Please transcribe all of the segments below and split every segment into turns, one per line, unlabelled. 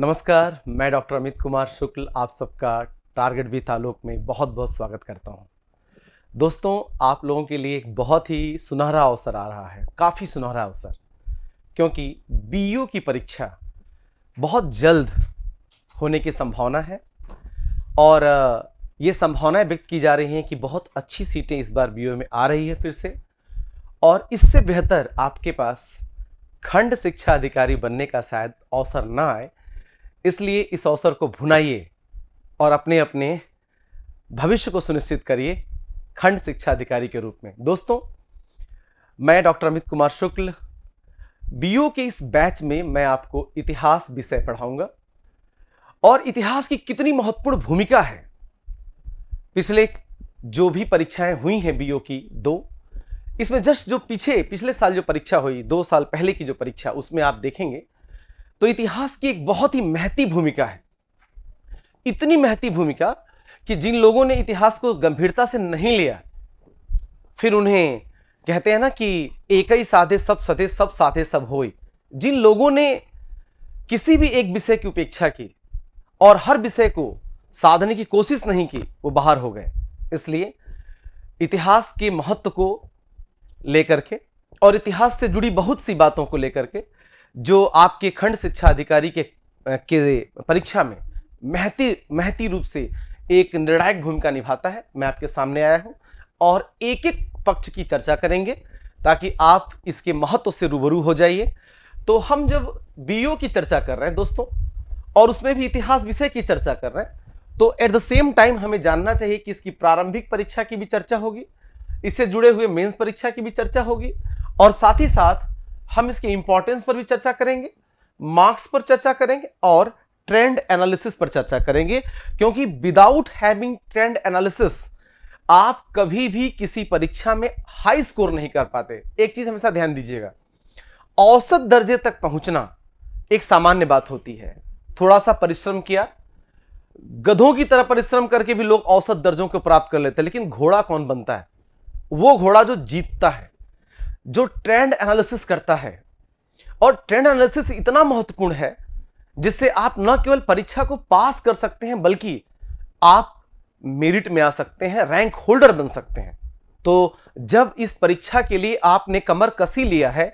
नमस्कार मैं डॉक्टर अमित कुमार शुक्ल आप सबका टारगेट भी ताल्लुक में बहुत बहुत स्वागत करता हूं। दोस्तों आप लोगों के लिए एक बहुत ही सुनहरा अवसर आ रहा है काफ़ी सुनहरा अवसर क्योंकि बीयू की परीक्षा बहुत जल्द होने की संभावना है और ये संभावनाएं व्यक्त की जा रही हैं कि बहुत अच्छी सीटें इस बार बी में आ रही है फिर से और इससे बेहतर आपके पास खंड शिक्षा अधिकारी बनने का शायद अवसर ना आए इसलिए इस अवसर को भुनाइए और अपने अपने भविष्य को सुनिश्चित करिए खंड शिक्षा अधिकारी के रूप में दोस्तों मैं डॉक्टर अमित कुमार शुक्ल बीओ के इस बैच में मैं आपको इतिहास विषय पढ़ाऊंगा और इतिहास की कितनी महत्वपूर्ण भूमिका है पिछले जो भी परीक्षाएं हुई हैं बीओ की दो इसमें जस्ट जो पीछे पिछले साल जो परीक्षा हुई दो साल पहले की जो परीक्षा उसमें आप देखेंगे तो इतिहास की एक बहुत ही महती भूमिका है इतनी महती भूमिका कि जिन लोगों ने इतिहास को गंभीरता से नहीं लिया फिर उन्हें कहते हैं ना कि एक ही साधे सब सधे सब साधे सब हो जिन लोगों ने किसी भी एक विषय की उपेक्षा की और हर विषय को साधने की कोशिश नहीं की वो बाहर हो गए इसलिए इतिहास के महत्व को लेकर के और इतिहास से जुड़ी बहुत सी बातों को लेकर के जो आपके खंड शिक्षा अधिकारी के के परीक्षा में महती महती रूप से एक निर्णायक भूमिका निभाता है मैं आपके सामने आया हूँ और एक एक पक्ष की चर्चा करेंगे ताकि आप इसके महत्व से रूबरू हो जाइए तो हम जब बीओ की चर्चा कर रहे हैं दोस्तों और उसमें भी इतिहास विषय की चर्चा कर रहे हैं तो एट द सेम टाइम हमें जानना चाहिए कि इसकी प्रारंभिक परीक्षा की भी चर्चा होगी इससे जुड़े हुए मेंस परीक्षा की भी चर्चा होगी और साथ ही साथ हम इसके इंपॉर्टेंस पर भी चर्चा करेंगे मार्क्स पर चर्चा करेंगे और ट्रेंड एनालिसिस पर चर्चा करेंगे क्योंकि विदाउट हैविंग ट्रेंड एनालिसिस आप कभी भी किसी परीक्षा में हाई स्कोर नहीं कर पाते एक चीज हमेशा ध्यान दीजिएगा औसत दर्जे तक पहुंचना एक सामान्य बात होती है थोड़ा सा परिश्रम किया गधों की तरह परिश्रम करके भी लोग औसत दर्जों को प्राप्त कर लेते हैं लेकिन घोड़ा कौन बनता है वो घोड़ा जो जीतता है जो ट्रेंड एनालिसिस करता है और ट्रेंड एनालिसिस इतना महत्वपूर्ण है जिससे आप न केवल परीक्षा को पास कर सकते हैं बल्कि आप मेरिट में आ सकते हैं रैंक होल्डर बन सकते हैं तो जब इस परीक्षा के लिए आपने कमर कसी लिया है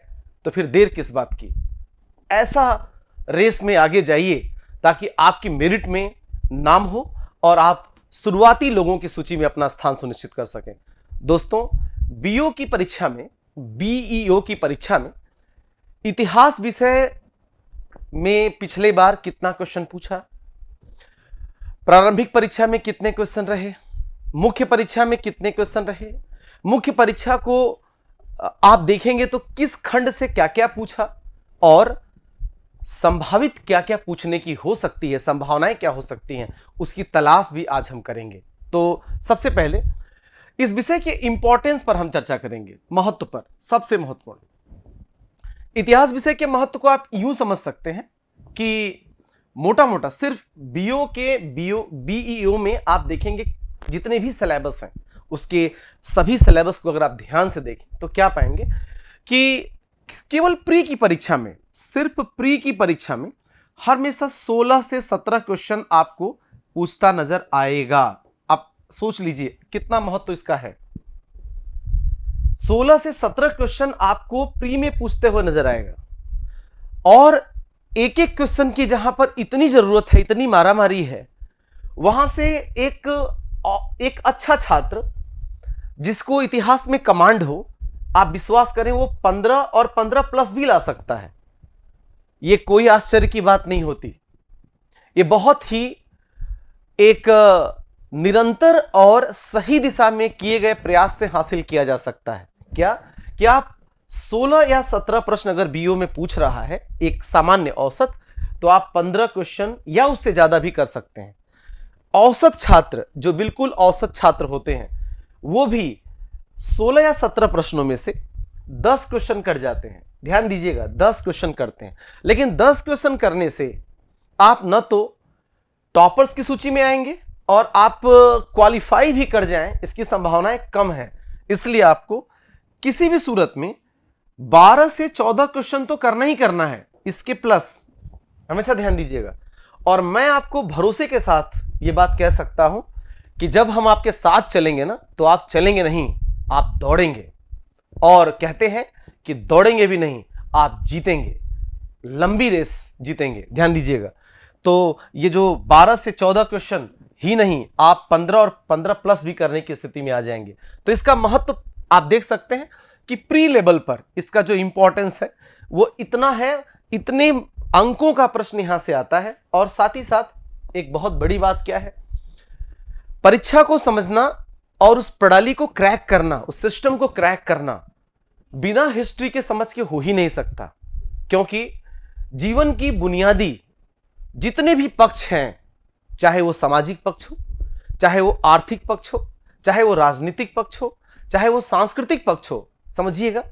तो फिर देर किस बात की ऐसा रेस में आगे जाइए ताकि आपकी मेरिट में नाम हो और आप शुरुआती लोगों की सूची में अपना स्थान सुनिश्चित कर सकें दोस्तों बीओ की परीक्षा में बीईओ की परीक्षा में इतिहास विषय में पिछले बार कितना क्वेश्चन पूछा प्रारंभिक परीक्षा में कितने क्वेश्चन रहे मुख्य परीक्षा में कितने क्वेश्चन रहे मुख्य परीक्षा को आप देखेंगे तो किस खंड से क्या क्या पूछा और संभावित क्या क्या पूछने की हो सकती है संभावनाएं क्या हो सकती हैं उसकी तलाश भी आज हम करेंगे तो सबसे पहले इस विषय के इंपॉर्टेंस पर हम चर्चा करेंगे महत्व पर सबसे महत्वपूर्ण इतिहास विषय के महत्व को आप यूं समझ सकते हैं कि मोटा मोटा सिर्फ बीओ के बीओ बीईओ e में आप देखेंगे जितने भी सिलेबस हैं उसके सभी सिलेबस को अगर आप ध्यान से देखें तो क्या पाएंगे कि केवल प्री की परीक्षा में सिर्फ प्री की परीक्षा में हर हमेशा 16 से 17 क्वेश्चन आपको पूछता नजर आएगा सोच लीजिए कितना महत्व तो इसका है 16 से 17 क्वेश्चन आपको प्री में पूछते हुए नजर आएगा और एक एक क्वेश्चन की जहां पर इतनी जरूरत है इतनी मारामारी है वहां से एक एक अच्छा छात्र जिसको इतिहास में कमांड हो आप विश्वास करें वो 15 और 15 प्लस भी ला सकता है ये कोई आश्चर्य की बात नहीं होती ये बहुत ही एक निरंतर और सही दिशा में किए गए प्रयास से हासिल किया जा सकता है क्या क्या 16 या 17 प्रश्न अगर बीओ में पूछ रहा है एक सामान्य औसत तो आप 15 क्वेश्चन या उससे ज्यादा भी कर सकते हैं औसत छात्र जो बिल्कुल औसत छात्र होते हैं वो भी 16 या 17 प्रश्नों में से 10 क्वेश्चन कर जाते हैं ध्यान दीजिएगा 10 क्वेश्चन करते हैं लेकिन 10 क्वेश्चन करने से आप न तो टॉपर्स की सूची में आएंगे और आप क्वालिफाई भी कर जाएं इसकी संभावनाएं कम है इसलिए आपको किसी भी सूरत में 12 से 14 क्वेश्चन तो करना ही करना है इसके प्लस हमेशा ध्यान दीजिएगा और मैं आपको भरोसे के साथ ये बात कह सकता हूं कि जब हम आपके साथ चलेंगे ना तो आप चलेंगे नहीं आप दौड़ेंगे और कहते हैं कि दौड़ेंगे भी नहीं आप जीतेंगे लंबी रेस जीतेंगे ध्यान दीजिएगा तो ये जो 12 से 14 क्वेश्चन ही नहीं आप 15 और 15 प्लस भी करने की स्थिति में आ जाएंगे तो इसका महत्व तो आप देख सकते हैं कि प्री लेवल पर इसका जो इंपॉर्टेंस है वो इतना है इतने अंकों का प्रश्न यहां से आता है और साथ ही साथ एक बहुत बड़ी बात क्या है परीक्षा को समझना और उस प्रणाली को क्रैक करना उस सिस्टम को क्रैक करना बिना हिस्ट्री के समझ के हो ही नहीं सकता क्योंकि जीवन की बुनियादी जितने भी पक्ष हैं चाहे वो सामाजिक पक्ष हो चाहे वो आर्थिक पक्ष हो चाहे वो राजनीतिक पक्ष हो चाहे वो सांस्कृतिक पक्ष हो समझिएगा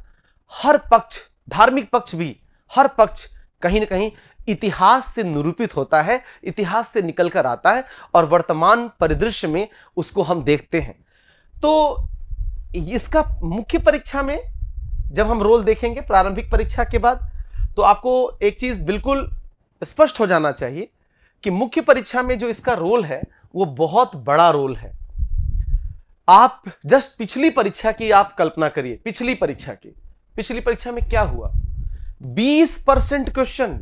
हर पक्ष धार्मिक पक्ष भी हर पक्ष कहीं ना कहीं इतिहास से निरूपित होता है इतिहास से निकल कर आता है और वर्तमान परिदृश्य में उसको हम देखते हैं तो इसका मुख्य परीक्षा में जब हम रोल देखेंगे प्रारंभिक परीक्षा के बाद तो आपको एक चीज़ बिल्कुल स्पष्ट हो जाना चाहिए कि मुख्य परीक्षा में जो इसका रोल है वो बहुत बड़ा रोल है आप जस्ट पिछली परीक्षा की आप कल्पना करिए पिछली परीक्षा की पिछली परीक्षा में क्या हुआ 20 परसेंट क्वेश्चन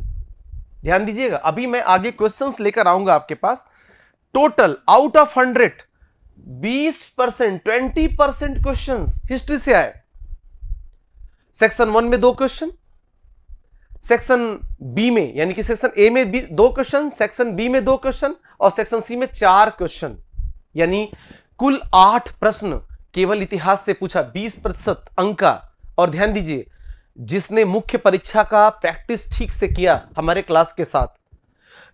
ध्यान दीजिएगा अभी मैं आगे क्वेश्चंस लेकर आऊंगा आपके पास टोटल आउट ऑफ हंड्रेड बीस percent twenty percent question history से आए सेक्शन वन में दो क्वेश्चन सेक्शन बी में यानी कि सेक्शन ए में बी दो क्वेश्चन सेक्शन बी में दो क्वेश्चन और सेक्शन सी में चार क्वेश्चन यानी कुल आठ प्रश्न केवल इतिहास से पूछा बीस प्रतिशत अंक का और ध्यान दीजिए जिसने मुख्य परीक्षा का प्रैक्टिस ठीक से किया हमारे क्लास के साथ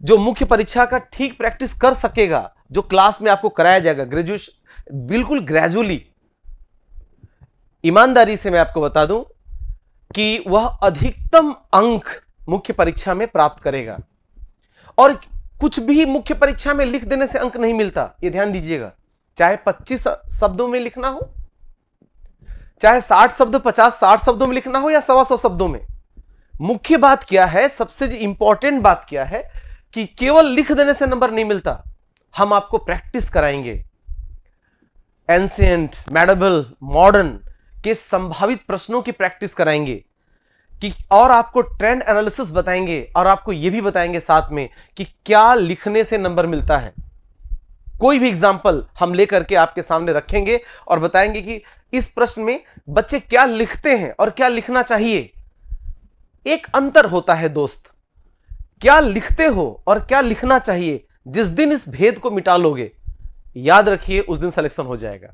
जो मुख्य परीक्षा का ठीक प्रैक्टिस कर सकेगा जो क्लास में आपको कराया जाएगा ग्रेजुएशन बिल्कुल ग्रेजुअली ईमानदारी से मैं आपको बता दूं कि वह अधिकतम अंक मुख्य परीक्षा में प्राप्त करेगा और कुछ भी मुख्य परीक्षा में लिख देने से अंक नहीं मिलता यह ध्यान दीजिएगा चाहे 25 शब्दों में लिखना हो चाहे 60 शब्द 50 60 शब्दों में लिखना हो या सवा सौ शब्दों में मुख्य बात क्या है सबसे इंपॉर्टेंट बात क्या है कि केवल लिख देने से नंबर नहीं मिलता हम आपको प्रैक्टिस कराएंगे एंसियंट मैडबल मॉडर्न के संभावित प्रश्नों की प्रैक्टिस कराएंगे कि और आपको ट्रेंड एनालिसिस बताएंगे और आपको यह भी बताएंगे साथ में कि क्या लिखने से नंबर मिलता है कोई भी एग्जाम्पल हम लेकर के आपके सामने रखेंगे और बताएंगे कि इस प्रश्न में बच्चे क्या लिखते हैं और क्या लिखना चाहिए एक अंतर होता है दोस्त क्या लिखते हो और क्या लिखना चाहिए जिस दिन इस भेद को मिटा लोगे याद रखिए उस दिन सिलेक्शन हो जाएगा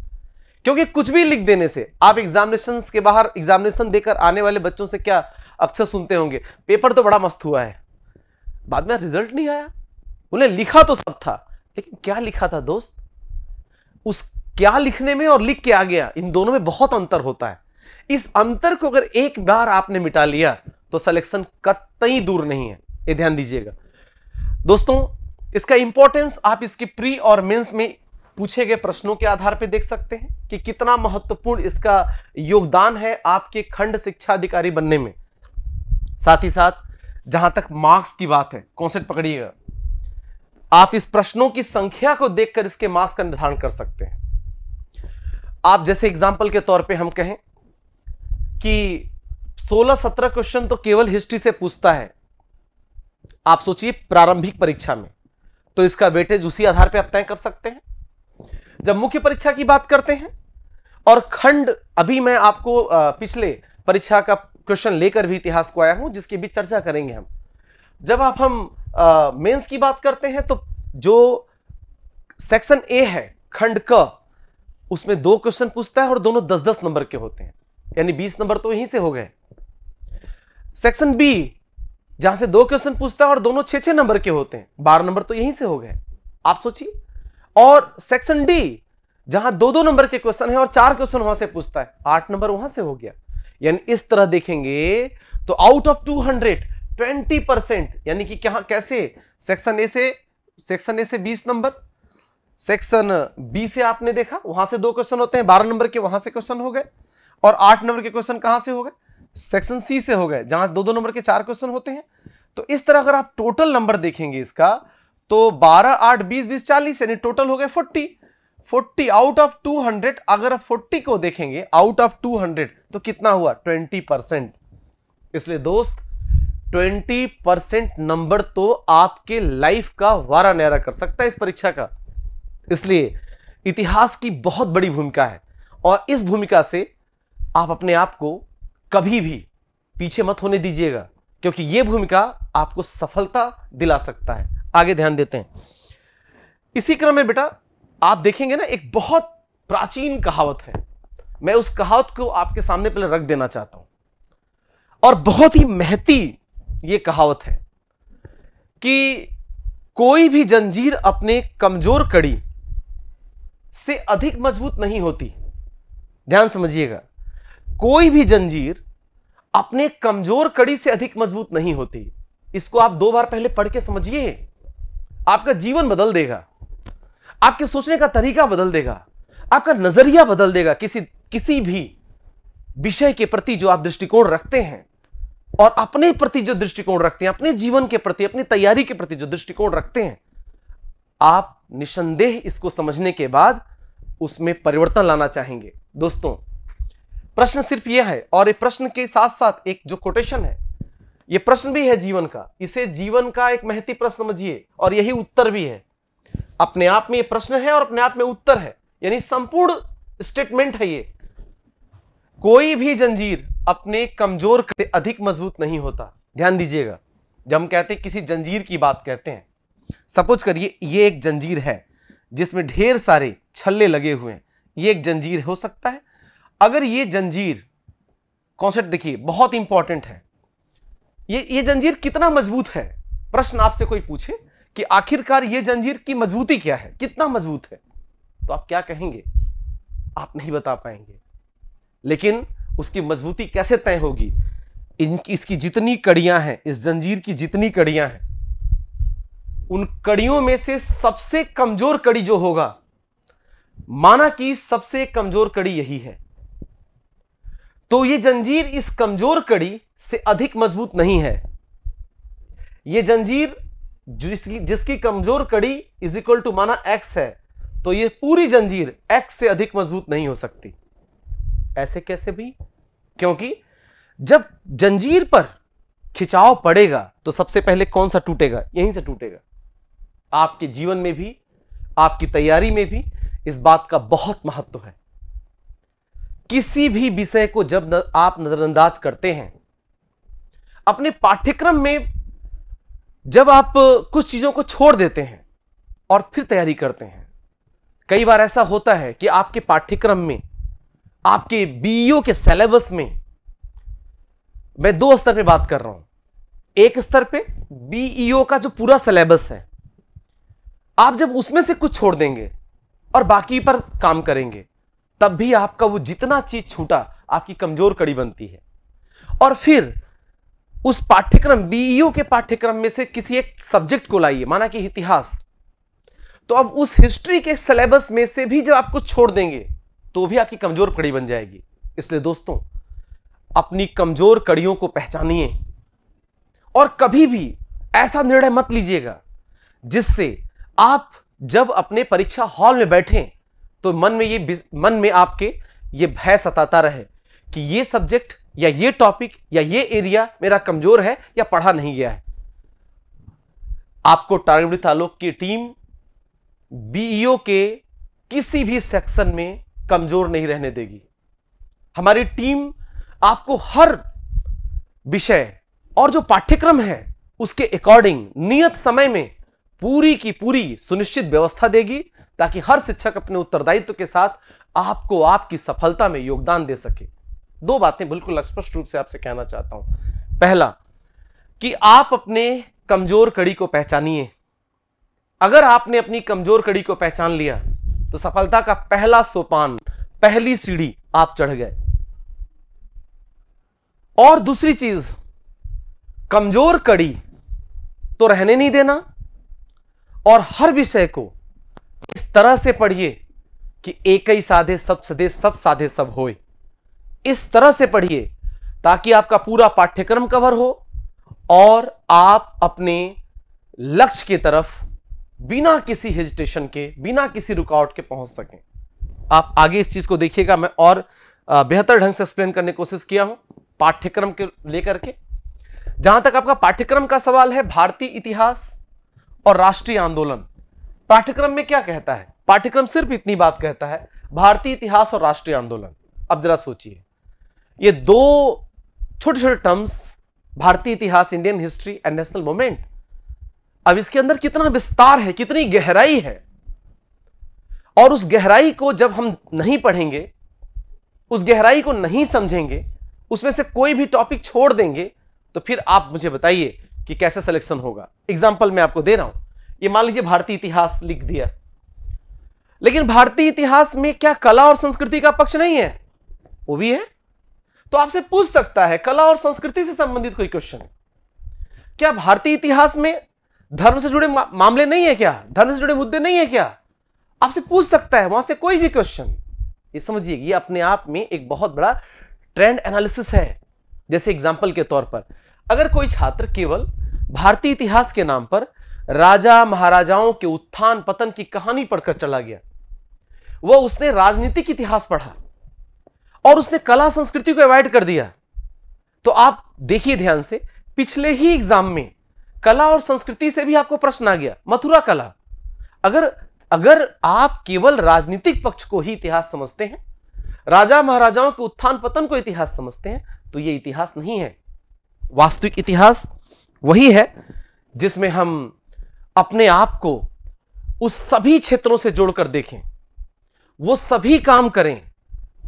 क्योंकि कुछ भी लिख देने से आप एग्जामिनेशन के बाहर एग्जामिनेशन देकर आने वाले बच्चों से क्या अक्सर सुनते होंगे पेपर तो बड़ा मस्त हुआ है बाद में रिजल्ट नहीं आया उन्हें लिखा तो सब था लेकिन क्या लिखा था दोस्त उस क्या लिखने में और लिख के आ गया इन दोनों में बहुत अंतर होता है इस अंतर को अगर एक बार आपने मिटा लिया तो सिलेक्शन कतई दूर नहीं है ये ध्यान दीजिएगा दोस्तों इसका इंपॉर्टेंस आप इसके प्री और मेंस में पूछे गए प्रश्नों के आधार पर देख सकते हैं कि कितना महत्वपूर्ण इसका योगदान है आपके खंड शिक्षा अधिकारी बनने में साथ ही साथ जहां तक मार्क्स की बात है कॉन्सेप्ट पकड़िएगा आप इस प्रश्नों की संख्या को देखकर इसके मार्क्स का निर्धारण कर सकते हैं आप जैसे एग्जाम्पल के तौर पे हम कहें कि 16-17 क्वेश्चन तो केवल हिस्ट्री से पूछता है आप सोचिए प्रारंभिक परीक्षा में तो इसका वेटेज उसी आधार पे आप तय कर सकते हैं जब मुख्य परीक्षा की बात करते हैं और खंड अभी मैं आपको पिछले परीक्षा का क्वेश्चन लेकर भी इतिहास को आया हूं जिसके भी चर्चा करेंगे हम जब आप हम मेंस की बात करते हैं तो जो सेक्शन ए है खंड क उसमें दो क्वेश्चन पूछता है और दोनों दस दस नंबर के होते हैं यानी बीस नंबर तो यहीं से हो गए सेक्शन बी जहां से दो क्वेश्चन पूछता है और दोनों छह छह नंबर के होते हैं बारह नंबर तो यहीं से हो गए आप सोचिए और सेक्शन डी जहां दो दो नंबर के क्वेश्चन है और चार क्वेश्चन वहां से पूछता है आठ नंबर वहां से हो गया यानी इस तरह देखेंगे तो out of two hundred twenty percent यानी कि क्या कैसे सेक्शन ए से सेक्शन ए से बीस नंबर सेक्शन बी से आपने देखा वहां से दो क्वेश्चन होते हैं बारह नंबर के वहां से क्वेश्चन हो गए और आठ नंबर के क्वेश्चन कहां से हो गए सेक्शन सी से हो गए जहां दो दो नंबर के चार क्वेश्चन होते हैं तो इस तरह अगर आप टोटल नंबर देखेंगे इसका तो 12 8 20 20 40 यानी टोटल हो गए 40 40 आउट ऑफ 200 अगर 40 को देखेंगे आउट ऑफ 200 तो कितना हुआ 20 परसेंट इसलिए दोस्त 20 परसेंट नंबर तो आपके लाइफ का वारा न्यारा कर सकता है इस परीक्षा का इसलिए इतिहास की बहुत बड़ी भूमिका है और इस भूमिका से आप अपने आप को कभी भी पीछे मत होने दीजिएगा क्योंकि यह भूमिका आपको सफलता दिला सकता है आगे ध्यान देते हैं इसी क्रम में बेटा आप देखेंगे ना एक बहुत प्राचीन कहावत है मैं उस कहावत को आपके सामने पहले रख देना चाहता हूं और बहुत ही महती ये कहावत है कि कोई भी जंजीर अपने कमजोर कड़ी से अधिक मजबूत नहीं होती ध्यान समझिएगा कोई भी जंजीर अपने कमजोर कड़ी से अधिक मजबूत नहीं होती इसको आप दो बार पहले पढ़ के समझिए आपका जीवन बदल देगा आपके सोचने का तरीका बदल देगा आपका नजरिया बदल देगा किसी किसी भी विषय के प्रति जो आप दृष्टिकोण रखते हैं और अपने प्रति जो दृष्टिकोण रखते हैं अपने जीवन के प्रति अपनी तैयारी के प्रति जो दृष्टिकोण रखते हैं आप निसंदेह इसको समझने के बाद उसमें परिवर्तन लाना चाहेंगे दोस्तों प्रश्न सिर्फ यह है और ये प्रश्न के साथ साथ एक जो कोटेशन है ये प्रश्न भी है जीवन का इसे जीवन का एक महती प्रश्न समझिए और यही उत्तर भी है अपने आप में ये प्रश्न है और अपने आप में उत्तर है यानी संपूर्ण स्टेटमेंट है ये कोई भी जंजीर अपने कमजोर से अधिक मजबूत नहीं होता ध्यान दीजिएगा जब हम कहते हैं किसी जंजीर की बात कहते हैं सपोज करिए ये एक जंजीर है जिसमें ढेर सारे छल्ले लगे हुए हैं ये एक जंजीर हो सकता है अगर ये जंजीर कॉन्सेप्ट देखिए बहुत इंपॉर्टेंट है ये ये जंजीर कितना मजबूत है प्रश्न आपसे कोई पूछे कि आखिरकार ये जंजीर की मजबूती क्या है कितना मजबूत है तो आप क्या कहेंगे आप नहीं बता पाएंगे लेकिन उसकी मजबूती कैसे तय होगी इनकी इसकी जितनी कड़ियां हैं इस जंजीर की जितनी कड़ियां हैं उन कड़ियों में से सबसे कमजोर कड़ी जो होगा माना कि सबसे कमजोर कड़ी यही है तो ये जंजीर इस कमजोर कड़ी से अधिक मजबूत नहीं है ये जंजीर जिसकी जिसकी कमजोर कड़ी इज इक्वल टू माना एक्स है तो ये पूरी जंजीर एक्स से अधिक मजबूत नहीं हो सकती ऐसे कैसे भी क्योंकि जब जंजीर पर खिंचाव पड़ेगा तो सबसे पहले कौन सा टूटेगा यहीं से टूटेगा आपके जीवन में भी आपकी तैयारी में भी इस बात का बहुत महत्व है किसी भी विषय को जब न, आप नजरअंदाज करते हैं अपने पाठ्यक्रम में जब आप कुछ चीजों को छोड़ देते हैं और फिर तैयारी करते हैं कई बार ऐसा होता है कि आपके पाठ्यक्रम में आपके बीईओ e के सिलेबस में मैं दो स्तर पे बात कर रहा हूं एक स्तर पे बीईओ e का जो पूरा सिलेबस है आप जब उसमें से कुछ छोड़ देंगे और बाकी पर काम करेंगे तब भी आपका वो जितना चीज छूटा आपकी कमजोर कड़ी बनती है और फिर उस पाठ्यक्रम बीईओ के पाठ्यक्रम में से किसी एक सब्जेक्ट को लाइए माना कि इतिहास तो अब उस हिस्ट्री के सिलेबस में से भी जब आप कुछ छोड़ देंगे तो भी आपकी कमजोर कड़ी बन जाएगी इसलिए दोस्तों अपनी कमजोर कड़ियों को पहचानिए और कभी भी ऐसा निर्णय मत लीजिएगा जिससे आप जब अपने परीक्षा हॉल में बैठें तो मन में ये मन में आपके ये भय सताता रहे कि ये सब्जेक्ट या ये टॉपिक या ये एरिया मेरा कमजोर है या पढ़ा नहीं गया है आपको टारगेट तालुक की टीम बीईओ e के किसी भी सेक्शन में कमजोर नहीं रहने देगी हमारी टीम आपको हर विषय और जो पाठ्यक्रम है उसके अकॉर्डिंग नियत समय में पूरी की पूरी सुनिश्चित व्यवस्था देगी ताकि हर शिक्षक अपने उत्तरदायित्व के साथ आपको आपकी सफलता में योगदान दे सके दो बातें बिल्कुल स्पष्ट रूप से आपसे कहना चाहता हूं पहला कि आप अपने कमजोर कड़ी को पहचानिए अगर आपने अपनी कमजोर कड़ी को पहचान लिया तो सफलता का पहला सोपान पहली सीढ़ी आप चढ़ गए और दूसरी चीज कमजोर कड़ी तो रहने नहीं देना और हर विषय को इस तरह से पढ़िए कि एक ही साधे सब सदे सब साधे सब होए इस तरह से पढ़िए ताकि आपका पूरा पाठ्यक्रम कवर हो और आप अपने लक्ष्य की तरफ बिना किसी हेजिटेशन के बिना किसी रुकावट के पहुंच सकें आप आगे इस चीज को देखिएगा मैं और बेहतर ढंग से एक्सप्लेन करने की कोशिश किया हूं पाठ्यक्रम के लेकर के जहां तक आपका पाठ्यक्रम का सवाल है भारतीय इतिहास और राष्ट्रीय आंदोलन पाठ्यक्रम में क्या कहता है पाठ्यक्रम सिर्फ इतनी बात कहता है भारतीय इतिहास और राष्ट्रीय आंदोलन अब जरा सोचिए ये दो छोटे छोटे टर्म्स भारतीय इतिहास Indian history and national movement अब इसके अंदर कितना विस्तार है कितनी गहराई है और उस गहराई को जब हम नहीं पढ़ेंगे उस गहराई को नहीं समझेंगे उसमें से कोई भी टॉपिक छोड़ देंगे तो फिर आप मुझे बताइए कि कैसे सिलेक्शन होगा एग्जाम्पल मैं आपको दे रहा हूं ये मान लीजिए भारतीय इतिहास लिख दिया लेकिन भारतीय इतिहास में क्या कला और संस्कृति का पक्ष नहीं है वो भी है तो आपसे पूछ सकता है कला और संस्कृति से संबंधित कोई क्वेश्चन क्या भारतीय इतिहास में धर्म से जुड़े मा, मामले नहीं है क्या धर्म से जुड़े मुद्दे नहीं है क्या आपसे पूछ सकता है वहां से कोई भी क्वेश्चन ये समझिए ये अपने आप में एक बहुत बड़ा ट्रेंड एनालिसिस है जैसे एग्जाम्पल के तौर पर अगर कोई छात्र केवल भारतीय इतिहास के नाम पर राजा महाराजाओं के उत्थान पतन की कहानी पढ़कर चला गया वह उसने राजनीतिक इतिहास पढ़ा और उसने कला संस्कृति को अवॉइड कर दिया तो आप देखिए ध्यान से पिछले ही एग्जाम में कला और संस्कृति से भी आपको प्रश्न आ गया मथुरा कला अगर अगर आप केवल राजनीतिक पक्ष को ही इतिहास समझते हैं राजा महाराजाओं के उत्थान पतन को इतिहास समझते हैं तो यह इतिहास नहीं है वास्तविक इतिहास वही है जिसमें हम अपने आप को उस सभी क्षेत्रों से जोड़कर देखें वो सभी काम करें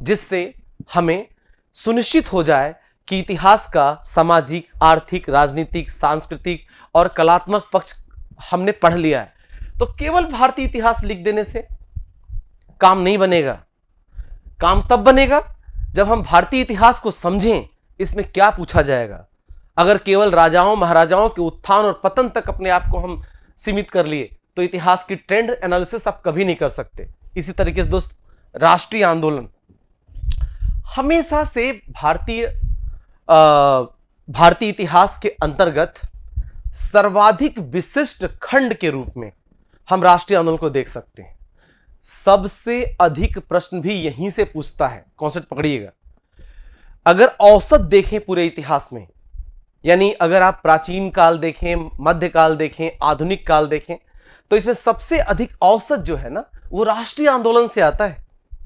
जिससे हमें सुनिश्चित हो जाए कि इतिहास का सामाजिक आर्थिक राजनीतिक सांस्कृतिक और कलात्मक पक्ष हमने पढ़ लिया है तो केवल भारतीय इतिहास लिख देने से काम नहीं बनेगा काम तब बनेगा जब हम भारतीय इतिहास को समझें इसमें क्या पूछा जाएगा अगर केवल राजाओं महाराजाओं के उत्थान और पतन तक अपने आप को हम सीमित कर लिए तो इतिहास की ट्रेंड एनालिसिस आप कभी नहीं कर सकते इसी तरीके से दोस्त राष्ट्रीय आंदोलन हमेशा से भारतीय भारतीय इतिहास के अंतर्गत सर्वाधिक विशिष्ट खंड के रूप में हम राष्ट्रीय आंदोलन को देख सकते हैं सबसे अधिक प्रश्न भी यहीं से पूछता है कॉन्सेप्ट पकड़िएगा अगर औसत देखें पूरे इतिहास में यानी अगर आप प्राचीन काल देखें मध्यकाल देखें आधुनिक काल देखें तो इसमें सबसे अधिक औसत जो है ना वो राष्ट्रीय आंदोलन से आता है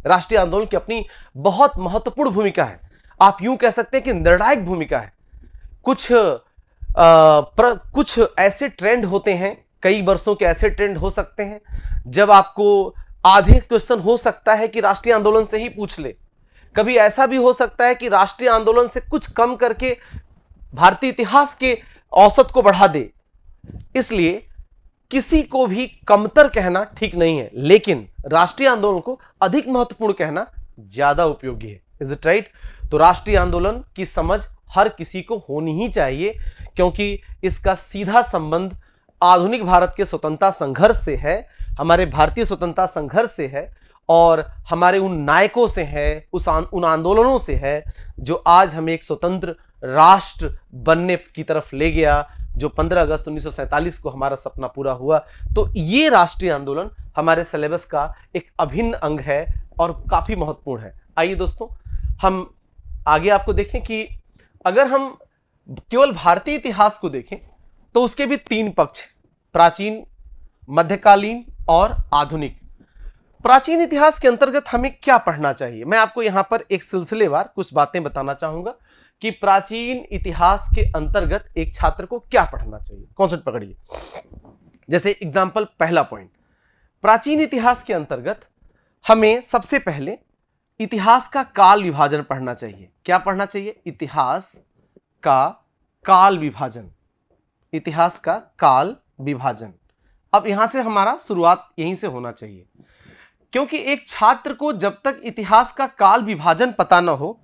राष्ट्रीय आंदोलन की अपनी बहुत महत्वपूर्ण भूमिका है आप यूं कह सकते हैं कि निर्णायक भूमिका है कुछ आ, प्र, कुछ ऐसे ट्रेंड होते हैं कई वर्षों के ऐसे ट्रेंड हो सकते हैं जब आपको आधे क्वेश्चन हो सकता है कि राष्ट्रीय आंदोलन से ही पूछ ले कभी ऐसा भी हो सकता है कि राष्ट्रीय आंदोलन से कुछ कम करके भारतीय इतिहास के औसत को बढ़ा दे इसलिए किसी को भी कमतर कहना ठीक नहीं है लेकिन राष्ट्रीय आंदोलन को अधिक महत्वपूर्ण कहना ज्यादा उपयोगी है इज इट राइट तो राष्ट्रीय आंदोलन की समझ हर किसी को होनी ही चाहिए क्योंकि इसका सीधा संबंध आधुनिक भारत के स्वतंत्रता संघर्ष से है हमारे भारतीय स्वतंत्रता संघर्ष से है और हमारे उन नायकों से है उस आ, उन आंदोलनों से है जो आज हमें एक स्वतंत्र राष्ट्र बनने की तरफ ले गया जो 15 अगस्त 1947 को हमारा सपना पूरा हुआ तो ये राष्ट्रीय आंदोलन हमारे सिलेबस का एक अभिन्न अंग है और काफ़ी महत्वपूर्ण है आइए दोस्तों हम आगे आपको देखें कि अगर हम केवल भारतीय इतिहास को देखें तो उसके भी तीन पक्ष हैं प्राचीन मध्यकालीन और आधुनिक प्राचीन इतिहास के अंतर्गत हमें क्या पढ़ना चाहिए मैं आपको यहां पर एक सिलसिलेवार कुछ बातें बताना चाहूंगा कि प्राचीन इतिहास के अंतर्गत एक छात्र को क्या पढ़ना चाहिए कॉन्सेप्ट पकड़िए जैसे एग्जाम्पल पहला पॉइंट प्राचीन इतिहास के अंतर्गत हमें सबसे पहले इतिहास का काल विभाजन पढ़ना चाहिए क्या पढ़ना चाहिए इतिहास का काल विभाजन इतिहास का काल विभाजन अब यहां से हमारा शुरुआत यहीं से होना चाहिए क्योंकि एक छात्र को जब तक इतिहास का काल विभाजन पता ना हो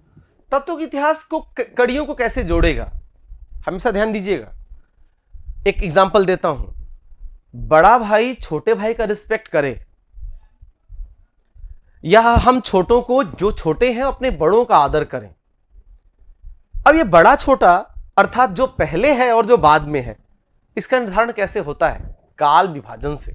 तत्व इतिहास को कड़ियों को कैसे जोड़ेगा हमेशा ध्यान दीजिएगा एक एग्जाम्पल देता हूं बड़ा भाई छोटे भाई का रिस्पेक्ट करे या हम छोटों को जो छोटे हैं अपने बड़ों का आदर करें अब ये बड़ा छोटा अर्थात जो पहले है और जो बाद में है इसका निर्धारण कैसे होता है काल विभाजन से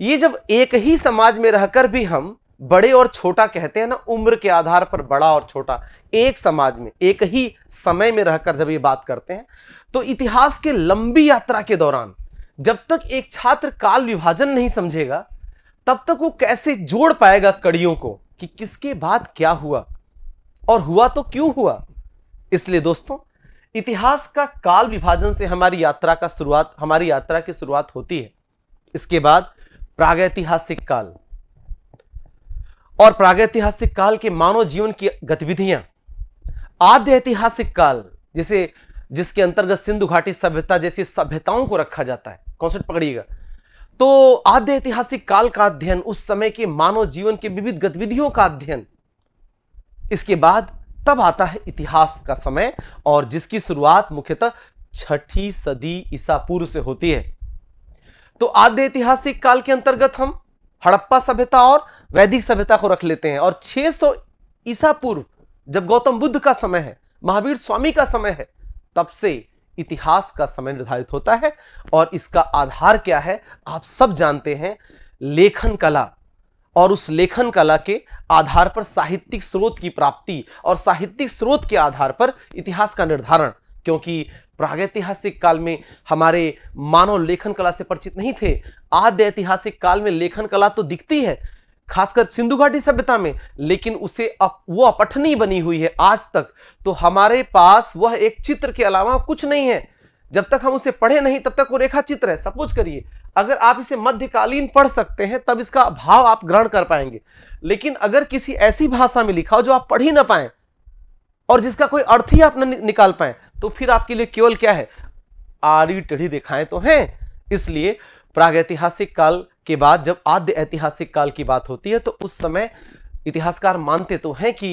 ये जब एक ही समाज में रहकर भी हम बड़े और छोटा कहते हैं ना उम्र के आधार पर बड़ा और छोटा एक समाज में एक ही समय में रहकर जब ये बात करते हैं तो इतिहास के लंबी यात्रा के दौरान जब तक एक छात्र काल विभाजन नहीं समझेगा तब तक वो कैसे जोड़ पाएगा कड़ियों को कि किसके बाद क्या हुआ और हुआ तो क्यों हुआ इसलिए दोस्तों इतिहास का काल विभाजन से हमारी यात्रा का शुरुआत हमारी यात्रा की शुरुआत होती है इसके बाद प्रागैतिहासिक काल और प्रागैतिहासिक काल के मानव जीवन की गतिविधियां आद्य ऐतिहासिक काल जिसे जिसके अंतर्गत सिंधु घाटी सभ्यता जैसी सभ्यताओं को रखा जाता है कॉन्सेप्ट पकड़िएगा तो आद्य ऐतिहासिक काल का अध्ययन उस समय के मानव जीवन के विविध गतिविधियों का अध्ययन इसके बाद तब आता है इतिहास का समय और जिसकी शुरुआत मुख्यतः छठी सदी ईसा पूर्व से होती है तो आद्य ऐतिहासिक काल के अंतर्गत हम हड़प्पा सभ्यता और वैदिक सभ्यता को रख लेते हैं और 600 ईसा पूर्व जब गौतम बुद्ध का समय है महावीर स्वामी का समय है तब से इतिहास का समय निर्धारित होता है और इसका आधार क्या है आप सब जानते हैं लेखन कला और उस लेखन कला के आधार पर साहित्यिक स्रोत की प्राप्ति और साहित्यिक स्रोत के आधार पर इतिहास का निर्धारण क्योंकि प्रागैतिहासिक काल में हमारे मानव लेखन कला से परिचित नहीं थे आद्य ऐतिहासिक काल में लेखन कला तो दिखती है खासकर सिंधु घाटी सभ्यता में लेकिन उसे अप, वो अपठनी बनी हुई है आज तक तो हमारे पास वह एक चित्र के अलावा कुछ नहीं है जब तक हम उसे पढ़े नहीं तब तक वो रेखा चित्र है सपोज करिए अगर आप इसे मध्यकालीन पढ़ सकते हैं तब इसका भाव आप ग्रहण कर पाएंगे लेकिन अगर किसी ऐसी भाषा में लिखा हो जो आप पढ़ ही ना पाए और जिसका कोई अर्थ ही आप निकाल पाए तो फिर आपके लिए केवल क्या है आरी टेढ़ी रेखाएं तो हैं इसलिए प्रागैतिहासिक काल के बाद जब आद्य ऐतिहासिक काल की बात होती है तो उस समय इतिहासकार मानते तो हैं कि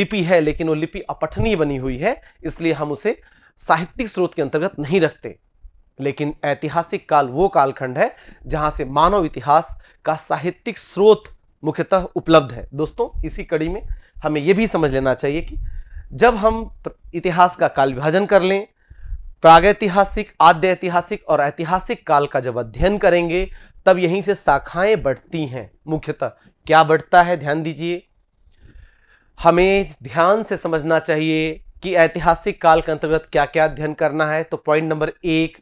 लिपि है लेकिन वो लिपि अपठनीय बनी हुई है इसलिए हम उसे साहित्यिक स्रोत के अंतर्गत नहीं रखते लेकिन ऐतिहासिक काल वो कालखंड है जहां से मानव इतिहास का साहित्यिक स्रोत मुख्यतः उपलब्ध है दोस्तों इसी कड़ी में हमें यह भी समझ लेना चाहिए कि जब हम इतिहास का काल विभाजन कर लें प्रागैतिहासिक आद्य ऐतिहासिक और ऐतिहासिक काल का जब अध्ययन करेंगे तब यहीं से शाखाएं बढ़ती हैं मुख्यतः क्या बढ़ता है ध्यान दीजिए हमें ध्यान से समझना चाहिए कि ऐतिहासिक काल के अंतर्गत क्या क्या अध्ययन करना है तो पॉइंट नंबर एक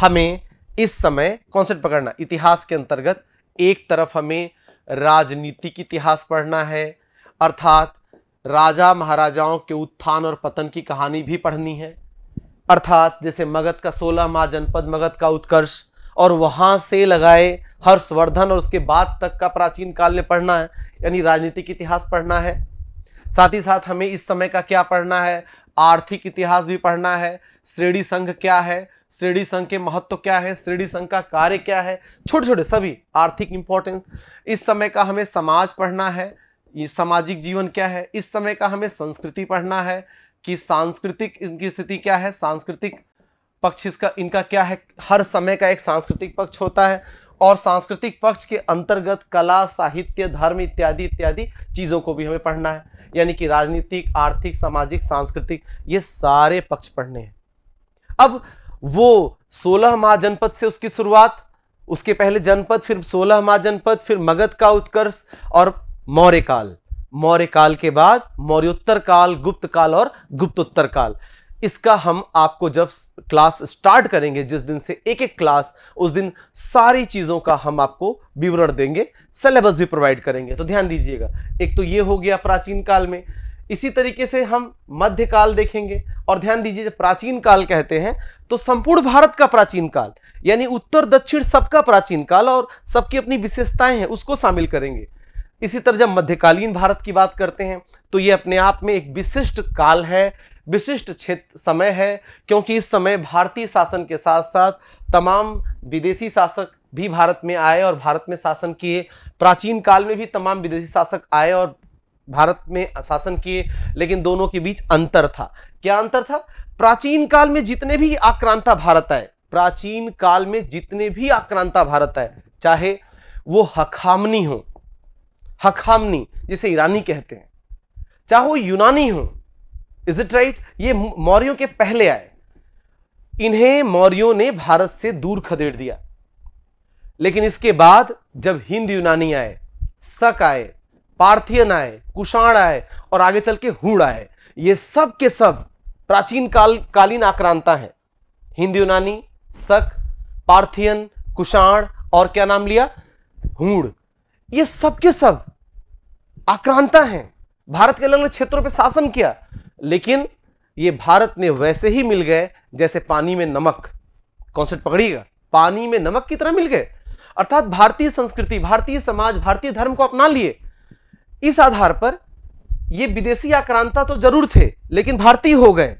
हमें इस समय कॉन्सेप्ट पकड़ना इतिहास के अंतर्गत एक तरफ हमें राजनीतिक इतिहास पढ़ना है अर्थात राजा महाराजाओं के उत्थान और पतन की कहानी भी पढ़नी है अर्थात जैसे मगध का सोलह माह जनपद मगध का उत्कर्ष और वहाँ से लगाए हर्षवर्धन और उसके बाद तक का प्राचीन काल में पढ़ना है यानी राजनीतिक इतिहास पढ़ना है साथ ही साथ हमें इस समय का क्या पढ़ना है आर्थिक इतिहास भी पढ़ना है श्रेणी संघ क्या है श्रेणी संघ के महत्व क्या है श्रेणी संघ का कार्य क्या है छोटे छोटे सभी आर्थिक इंपॉर्टेंस इस समय का हमें समाज पढ़ना है ये सामाजिक जीवन क्या है इस समय का हमें संस्कृति पढ़ना है कि सांस्कृतिक इनकी स्थिति क्या है सांस्कृतिक पक्ष इसका इनका क्या है हर समय का एक सांस्कृतिक पक्ष होता है और सांस्कृतिक पक्ष के अंतर्गत कला साहित्य धर्म इत्यादि इत्यादि चीज़ों को भी हमें पढ़ना है यानी कि राजनीतिक आर्थिक सामाजिक सांस्कृतिक ये सारे पक्ष पढ़ने हैं अब वो सोलह महाजनपद से उसकी शुरुआत उसके पहले जनपद फिर सोलह महाजनपद फिर मगध का उत्कर्ष और मौर्य काल मौर्य काल के बाद मौर्योत्तर काल गुप्त काल और गुप्तोत्तर काल इसका हम आपको जब क्लास स्टार्ट करेंगे जिस दिन से एक एक क्लास उस दिन सारी चीज़ों का हम आपको विवरण देंगे सिलेबस भी प्रोवाइड करेंगे तो ध्यान दीजिएगा एक तो ये हो गया प्राचीन काल में इसी तरीके से हम मध्य काल देखेंगे और ध्यान दीजिए जब प्राचीन काल कहते हैं तो संपूर्ण भारत का प्राचीन काल यानी उत्तर दक्षिण सबका प्राचीन काल और सबकी अपनी विशेषताएं हैं उसको शामिल करेंगे इसी तरह जब मध्यकालीन भारत की बात करते हैं तो ये अपने आप में एक विशिष्ट काल है विशिष्ट क्षेत्र समय है क्योंकि इस समय भारतीय शासन के साथ साथ तमाम विदेशी शासक भी भारत में आए और भारत में शासन किए प्राचीन काल में भी तमाम विदेशी शासक आए और भारत में शासन किए लेकिन दोनों के बीच अंतर था क्या अंतर था प्राचीन काल में जितने भी आक्रांता भारत आए प्राचीन काल में जितने भी आक्रांता भारत आए चाहे वो हखामनी हो हखामनी जिसे ईरानी कहते हैं चाहे वो यूनानी हो इज इट राइट ये मौर्यों के पहले आए इन्हें मौर्यों ने भारत से दूर खदेड़ दिया लेकिन इसके बाद जब हिंद यूनानी आए सक आए पार्थियन आए कुषाण आए और आगे चल के हुड़ आए ये सब के सब प्राचीन काल कालीन आक्रांता हैं हिंद यूनानी सक पार्थियन कुषाण और क्या नाम लिया हुड़ ये सब के सब आक्रांता हैं भारत के अलग अलग क्षेत्रों पर शासन किया लेकिन ये भारत में वैसे ही मिल गए जैसे पानी में नमक कॉन्सेप्ट पकड़िएगा पानी में नमक की तरह मिल गए अर्थात भारतीय संस्कृति भारतीय समाज भारतीय धर्म को अपना लिए इस आधार पर ये विदेशी आक्रांता तो जरूर थे लेकिन भारतीय हो गए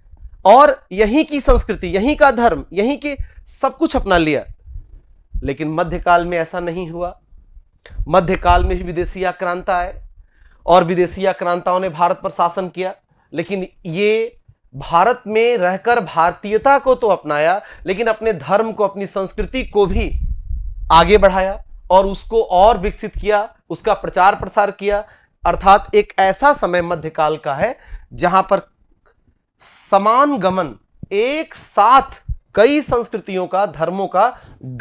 और यहीं की संस्कृति यहीं का धर्म यहीं के सब कुछ अपना लिया लेकिन मध्यकाल में ऐसा नहीं हुआ मध्यकाल में भी विदेशी आक्रांता आए और विदेशी आक्रांताओं ने भारत पर शासन किया लेकिन ये भारत में रहकर भारतीयता को तो अपनाया लेकिन अपने धर्म को अपनी संस्कृति को भी आगे बढ़ाया और उसको और विकसित किया उसका प्रचार प्रसार किया अर्थात एक ऐसा समय मध्यकाल का है जहां पर समान गमन एक साथ कई संस्कृतियों का धर्मों का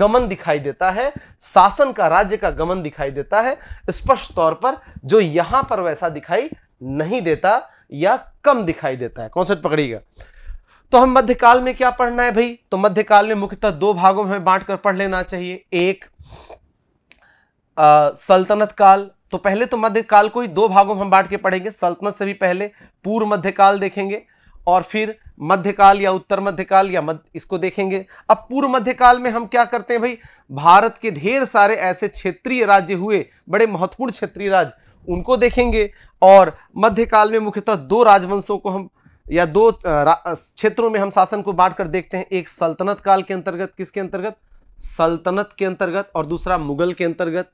गमन दिखाई देता है शासन का राज्य का गमन दिखाई देता है स्पष्ट तौर पर जो यहां पर वैसा दिखाई नहीं देता या कम दिखाई देता है कॉन्सेप्ट पकड़िएगा तो हम मध्यकाल में क्या पढ़ना है भाई तो मध्यकाल में मुख्यतः दो भागों में बांटकर पढ़ लेना चाहिए एक सल्तनत काल तो पहले तो मध्यकाल को ही दो भागों में हम बांट के पढ़ेंगे सल्तनत से भी पहले पूर्व मध्यकाल देखेंगे और फिर मध्यकाल या उत्तर मध्यकाल या मध्य इसको देखेंगे अब पूर्व मध्यकाल में हम क्या करते हैं भाई भारत के ढेर सारे ऐसे क्षेत्रीय राज्य हुए बड़े महत्वपूर्ण क्षेत्रीय राज्य उनको देखेंगे और मध्यकाल में मुख्यतः दो राजवंशों को हम या दो क्षेत्रों में हम शासन को बांट कर देखते हैं एक सल्तनत काल के अंतर्गत किसके अंतर्गत सल्तनत के अंतर्गत और दूसरा मुगल के अंतर्गत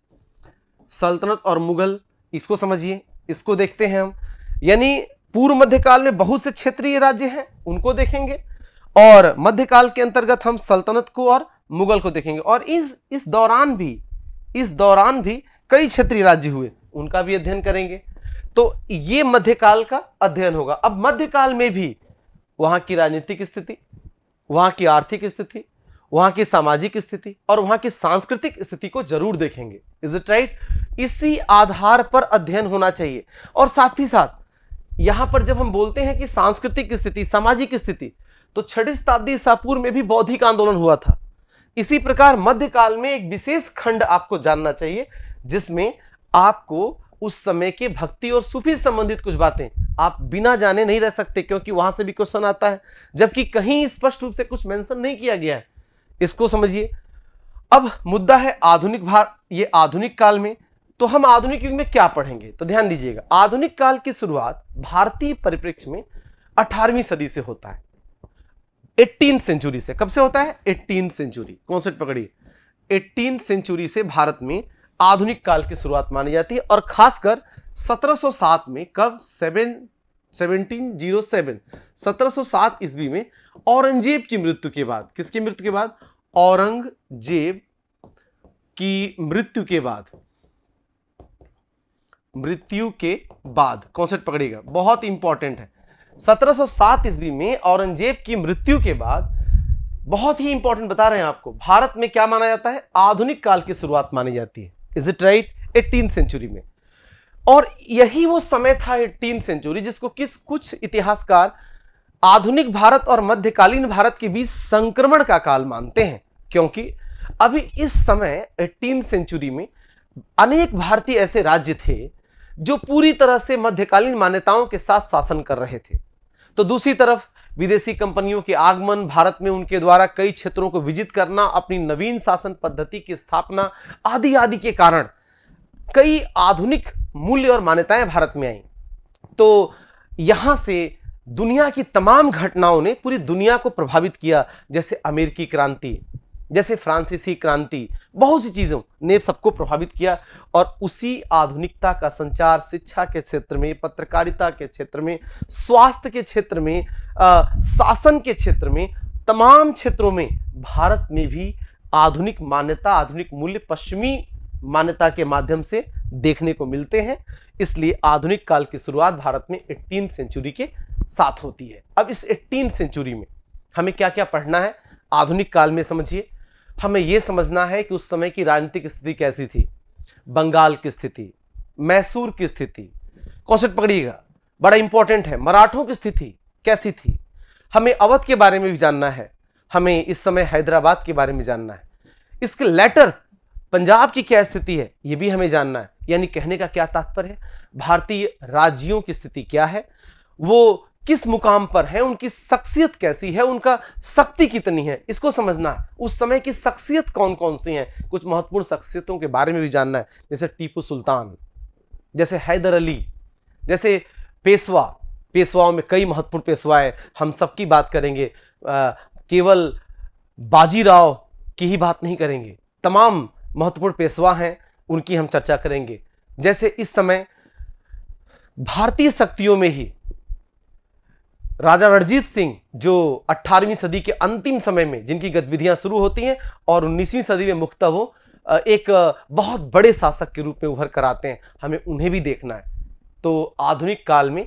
सल्तनत और मुगल इसको समझिए इसको देखते हैं हम यानी पूर्व मध्यकाल में बहुत से क्षेत्रीय राज्य हैं उनको देखेंगे और मध्यकाल के अंतर्गत हम सल्तनत को और मुगल को देखेंगे और इस इस दौरान भी इस दौरान भी कई क्षेत्रीय राज्य हुए उनका भी अध्ययन करेंगे तो ये मध्यकाल का अध्ययन होगा अब मध्यकाल में भी वहाँ की राजनीतिक स्थिति वहाँ की आर्थिक स्थिति वहाँ की सामाजिक स्थिति और वहाँ की सांस्कृतिक स्थिति को जरूर देखेंगे इज इट राइट इसी आधार पर अध्ययन होना चाहिए और साथ ही साथ यहां पर जब हम बोलते हैं कि सांस्कृतिक स्थिति सामाजिक स्थिति तो छठी शताब्दी ईसापुर में भी बौद्धिक आंदोलन हुआ था इसी प्रकार मध्यकाल में एक विशेष खंड आपको जानना चाहिए जिसमें आपको उस समय के भक्ति और सूफी संबंधित कुछ बातें आप बिना जाने नहीं रह सकते क्योंकि वहां से भी क्वेश्चन आता है जबकि कहीं स्पष्ट रूप से कुछ मेंशन नहीं किया गया है इसको समझिए अब मुद्दा है आधुनिक भारत ये आधुनिक काल में तो हम आधुनिक युग में क्या पढ़ेंगे तो ध्यान दीजिएगा आधुनिक काल की शुरुआत भारतीय परिप्रेक्ष्य में 18वीं सदी से होता है 18 सेंचुरी से कब से होता है 18 सेंचुरी से पकड़िए 18 सेंचुरी से भारत में आधुनिक काल की शुरुआत मानी जाती है और खासकर 1707 में कब सेवन जीरो सेवन ईस्वी में औरंगजेब की मृत्यु के बाद किसकी मृत्यु के बाद औरंगजेब की मृत्यु के बाद मृत्यु के बाद कॉन्सेप्ट पकड़िएगा बहुत इंपॉर्टेंट है 1707 सौ ईस्वी में औरंगजेब की मृत्यु के बाद बहुत ही इंपॉर्टेंट बता रहे हैं आपको भारत में क्या माना जाता है आधुनिक काल की शुरुआत मानी जाती है is it right eighteen century में और यही वो समय था एटीन सेंचुरी जिसको किस कुछ इतिहासकार आधुनिक भारत और मध्यकालीन भारत के बीच संक्रमण का काल मानते हैं क्योंकि अभी इस समय एटीन सेंचुरी में अनेक भारतीय ऐसे राज्य थे जो पूरी तरह से मध्यकालीन मान्यताओं के साथ शासन कर रहे थे तो दूसरी तरफ विदेशी कंपनियों के आगमन भारत में उनके द्वारा कई क्षेत्रों को विजित करना अपनी नवीन शासन पद्धति की स्थापना आदि आदि के कारण कई आधुनिक मूल्य और मान्यताएं भारत में आई तो यहां से दुनिया की तमाम घटनाओं ने पूरी दुनिया को प्रभावित किया जैसे अमेरिकी क्रांति जैसे फ्रांसीसी क्रांति बहुत सी चीज़ों ने सबको प्रभावित किया और उसी आधुनिकता का संचार शिक्षा के क्षेत्र में पत्रकारिता के क्षेत्र में स्वास्थ्य के क्षेत्र में आ, शासन के क्षेत्र में तमाम क्षेत्रों में भारत में भी आधुनिक मान्यता आधुनिक मूल्य पश्चिमी मान्यता के माध्यम से देखने को मिलते हैं इसलिए आधुनिक काल की शुरुआत भारत में एट्टीन सेंचुरी के साथ होती है अब इस एट्टीन सेंचुरी में हमें क्या क्या पढ़ना है आधुनिक काल में समझिए हमें यह समझना है कि उस समय की राजनीतिक स्थिति कैसी थी बंगाल की स्थिति मैसूर की स्थिति कॉन्सेप्ट पकड़िएगा बड़ा इंपॉर्टेंट है मराठों की स्थिति कैसी थी हमें अवध के बारे में भी जानना है हमें इस समय हैदराबाद के बारे में जानना है इसके लेटर पंजाब की क्या स्थिति है ये भी हमें जानना है यानी कहने का क्या तात्पर्य है भारतीय राज्यों की स्थिति क्या है वो किस मुकाम पर हैं उनकी शख्सियत कैसी है उनका शक्ति कितनी है इसको समझना है उस समय की शख्सियत कौन कौन सी हैं कुछ महत्वपूर्ण शख्सियतों के बारे में भी जानना है जैसे टीपू सुल्तान जैसे हैदर अली जैसे पेशवा पेशवाओं में कई महत्वपूर्ण पेशवाएं हम सबकी बात करेंगे आ, केवल बाजीराव की ही बात नहीं करेंगे तमाम महत्वपूर्ण पेशवा हैं उनकी हम चर्चा करेंगे जैसे इस समय भारतीय शक्तियों में ही राजा रणजीत सिंह जो 18वीं सदी के अंतिम समय में जिनकी गतिविधियां शुरू होती हैं और 19वीं सदी में मुख्तः वो एक बहुत बड़े शासक के रूप में उभर कर आते हैं हमें उन्हें भी देखना है तो आधुनिक काल में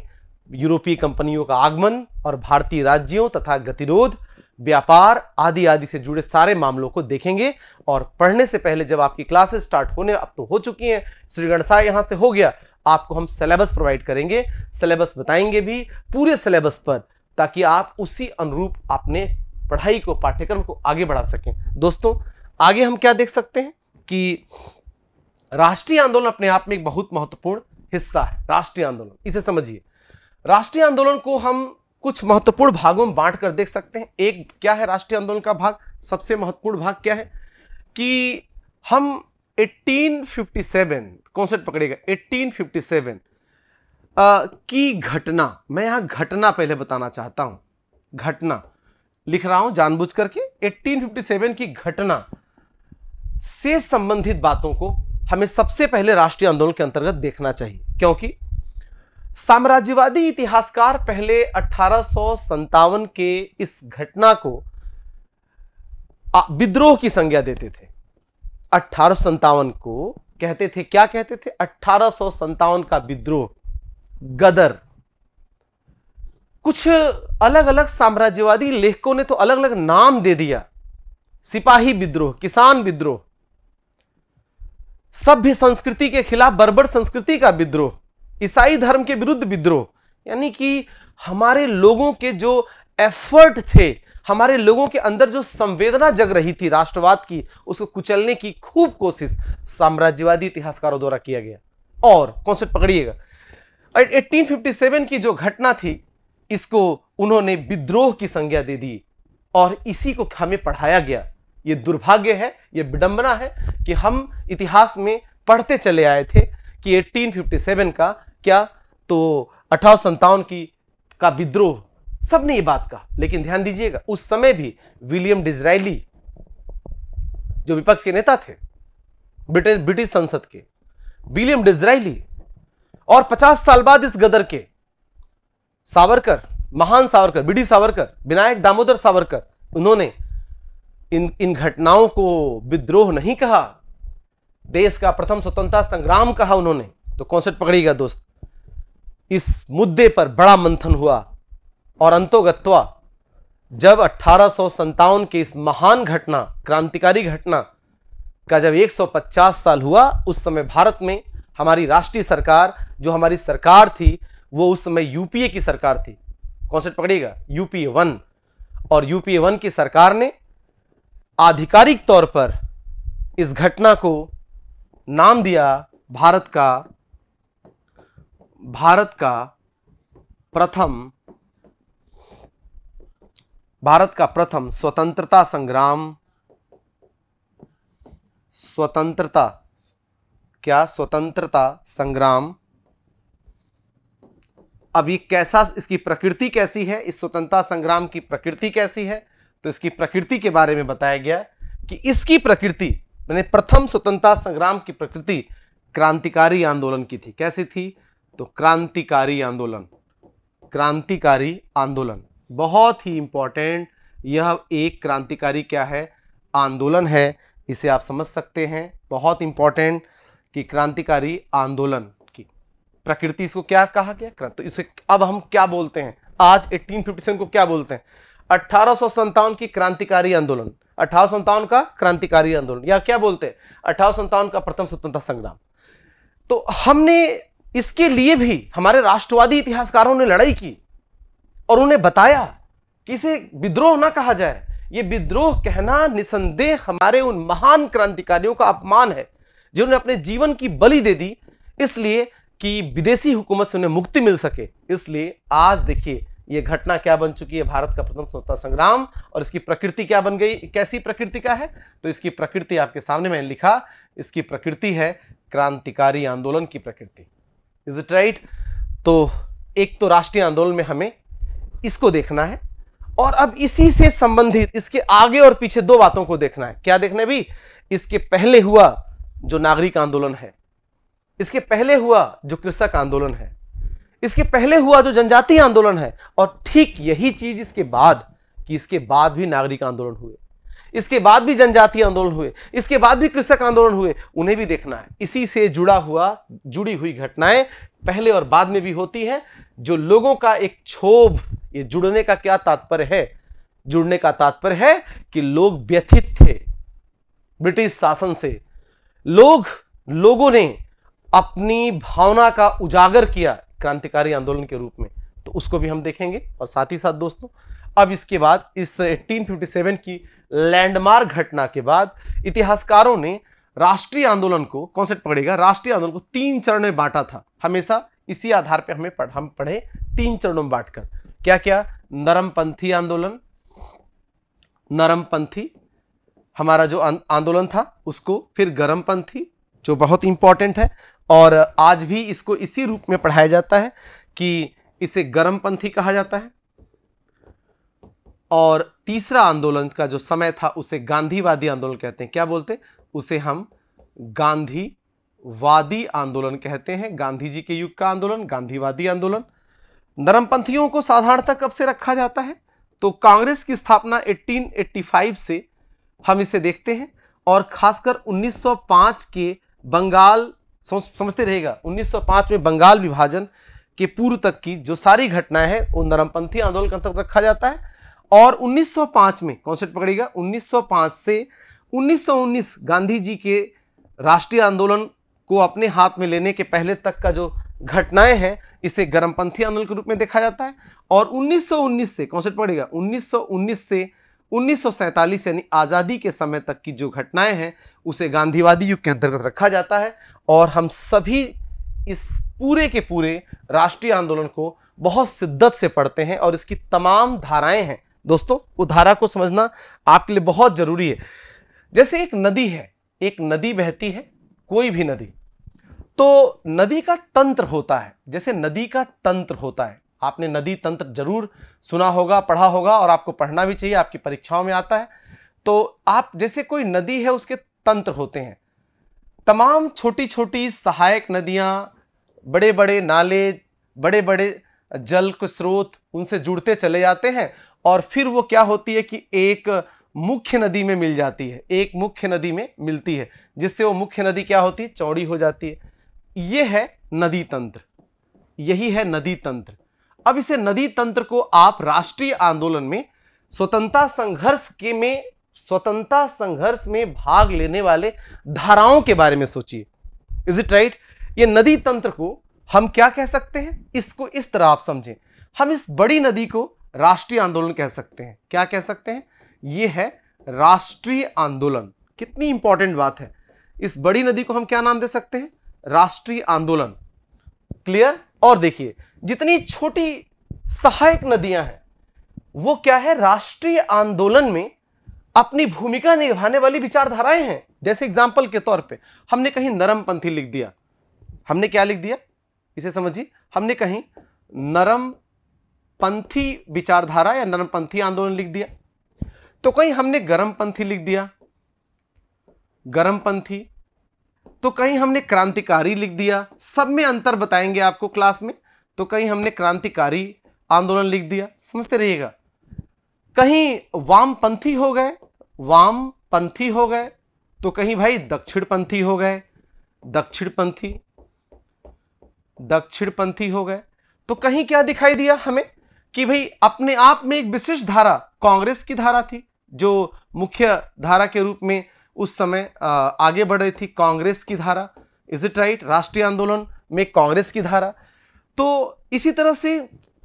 यूरोपीय कंपनियों का आगमन और भारतीय राज्यों तथा गतिरोध व्यापार आदि आदि से जुड़े सारे मामलों को देखेंगे और पढ़ने से पहले जब आपकी क्लासेस स्टार्ट होने अब तो हो चुकी हैं श्रीगणसा यहाँ से हो गया आपको हम सिलेबस प्रोवाइड करेंगे सिलेबस बताएंगे भी पूरे सिलेबस पर ताकि आप उसी अनुरूप अपने पढ़ाई को पाठ्यक्रम को आगे बढ़ा सकें दोस्तों आगे हम क्या देख सकते हैं कि राष्ट्रीय आंदोलन अपने आप में एक बहुत महत्वपूर्ण हिस्सा है राष्ट्रीय आंदोलन इसे समझिए राष्ट्रीय आंदोलन को हम कुछ महत्वपूर्ण भागों में बांट कर देख सकते हैं एक क्या है राष्ट्रीय आंदोलन का भाग सबसे महत्वपूर्ण भाग क्या है कि हम 1857 कॉन्सेप्ट पकड़ेगा 1857 आ, की घटना मैं यहां घटना पहले बताना चाहता हूं घटना लिख रहा हूं जानबूझ करके 1857 की घटना से संबंधित बातों को हमें सबसे पहले राष्ट्रीय आंदोलन के अंतर्गत देखना चाहिए क्योंकि साम्राज्यवादी इतिहासकार पहले अठारह के इस घटना को विद्रोह की संज्ञा देते थे 1857 को कहते थे क्या कहते थे अठारह का विद्रोह गदर कुछ अलग अलग साम्राज्यवादी लेखकों ने तो अलग अलग नाम दे दिया सिपाही विद्रोह किसान विद्रोह सभ्य संस्कृति के खिलाफ बर्बर संस्कृति का विद्रोह ईसाई धर्म के विरुद्ध विद्रोह यानी कि हमारे लोगों के जो एफर्ट थे हमारे लोगों के अंदर जो संवेदना जग रही थी राष्ट्रवाद की उसको कुचलने की खूब कोशिश साम्राज्यवादी इतिहासकारों द्वारा किया गया और कॉन्सेप्ट पकड़िएगा 1857 की जो घटना थी इसको उन्होंने विद्रोह की संज्ञा दे दी और इसी को हमें पढ़ाया गया ये दुर्भाग्य है ये विडंबना है कि हम इतिहास में पढ़ते चले आए थे कि 1857 का क्या तो अठारह की का विद्रोह सबने ये बात कहा लेकिन ध्यान दीजिएगा उस समय भी विलियम डिजराइली जो विपक्ष के नेता थे ब्रिटेन ब्रिटिश संसद के विलियम डिजराइली और 50 साल बाद इस गदर के सावरकर महान सावरकर बीडी सावरकर विनायक दामोदर सावरकर उन्होंने इन इन घटनाओं को विद्रोह नहीं कहा देश का प्रथम स्वतंत्रता संग्राम कहा उन्होंने तो कॉन्सेप्ट पकड़ेगा दोस्त इस मुद्दे पर बड़ा मंथन हुआ और अंतोगत्वा जब अट्ठारह की इस महान घटना क्रांतिकारी घटना का जब 150 साल हुआ उस समय भारत में हमारी राष्ट्रीय सरकार जो हमारी सरकार थी वो उस समय यूपीए की सरकार थी कौन से पकड़िएगा यूपीए वन और यूपीए वन की सरकार ने आधिकारिक तौर पर इस घटना को नाम दिया भारत का भारत का प्रथम भारत का प्रथम स्वतंत्रता संग्राम स्वतंत्रता क्या स्वतंत्रता संग्राम अब ये कैसा इसकी प्रकृति कैसी है इस स्वतंत्रता संग्राम की प्रकृति कैसी है तो इसकी प्रकृति के बारे में बताया गया कि इसकी प्रकृति मैंने प्रथम स्वतंत्रता संग्राम की प्रकृति क्रांतिकारी आंदोलन की थी कैसी थी तो क्रांतिकारी आंदोलन क्रांतिकारी आंदोलन बहुत ही इम्पॉर्टेंट यह एक क्रांतिकारी क्या है आंदोलन है इसे आप समझ सकते हैं बहुत इम्पॉर्टेंट कि क्रांतिकारी आंदोलन की प्रकृति इसको क्या कहा गया क्रांति तो इसे अब हम क्या बोलते हैं आज 1857 को क्या बोलते हैं अठारह की क्रांतिकारी आंदोलन अठारह का क्रांतिकारी आंदोलन या क्या बोलते हैं अठारह का प्रथम स्वतंत्रता संग्राम तो हमने इसके लिए भी हमारे राष्ट्रवादी इतिहासकारों ने लड़ाई की और उन्हें बताया कि इसे विद्रोह ना कहा जाए ये विद्रोह कहना निसंदेह हमारे उन महान क्रांतिकारियों का अपमान है जिन्होंने अपने जीवन की बलि दे दी इसलिए कि विदेशी हुकूमत से उन्हें मुक्ति मिल सके इसलिए आज देखिए ये घटना क्या बन चुकी है भारत का प्रथम स्वतंत्रता संग्राम और इसकी प्रकृति क्या बन गई कैसी प्रकृति का है तो इसकी प्रकृति आपके सामने मैंने लिखा इसकी प्रकृति है क्रांतिकारी आंदोलन की प्रकृति इज इट राइट तो एक तो राष्ट्रीय आंदोलन में हमें इसको देखना है और अब इसी से संबंधित इसके आगे और पीछे दो बातों को देखना है क्या देखना है भी इसके पहले हुआ जो नागरिक आंदोलन है इसके पहले हुआ जो कृषक आंदोलन है इसके पहले हुआ जो जनजातीय आंदोलन है और ठीक यही चीज इसके बाद कि इसके बाद भी नागरिक आंदोलन हुए इसके बाद भी जनजातीय आंदोलन हुए इसके बाद भी कृषक आंदोलन हुए उन्हें भी देखना है इसी से जुड़ा हुआ जुड़ी हुई घटनाएं पहले और बाद में भी होती हैं जो लोगों का एक क्षोभ ये जुड़ने का क्या तात्पर्य है जुड़ने का तात्पर्य है कि लोग व्यथित थे ब्रिटिश शासन से लोग लोगों ने अपनी भावना का उजागर किया क्रांतिकारी आंदोलन के रूप में तो उसको भी हम देखेंगे और साथ ही साथ दोस्तों अब इसके बाद इस 1857 की लैंडमार्क घटना के बाद इतिहासकारों ने राष्ट्रीय आंदोलन को कॉन्सेप्ट पकड़ेगा राष्ट्रीय आंदोलन को तीन चरण में बांटा था हमेशा इसी आधार पर हमें पढ़, हम पढ़े तीन चरणों में बांटकर क्या क्या नरमपंथी आंदोलन नरमपंथी हमारा जो आंदोलन था उसको फिर गर्मपंथी जो बहुत इंपॉर्टेंट है और आज भी इसको इसी रूप में पढ़ाया जाता है कि इसे गर्मपंथी कहा जाता है और तीसरा आंदोलन का जो समय था उसे गांधीवादी आंदोलन कहते हैं क्या बोलते हैं उसे हम गांधीवादी आंदोलन कहते हैं गांधी जी के युग का आंदोलन गांधीवादी आंदोलन नरमपंथियों को साधारणतः कब से रखा जाता है तो कांग्रेस की स्थापना 1885 से हम इसे देखते हैं और खासकर 1905 के बंगाल समझते रहेगा 1905 में बंगाल विभाजन के पूर्व तक की जो सारी घटनाएं हैं वो नरमपंथी आंदोलन के अंतर्गत रखा जाता है और 1905 में सेट पकड़ेगा 1905 से 1919 गांधी जी के राष्ट्रीय आंदोलन को अपने हाथ में लेने के पहले तक का जो घटनाएं हैं इसे गर्मपंथी आंदोलन के रूप में देखा जाता है और 1919 से कौन से पड़ेगा 1919 से उन्नीस यानी आज़ादी के समय तक की जो घटनाएं हैं उसे गांधीवादी युग के अंतर्गत रखा जाता है और हम सभी इस पूरे के पूरे राष्ट्रीय आंदोलन को बहुत शिद्दत से पढ़ते हैं और इसकी तमाम धाराएं हैं दोस्तों वो धारा को समझना आपके लिए बहुत ज़रूरी है जैसे एक नदी है एक नदी बहती है कोई भी नदी तो नदी का तंत्र होता है जैसे नदी का तंत्र होता है आपने नदी तंत्र जरूर सुना होगा पढ़ा होगा और आपको पढ़ना भी चाहिए आपकी परीक्षाओं में आता है तो आप जैसे कोई नदी है उसके तंत्र होते हैं तमाम छोटी छोटी सहायक नदियाँ बड़े बड़े नाले बड़े बड़े जल के स्रोत उनसे जुड़ते चले जाते हैं और फिर वो क्या होती है कि एक मुख्य नदी में मिल जाती है एक मुख्य नदी में मिलती है जिससे वो मुख्य नदी क्या होती है चौड़ी हो जाती है ये है नदी तंत्र यही है नदी तंत्र अब इसे नदी तंत्र को आप राष्ट्रीय आंदोलन में स्वतंत्रता संघर्ष के में स्वतंत्रता संघर्ष में भाग लेने वाले धाराओं के बारे में सोचिए इज इट राइट ये नदी तंत्र को हम क्या कह सकते हैं इसको इस तरह आप समझें हम इस बड़ी नदी को राष्ट्रीय आंदोलन कह सकते हैं क्या कह सकते हैं ये है राष्ट्रीय आंदोलन कितनी इंपॉर्टेंट बात है इस बड़ी नदी को हम क्या नाम दे सकते हैं राष्ट्रीय आंदोलन क्लियर और देखिए जितनी छोटी सहायक नदियां हैं वो क्या है राष्ट्रीय आंदोलन में अपनी भूमिका निभाने वाली विचारधाराएं हैं जैसे एग्जाम्पल के तौर पे हमने कहीं नरमपंथी लिख दिया हमने क्या लिख दिया इसे समझिए हमने कहीं नरमपंथी विचारधारा या नरमपंथी आंदोलन लिख दिया तो कहीं हमने गर्मपंथी लिख दिया गर्मपंथी तो कहीं हमने क्रांतिकारी लिख दिया सब में अंतर बताएंगे आपको क्लास में तो कहीं हमने क्रांतिकारी आंदोलन लिख दिया समझते रहिएगा कहीं वामपंथी हो गए वामपंथी हो गए तो कहीं भाई दक्षिणपंथी हो गए दक्षिणपंथी दक्षिणपंथी हो गए तो कहीं क्या दिखाई दिया हमें कि भाई अपने आप में एक विशिष्ट धारा कांग्रेस की धारा थी जो मुख्य धारा के रूप में उस समय आगे बढ़ रही थी कांग्रेस की धारा इज इट राइट राष्ट्रीय आंदोलन में कांग्रेस की धारा तो इसी तरह से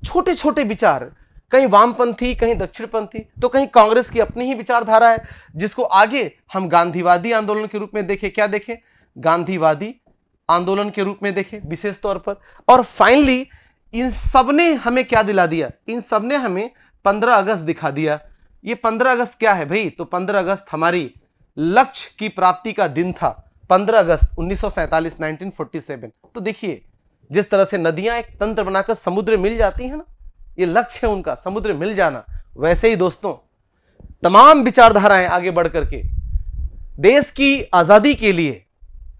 छोटे छोटे विचार कहीं वामपंथी कहीं दक्षिणपंथी तो कहीं कांग्रेस की अपनी ही विचारधारा है जिसको आगे हम गांधीवादी आंदोलन के रूप में देखें क्या देखें गांधीवादी आंदोलन के रूप में देखें विशेष तौर पर और फाइनली इन सब ने हमें क्या दिला दिया इन सब ने हमें पंद्रह अगस्त दिखा दिया ये पंद्रह अगस्त क्या है भाई तो पंद्रह अगस्त हमारी लक्ष्य की प्राप्ति का दिन था 15 अगस्त 1947 1947 तो देखिए जिस तरह से नदियां एक तंत्र बनाकर समुद्र मिल जाती हैं ना ये लक्ष्य है उनका समुद्र मिल जाना वैसे ही दोस्तों तमाम विचारधाराएं आगे बढ़ करके देश की आज़ादी के लिए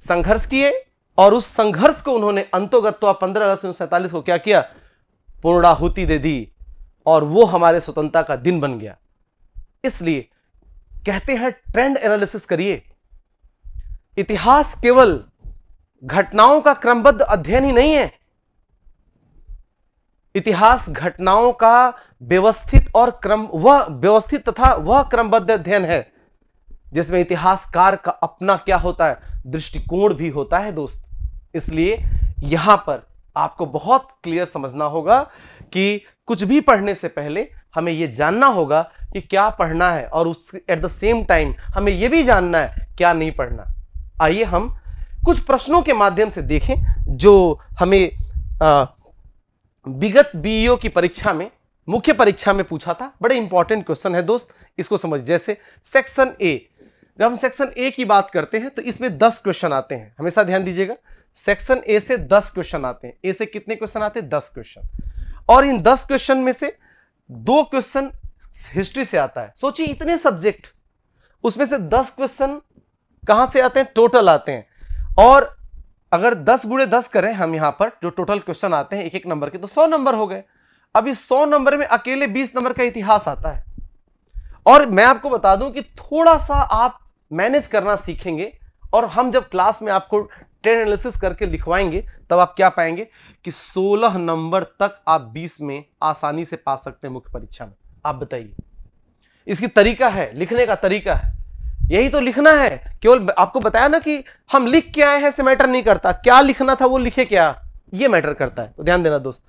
संघर्ष किए और उस संघर्ष को उन्होंने अंतोगत्वा तो पंद्रह अगस्त उन्नीस सैंतालीस को क्या किया पूर्णाहुति दे दी और वो हमारे स्वतंत्रता का दिन बन गया इसलिए कहते हैं ट्रेंड एनालिसिस करिए इतिहास केवल घटनाओं का क्रमबद्ध अध्ययन ही नहीं है इतिहास घटनाओं का व्यवस्थित और क्रम वह व्यवस्थित तथा वह क्रमबद्ध अध्ययन है जिसमें इतिहासकार का अपना क्या होता है दृष्टिकोण भी होता है दोस्त इसलिए यहां पर आपको बहुत क्लियर समझना होगा कि कुछ भी पढ़ने से पहले हमें ये जानना होगा कि क्या पढ़ना है और उस एट द सेम टाइम हमें ये भी जानना है क्या नहीं पढ़ना आइए हम कुछ प्रश्नों के माध्यम से देखें जो हमें विगत बी की परीक्षा में मुख्य परीक्षा में पूछा था बड़े इंपॉर्टेंट क्वेश्चन है दोस्त इसको समझ जैसे सेक्शन ए जब हम सेक्शन ए की बात करते हैं तो इसमें दस क्वेश्चन आते हैं हमेशा ध्यान दीजिएगा सेक्शन ए से दस क्वेश्चन आते हैं ए से कितने क्वेश्चन आते हैं दस क्वेश्चन और इन दस क्वेश्चन में से दो क्वेश्चन हिस्ट्री से आता है सोचिए इतने सब्जेक्ट उसमें से दस क्वेश्चन कहां से आते हैं टोटल आते हैं और अगर दस गुड़े दस करें हम यहां पर जो टोटल क्वेश्चन आते हैं एक एक नंबर के तो सौ नंबर हो गए अब इस सौ नंबर में अकेले बीस नंबर का इतिहास आता है और मैं आपको बता दूं कि थोड़ा सा आप मैनेज करना सीखेंगे और हम जब क्लास में आपको ट्रेंड एनालिसिस करके लिखवाएंगे तब आप क्या पाएंगे कि 16 नंबर तक आप 20 में आसानी से पा सकते हैं मुख्य परीक्षा में आप बताइए इसकी तरीका है लिखने का तरीका है यही तो लिखना है केवल आपको बताया ना कि हम लिख के आए हैं से मैटर नहीं करता क्या लिखना था वो लिखे क्या ये मैटर करता है तो ध्यान देना दोस्त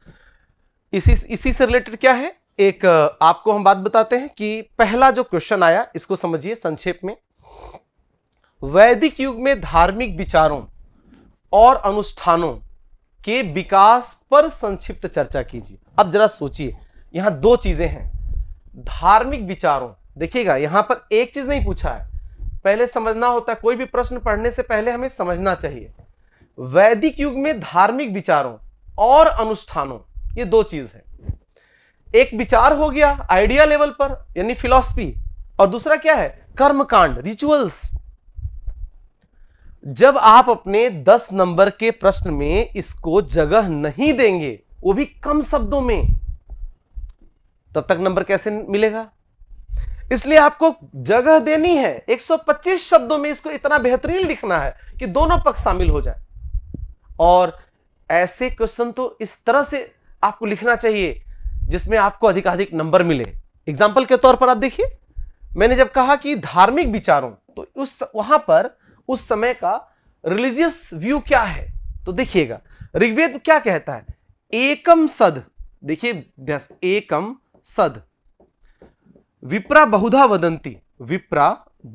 इसी इसी से रिलेटेड क्या है एक आपको हम बात बताते हैं कि पहला जो क्वेश्चन आया इसको समझिए संक्षेप में वैदिक युग में धार्मिक विचारों और अनुष्ठानों के विकास पर संक्षिप्त चर्चा कीजिए अब जरा सोचिए यहां दो चीजें हैं धार्मिक विचारों देखिएगा यहां पर एक चीज नहीं पूछा है पहले समझना होता है कोई भी प्रश्न पढ़ने से पहले हमें समझना चाहिए वैदिक युग में धार्मिक विचारों और अनुष्ठानों ये दो चीज है एक विचार हो गया आइडिया लेवल पर यानी फिलॉसफी और दूसरा क्या है कर्मकांड रिचुअल्स जब आप अपने 10 नंबर के प्रश्न में इसको जगह नहीं देंगे वो भी कम शब्दों में तब तक नंबर कैसे मिलेगा इसलिए आपको जगह देनी है 125 शब्दों में इसको इतना बेहतरीन लिखना है कि दोनों पक्ष शामिल हो जाए और ऐसे क्वेश्चन तो इस तरह से आपको लिखना चाहिए जिसमें आपको अधिकाधिक नंबर मिले एग्जाम्पल के तौर पर आप देखिए मैंने जब कहा कि धार्मिक विचारों तो उस वहां पर उस समय का रिलीजियस व्यू क्या है तो देखिएगा ऋग्वेद क्या कहता है एकम सद देखिए एकम सद विप्रा बहुधा वदंती विप्रा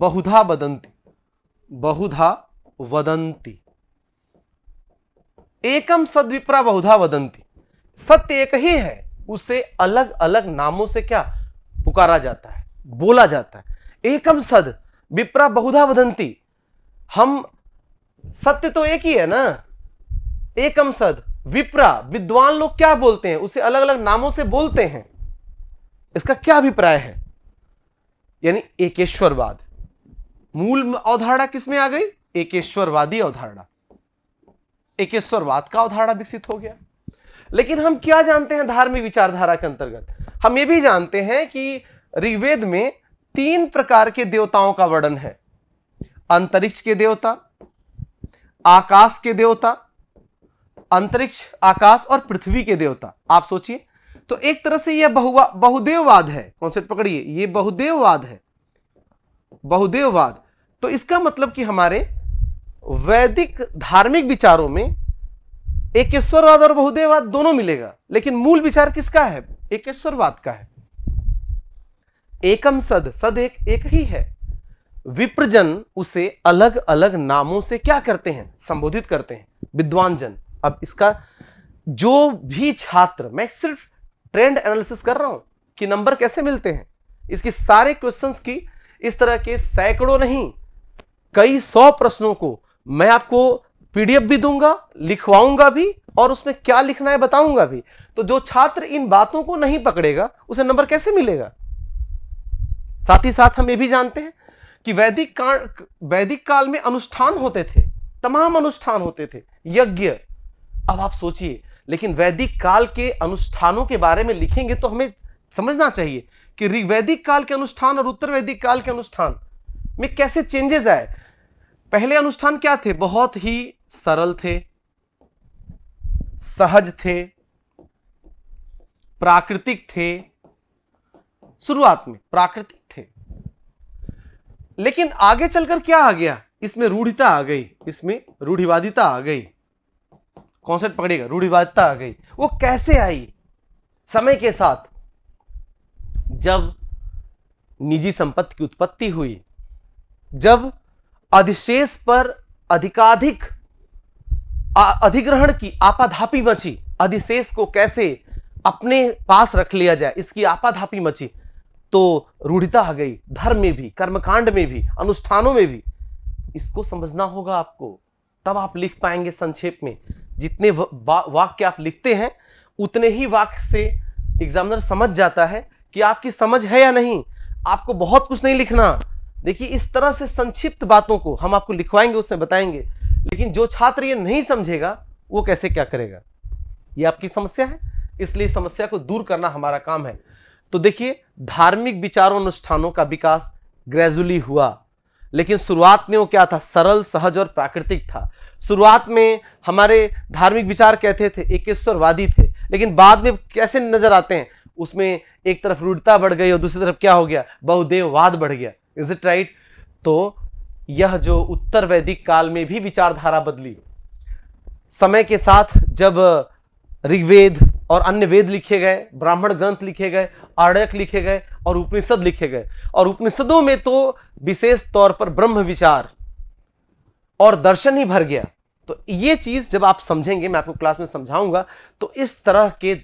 बहुधा वदंती बहुधा वदंती एकम सद विप्रा बहुधा वदंती सत्य एक ही है उसे अलग अलग नामों से क्या पुकारा जाता है बोला जाता है एकम सद विप्रा बहुधा वदंती हम सत्य तो एक ही है ना एकम सद विप्रा विद्वान लोग क्या बोलते हैं उसे अलग अलग नामों से बोलते हैं इसका क्या अभिप्राय है यानी एकेश्वरवाद मूल अवधारणा किसमें आ गई एकेश्वरवादी अवधारणा एकेश्वरवाद का अवधारणा विकसित हो गया लेकिन हम क्या जानते हैं धार्मिक विचारधारा के अंतर्गत हम ये भी जानते हैं कि ऋग्वेद में तीन प्रकार के देवताओं का वर्णन है अंतरिक्ष के देवता आकाश के देवता अंतरिक्ष आकाश और पृथ्वी के देवता आप सोचिए तो एक तरह से यह बहुवा बहुदेववाद है कॉन्सेप्ट पकड़िए यह बहुदेववाद है बहुदेववाद तो इसका मतलब कि हमारे वैदिक धार्मिक विचारों में एकेश्वरवाद और बहुदेववाद दोनों मिलेगा लेकिन मूल विचार किसका है एकेश्वरवाद का है एकम सद सद एक एक ही है विप्रजन उसे अलग अलग नामों से क्या करते हैं संबोधित करते हैं विद्वान जन अब इसका जो भी छात्र मैं सिर्फ ट्रेंड एनालिसिस कर रहा हूं कि नंबर कैसे मिलते हैं इसके सारे क्वेश्चंस की इस तरह के सैकड़ों नहीं कई सौ प्रश्नों को मैं आपको पीडीएफ भी दूंगा लिखवाऊंगा भी और उसमें क्या लिखना है बताऊंगा भी तो जो छात्र इन बातों को नहीं पकड़ेगा उसे नंबर कैसे मिलेगा साथ ही साथ हम ये भी जानते हैं कि वैदिक काल वैदिक काल में अनुष्ठान होते थे तमाम अनुष्ठान होते थे यज्ञ अब आप सोचिए लेकिन वैदिक काल के अनुष्ठानों के बारे में लिखेंगे तो हमें समझना चाहिए कि ऋग्वैदिक काल के अनुष्ठान और उत्तर वैदिक काल के अनुष्ठान में कैसे चेंजेस आए पहले अनुष्ठान क्या थे बहुत ही सरल थे सहज थे प्राकृतिक थे शुरुआत में प्राकृतिक थे लेकिन आगे चलकर क्या आ गया इसमें रूढ़िता आ गई इसमें रूढ़िवादिता आ गई कॉन्सेप्ट पकड़ेगा रूढ़िवादिता आ गई वो कैसे आई समय के साथ जब निजी संपत्ति की उत्पत्ति हुई जब अधिशेष पर अधिकाधिक अधिग्रहण की आपाधापी मची अधिशेष को कैसे अपने पास रख लिया जाए इसकी आपाधापी मची तो रूढ़िता आ गई धर्म में भी कर्मकांड में भी अनुष्ठानों में भी इसको समझना होगा आपको तब आप लिख पाएंगे संक्षेप में जितने वाक्य आप लिखते हैं उतने ही वाक्य से एग्जामिनर समझ जाता है कि आपकी समझ है या नहीं आपको बहुत कुछ नहीं लिखना देखिए इस तरह से संक्षिप्त बातों को हम आपको लिखवाएंगे उसमें बताएंगे लेकिन जो छात्र ये नहीं समझेगा वो कैसे क्या करेगा ये आपकी समस्या है इसलिए समस्या को दूर करना हमारा काम है तो देखिए धार्मिक विचारों अनुष्ठानों का विकास ग्रेजुअली हुआ लेकिन शुरुआत में वो क्या था सरल सहज और प्राकृतिक था शुरुआत में हमारे धार्मिक विचार कहते थे एकेश्वरवादी थे लेकिन बाद में कैसे नजर आते हैं उसमें एक तरफ रूढ़ता बढ़ गई और दूसरी तरफ क्या हो गया बहुदेववाद बढ़ गया इज इट राइट तो यह जो उत्तर वैदिक काल में भी विचारधारा बदली समय के साथ जब ऋग्वेद और अन्य वेद लिखे गए ब्राह्मण ग्रंथ लिखे गए आर्यक लिखे गए और उपनिषद लिखे गए और उपनिषदों में तो विशेष तौर पर ब्रह्म विचार और दर्शन ही भर गया तो ये चीज जब आप समझेंगे मैं आपको क्लास में समझाऊंगा तो इस तरह के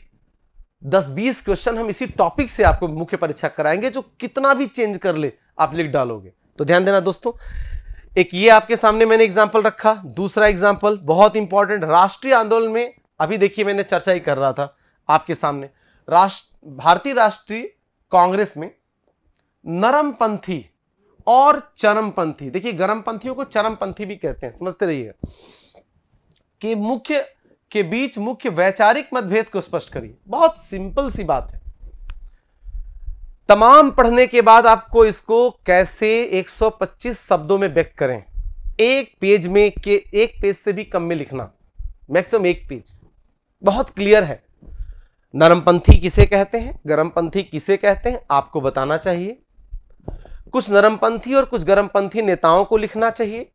10-20 क्वेश्चन हम इसी टॉपिक से आपको मुख्य परीक्षा कराएंगे जो कितना भी चेंज कर ले आप लिख डालोगे तो ध्यान देना दोस्तों एक ये आपके सामने मैंने एग्जाम्पल रखा दूसरा एग्जाम्पल बहुत इंपॉर्टेंट राष्ट्रीय आंदोलन में अभी देखिए मैंने चर्चा ही कर रहा था आपके सामने राष्ट्र भारतीय राष्ट्रीय कांग्रेस में नरमपंथी और चरमपंथी देखिए गरमपंथियों को चरमपंथी भी कहते हैं समझते रहिए कि मुख्य के बीच मुख्य वैचारिक मतभेद को स्पष्ट करिए बहुत सिंपल सी बात है तमाम पढ़ने के बाद आपको इसको कैसे 125 शब्दों में व्यक्त करें एक पेज में के एक पेज से भी कम में लिखना मैक्सिमम एक पेज बहुत क्लियर है नरमपंथी किसे कहते हैं गर्मपंथी किसे कहते हैं आपको बताना चाहिए कुछ नरमपंथी और कुछ गर्मपंथी नेताओं को लिखना चाहिए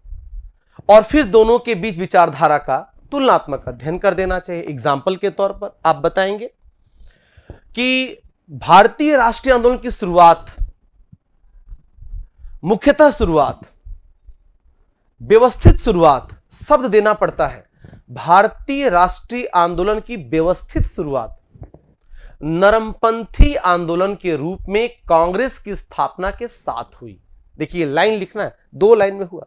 और फिर दोनों के बीच विचारधारा का तुलनात्मक अध्ययन कर देना चाहिए एग्जाम्पल के तौर पर आप बताएंगे कि भारतीय राष्ट्रीय आंदोलन की शुरुआत मुख्यतः शुरुआत व्यवस्थित शुरुआत शब्द देना पड़ता है भारतीय राष्ट्रीय आंदोलन की व्यवस्थित शुरुआत नरमपंथी आंदोलन के रूप में कांग्रेस की स्थापना के साथ हुई देखिए लाइन लिखना है दो लाइन में हुआ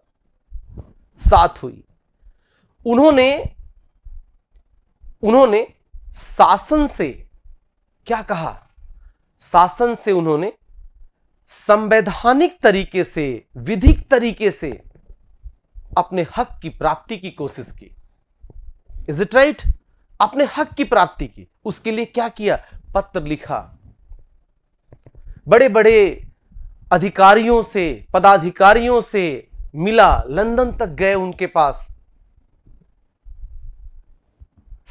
साथ हुई उन्होंने उन्होंने शासन से क्या कहा शासन से उन्होंने संवैधानिक तरीके से विधिक तरीके से अपने हक की प्राप्ति की कोशिश की इज इट राइट अपने हक की प्राप्ति की उसके लिए क्या किया पत्र लिखा बड़े बड़े अधिकारियों से पदाधिकारियों से मिला लंदन तक गए उनके पास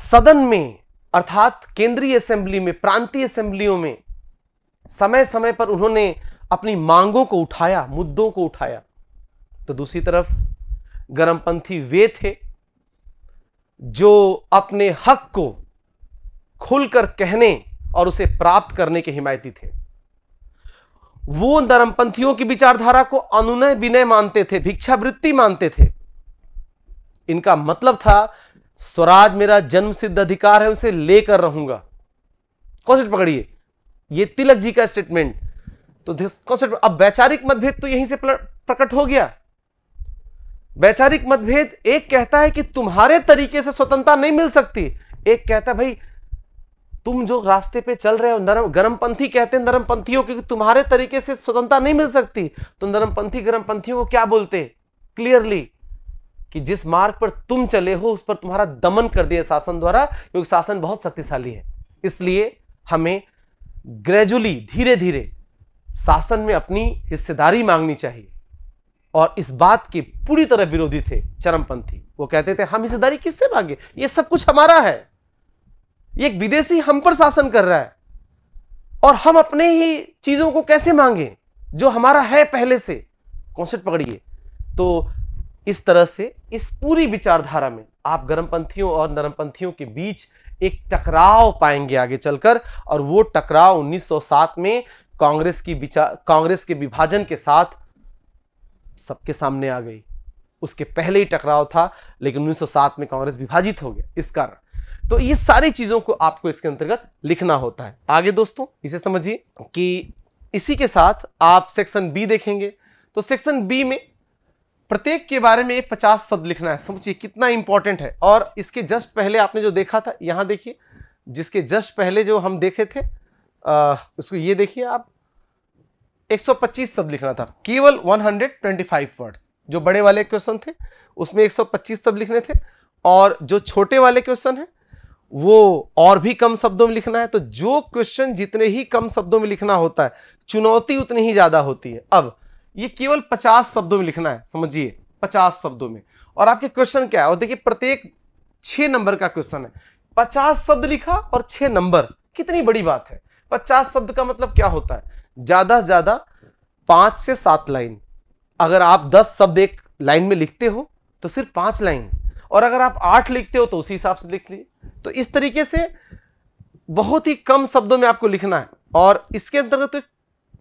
सदन में अर्थात केंद्रीय असेंबली में प्रांतीय असेंबलियों में समय समय पर उन्होंने अपनी मांगों को उठाया मुद्दों को उठाया तो दूसरी तरफ गर्मपंथी वे थे जो अपने हक को खुलकर कहने और उसे प्राप्त करने के हिमायती थे वो धर्मपंथियों की विचारधारा को अनुनय विनय मानते थे भिक्षावृत्ति मानते थे इनका मतलब था स्वराज मेरा जन्म सिद्ध अधिकार है उसे लेकर रहूंगा कॉन्सेप्ट पकड़िए ये तिलक जी का स्टेटमेंट तो कॉन्सेप्ट अब वैचारिक मतभेद तो यहीं से प्रकट हो गया वैचारिक मतभेद एक कहता है कि तुम्हारे तरीके से स्वतंत्रता नहीं मिल सकती एक कहता है भाई तुम जो रास्ते पे चल रहे हो नरम गर्मपंथी कहते हैं नरमपंथियों क्योंकि तुम्हारे तरीके से स्वतंत्रता नहीं मिल सकती तो नरमपंथी गर्मपंथियों को क्या बोलते क्लियरली कि जिस मार्ग पर तुम चले हो उस पर तुम्हारा दमन कर दिया शासन द्वारा क्योंकि शासन बहुत शक्तिशाली है इसलिए हमें ग्रेजुअली धीरे धीरे शासन में अपनी हिस्सेदारी मांगनी चाहिए और इस बात के पूरी तरह विरोधी थे चरमपंथी वो कहते थे हम हिस्सेदारी किससे मांगे ये सब कुछ हमारा है ये एक विदेशी हम पर शासन कर रहा है और हम अपने ही चीजों को कैसे मांगे जो हमारा है पहले से कॉन्सेप्ट पकड़िए तो इस तरह से इस पूरी विचारधारा में आप गर्मपंथियों और नरमपंथियों के बीच एक टकराव पाएंगे आगे चलकर और वो टकराव 1907 में कांग्रेस की विचार कांग्रेस के विभाजन के साथ सबके सामने आ गई उसके पहले ही टकराव था लेकिन 1907 में कांग्रेस विभाजित हो गया इस कारण तो ये सारी चीज़ों को आपको इसके अंतर्गत लिखना होता है आगे दोस्तों इसे समझिए कि इसी के साथ आप सेक्शन बी देखेंगे तो सेक्शन बी में प्रत्येक के बारे में पचास शब्द लिखना है समझिए कितना इंपॉर्टेंट है और इसके जस्ट पहले आपने जो देखा था यहां देखिए जिसके जस्ट पहले जो हम देखे थे आ, उसको ये देखिए आप 125 शब्द लिखना था केवल 125 वर्ड्स जो बड़े वाले क्वेश्चन थे उसमें 125 सब लिखने थे और जो छोटे वाले क्वेश्चन हैं वो और भी कम शब्दों में लिखना है तो जो क्वेश्चन जितने ही कम शब्दों में लिखना होता है चुनौती उतनी ही ज़्यादा होती है अब ये केवल पचास शब्दों में लिखना है समझिए पचास शब्दों में और आपके क्वेश्चन क्या है और देखिए प्रत्येक छः नंबर का क्वेश्चन है पचास शब्द लिखा और छः नंबर कितनी बड़ी बात है पचास शब्द का मतलब क्या होता है ज्यादा से ज्यादा पांच से सात लाइन अगर आप दस शब्द एक लाइन में लिखते हो तो सिर्फ पांच लाइन और अगर आप आठ लिखते हो तो उसी हिसाब से लिख लिए तो इस तरीके से बहुत ही कम शब्दों में आपको लिखना है और इसके अंतर्गत तो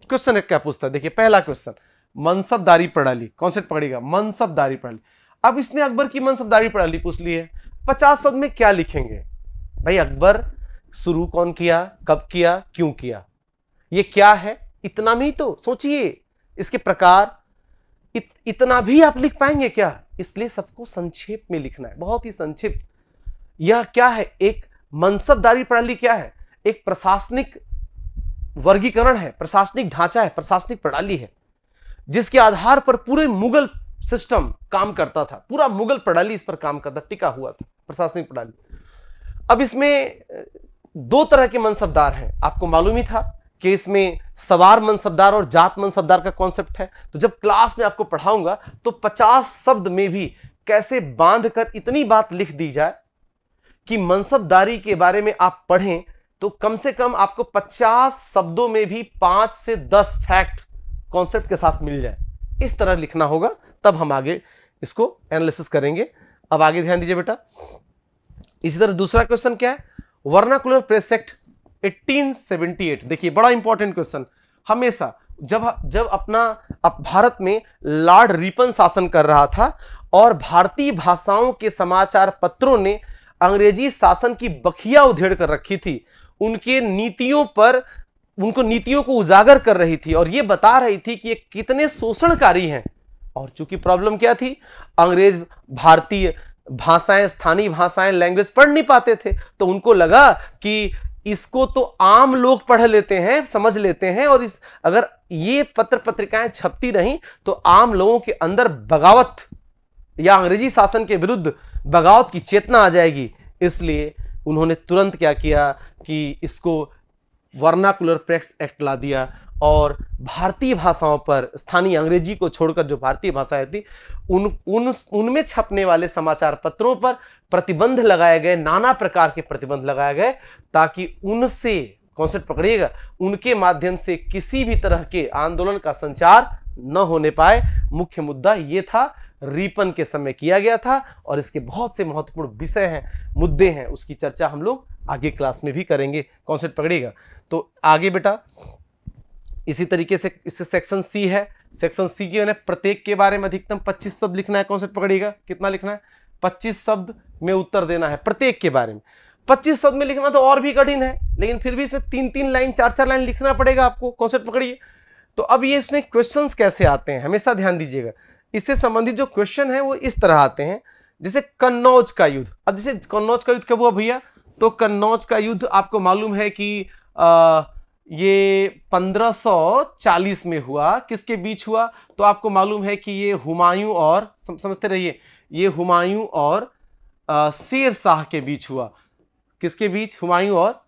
क्वेश्चन क्या पूछता है देखिए पहला क्वेश्चन मनसबदारी प्रणाली कॉन्सेप्ट पकड़ेगा मनसबदारी प्रणाली अब इसने अकबर की मनसबदारी प्रणाली पूछ ली है पचास शब्द में क्या लिखेंगे भाई अकबर शुरू कौन किया कब किया क्यों किया ये क्या है इतना भी तो सोचिए इसके प्रकार इत, इतना भी आप लिख पाएंगे क्या इसलिए सबको संक्षेप में लिखना है बहुत ही संक्षिप्त यह क्या है एक मनसबदारी प्रणाली क्या है एक प्रशासनिक वर्गीकरण है प्रशासनिक ढांचा है प्रशासनिक प्रणाली है जिसके आधार पर पूरे मुगल सिस्टम काम करता था पूरा मुगल प्रणाली इस पर काम करता टिका हुआ था प्रशासनिक प्रणाली अब इसमें दो तरह के मनसबदार हैं आपको मालूम ही था कि इसमें सवार मनसबदार और जात मनसबदार का कॉन्सेप्ट है तो जब क्लास में आपको पढ़ाऊंगा तो पचास शब्द में भी कैसे बांध कर इतनी बात लिख दी जाए कि मनसबदारी के बारे में आप पढ़ें तो कम से कम आपको पचास शब्दों में भी पांच से दस फैक्ट कॉन्सेप्ट के साथ मिल जाए इस तरह लिखना होगा तब हम आगे इसको एनालिसिस करेंगे अब आगे ध्यान दीजिए बेटा इसी तरह दूसरा क्वेश्चन क्या है वर्नाकुलर प्रेस एक्ट 1878 देखिए बड़ा इंपॉर्टेंट क्वेश्चन हमेशा जब जब अपना अप भारत में लॉर्ड रिपन शासन कर रहा था और भारतीय भाषाओं के समाचार पत्रों ने अंग्रेजी शासन की बखिया उधेड़ कर रखी थी उनके नीतियों पर उनको नीतियों को उजागर कर रही थी और ये बता रही थी कि ये कितने शोषणकारी हैं और चूंकि प्रॉब्लम क्या थी अंग्रेज भारतीय भाषाएं स्थानीय भाषाएं लैंग्वेज पढ़ नहीं पाते थे तो उनको लगा कि इसको तो आम लोग पढ़ लेते हैं समझ लेते हैं और इस अगर ये पत्र पत्रिकाएं छपती रहीं तो आम लोगों के अंदर बगावत या अंग्रेजी शासन के विरुद्ध बगावत की चेतना आ जाएगी इसलिए उन्होंने तुरंत क्या किया कि इसको वर्नाकुलर प्रेस एक्ट ला दिया और भारतीय भाषाओं पर स्थानीय अंग्रेजी को छोड़कर जो भारतीय भाषाएं थी उन उन उनमें छपने वाले समाचार पत्रों पर प्रतिबंध लगाए गए नाना प्रकार के प्रतिबंध लगाए गए ताकि उनसे कॉन्सेप्ट पकड़िएगा उनके माध्यम से किसी भी तरह के आंदोलन का संचार न होने पाए मुख्य मुद्दा ये था रीपन के समय किया गया था और इसके बहुत से महत्वपूर्ण विषय हैं मुद्दे हैं उसकी चर्चा हम लोग आगे क्लास में भी करेंगे कॉन्सेप्ट पकड़िएगा तो आगे बेटा इसी तरीके से इससे सेक्शन सी है सेक्शन सी की प्रत्येक के बारे में अधिकतम 25 शब्द लिखना है कॉन्सेप्ट पकड़िएगा कितना लिखना है 25 शब्द में उत्तर देना है प्रत्येक के बारे में 25 शब्द में लिखना तो और भी कठिन है लेकिन फिर भी इसमें तीन तीन लाइन चार चार लाइन लिखना पड़ेगा आपको कॉन्सेप्ट पकड़िए तो अब ये इसमें क्वेश्चन कैसे आते हैं हमेशा ध्यान दीजिएगा इससे संबंधित जो क्वेश्चन है वो इस तरह आते हैं जैसे कन्नौज का युद्ध अब जैसे कन्नौज का युद्ध कब हुआ भैया तो कन्नौज का युद्ध आपको मालूम है कि आ, ये 1540 में हुआ किसके बीच हुआ तो आपको मालूम है कि ये हुमायूं और सम, समझते रहिए ये हुमायूं और शेर शाह के बीच हुआ किसके बीच हुमायूं और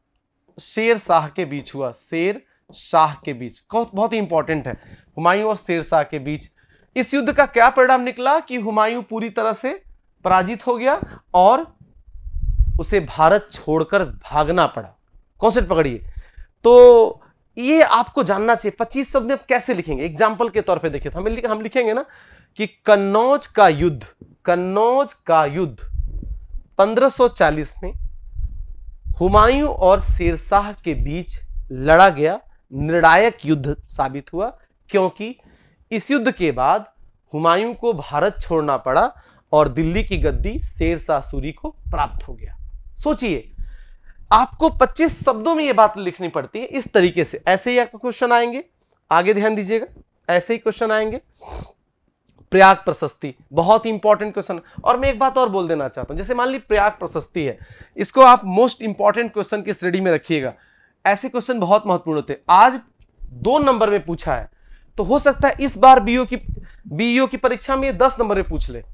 शेर शाह के बीच हुआ शेर शाह के बीच बहुत बहुत ही इंपॉर्टेंट है हुमायूं और शेर शाह के बीच इस युद्ध का क्या परिणाम निकला कि हुमायूं पूरी तरह से पराजित हो गया और उसे भारत छोड़कर भागना पड़ा कौन से पकड़िए तो ये आपको जानना चाहिए पच्चीस शब्द में कैसे लिखेंगे एग्जाम्पल के तौर पर देखिए हम तो हमें हम लिखेंगे ना कि कन्नौज का युद्ध कन्नौज का युद्ध 1540 में हुमायूं और शेरशाह के बीच लड़ा गया निर्णायक युद्ध साबित हुआ क्योंकि इस युद्ध के बाद हुमायूं को भारत छोड़ना पड़ा और दिल्ली की गद्दी शेरशाह सूरी को प्राप्त हो गया सोचिए आपको 25 शब्दों में ये बात लिखनी पड़ती है इस तरीके से ऐसे ही आपको क्वेश्चन आएंगे आगे ध्यान दीजिएगा ऐसे ही क्वेश्चन आएंगे प्रयाग प्रशस्ति बहुत ही इंपॉर्टेंट क्वेश्चन और मैं एक बात और बोल देना चाहता हूं जैसे मान ली प्रयाग प्रशस्ति है इसको आप मोस्ट इंपॉर्टेंट क्वेश्चन की श्रेणी में रखिएगा ऐसे क्वेश्चन बहुत महत्वपूर्ण होते हैं आज दो नंबर में पूछा है तो हो सकता है इस बार बीओ की बीओ की परीक्षा में ये दस नंबर में पूछ ले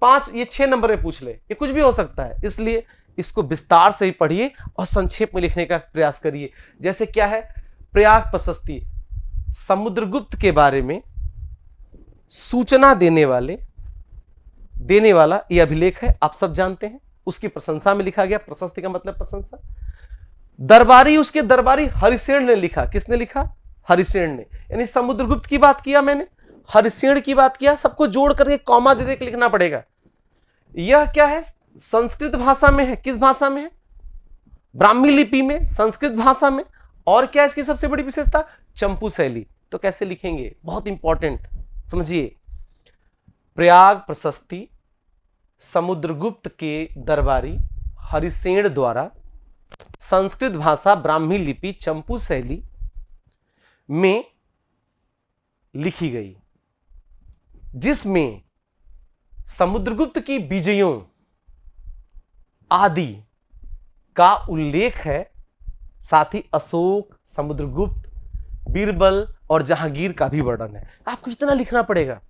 पांच ये छह नंबर में पूछ ले ये कुछ भी हो सकता है इसलिए इसको विस्तार से ही पढ़िए और संक्षेप में लिखने का प्रयास करिए जैसे क्या है प्रयाग प्रशस्ति समुद्रगुप्त के बारे में सूचना देने वाले देने वाला यह अभिलेख है आप सब जानते हैं उसकी प्रशंसा में लिखा गया प्रशस्ति का मतलब प्रशंसा दरबारी उसके दरबारी हरिसेण ने लिखा किसने लिखा हरिसेण ने यानी समुद्रगुप्त की बात किया मैंने हरिसेण की बात किया सबको जोड़ करके कौमा दे देकर लिखना पड़ेगा यह क्या है संस्कृत भाषा में है किस भाषा में है ब्राह्मी लिपि में संस्कृत भाषा में और क्या इसकी सबसे बड़ी विशेषता चंपू शैली तो कैसे लिखेंगे बहुत इंपॉर्टेंट समझिए प्रयाग प्रशस्ति समुद्रगुप्त के दरबारी हरिसेण द्वारा संस्कृत भाषा ब्राह्मी लिपि चंपू शैली में लिखी गई जिसमें समुद्रगुप्त की विजयों आदि का उल्लेख है साथ ही अशोक समुद्रगुप्त बीरबल और जहांगीर का भी वर्णन है आपको इतना लिखना पड़ेगा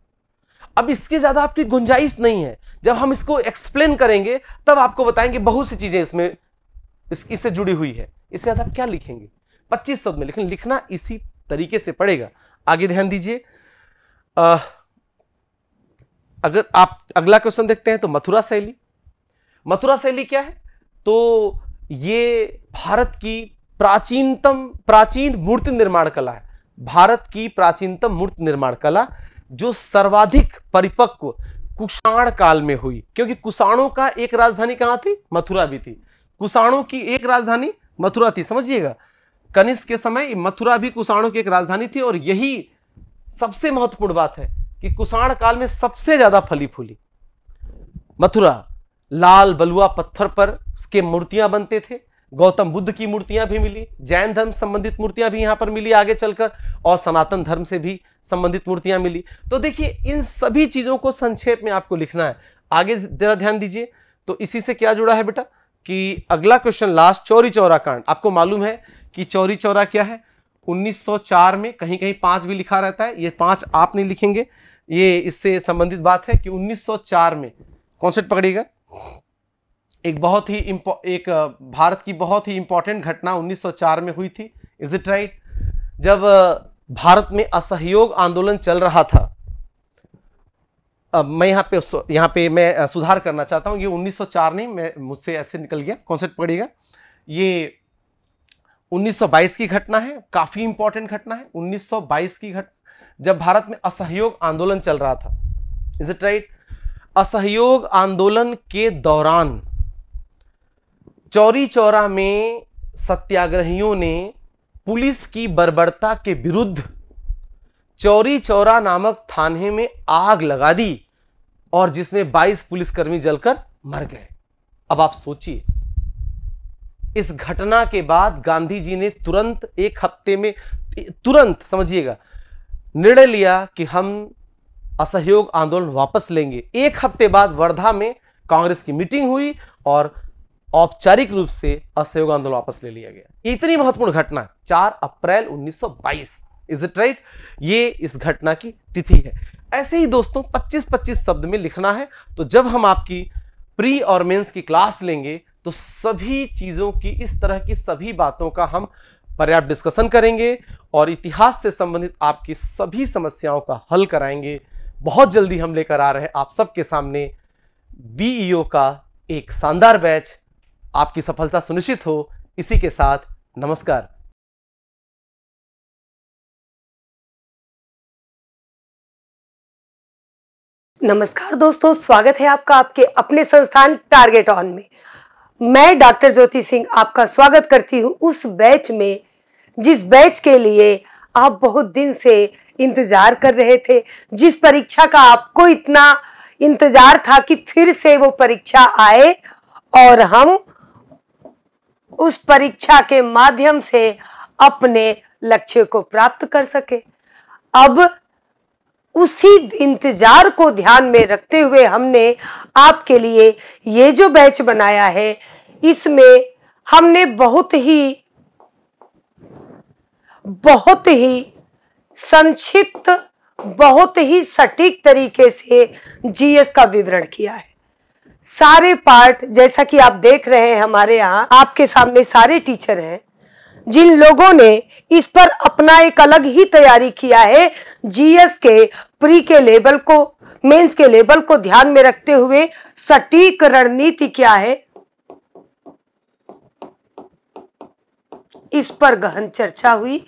अब इसके ज्यादा आपकी गुंजाइश नहीं है जब हम इसको एक्सप्लेन करेंगे तब आपको बताएंगे बहुत सी चीजें इसमें इससे जुड़ी हुई है इससे ज्यादा आप क्या लिखेंगे पच्चीस शब्द में लेकिन लिखना इसी तरीके से पड़ेगा आगे ध्यान दीजिए अगर आप अगला क्वेश्चन देखते हैं तो मथुरा शैली मथुरा शैली क्या है तो ये भारत की प्राचीनतम प्राचीन मूर्ति निर्माण कला है भारत की प्राचीनतम मूर्ति निर्माण कला जो सर्वाधिक परिपक्व कुषाण काल में हुई क्योंकि कुषाणों का एक राजधानी कहाँ थी मथुरा भी थी कुषाणों की एक राजधानी मथुरा थी समझिएगा कनिष्क के समय मथुरा भी कुषाणों की एक राजधानी थी और यही सबसे महत्वपूर्ण बात है कि कुषाण काल में सबसे ज्यादा फली फूली मथुरा लाल बलुआ पत्थर पर उसके मूर्तियां बनते थे गौतम बुद्ध की मूर्तियां भी मिली जैन धर्म संबंधित मूर्तियां भी यहाँ पर मिली आगे चलकर और सनातन धर्म से भी संबंधित मूर्तियां मिली तो देखिए इन सभी चीज़ों को संक्षेप में आपको लिखना है आगे जरा ध्यान दीजिए तो इसी से क्या जुड़ा है बेटा कि अगला क्वेश्चन लास्ट चौरी चौरा कांड आपको मालूम है कि चौरी चौरा क्या है 1904 में कहीं कहीं पाँच भी लिखा रहता है ये पाँच आप नहीं लिखेंगे ये इससे संबंधित बात है कि 1904 में कौन से पकड़ेगा एक बहुत ही एक भारत की बहुत ही इंपॉर्टेंट घटना 1904 में हुई थी इज इट राइट जब भारत में असहयोग आंदोलन चल रहा था अब मैं यहाँ पे यहाँ पे मैं सुधार करना चाहता हूँ ये 1904 नहीं मैं मुझसे ऐसे निकल गया कॉन्सेप्ट पड़ेगा ये 1922 की घटना है काफ़ी इंपॉर्टेंट घटना है 1922 की घटना जब भारत में असहयोग आंदोलन चल रहा था इज इट राइट असहयोग आंदोलन के दौरान चौरी चौरा में सत्याग्रहियों ने पुलिस की बर्बरता के विरुद्ध चौरी चौरा नामक थाने में आग लगा दी और जिसमें 22 पुलिसकर्मी जलकर मर गए अब आप सोचिए इस घटना के बाद गांधी जी ने तुरंत एक हफ्ते में तुरंत समझिएगा निर्णय लिया कि हम असहयोग आंदोलन वापस लेंगे एक हफ्ते बाद वर्धा में कांग्रेस की मीटिंग हुई और औपचारिक रूप से असहयोग आंदोलन वापस ले लिया गया इतनी महत्वपूर्ण घटना 4 अप्रैल 1922 इज इट राइट ये इस घटना की तिथि है ऐसे ही दोस्तों 25-25 शब्द में लिखना है तो जब हम आपकी प्री और मेंस की क्लास लेंगे तो सभी चीजों की इस तरह की सभी बातों का हम पर्याप्त डिस्कशन करेंगे और इतिहास से संबंधित आपकी सभी समस्याओं का हल कराएंगे बहुत जल्दी हम लेकर आ रहे हैं आप सबके सामने बीईओ e का एक शानदार बैच आपकी सफलता सुनिश्चित हो इसी के साथ नमस्कार
नमस्कार दोस्तों स्वागत है आपका आपके अपने संस्थान टारगेट ऑन में मैं डॉक्टर ज्योति सिंह आपका स्वागत करती हूं उस बैच में जिस बैच के लिए आप बहुत दिन से इंतज़ार कर रहे थे जिस परीक्षा का आपको इतना इंतज़ार था कि फिर से वो परीक्षा आए और हम उस परीक्षा के माध्यम से अपने लक्ष्य को प्राप्त कर सके अब उसी इंतजार को ध्यान में रखते हुए हमने आपके लिए ये जो बैच बनाया है इसमें हमने बहुत ही बहुत ही संक्षिप्त बहुत ही सटीक तरीके से जीएस का विवरण किया है सारे पार्ट जैसा कि आप देख रहे हैं हमारे यहाँ आपके सामने सारे टीचर हैं जिन लोगों ने इस पर अपना एक अलग ही तैयारी किया है जीएस के प्री के लेवल को मेंस के लेवल को ध्यान में रखते हुए सटीक रणनीति क्या है इस पर गहन चर्चा हुई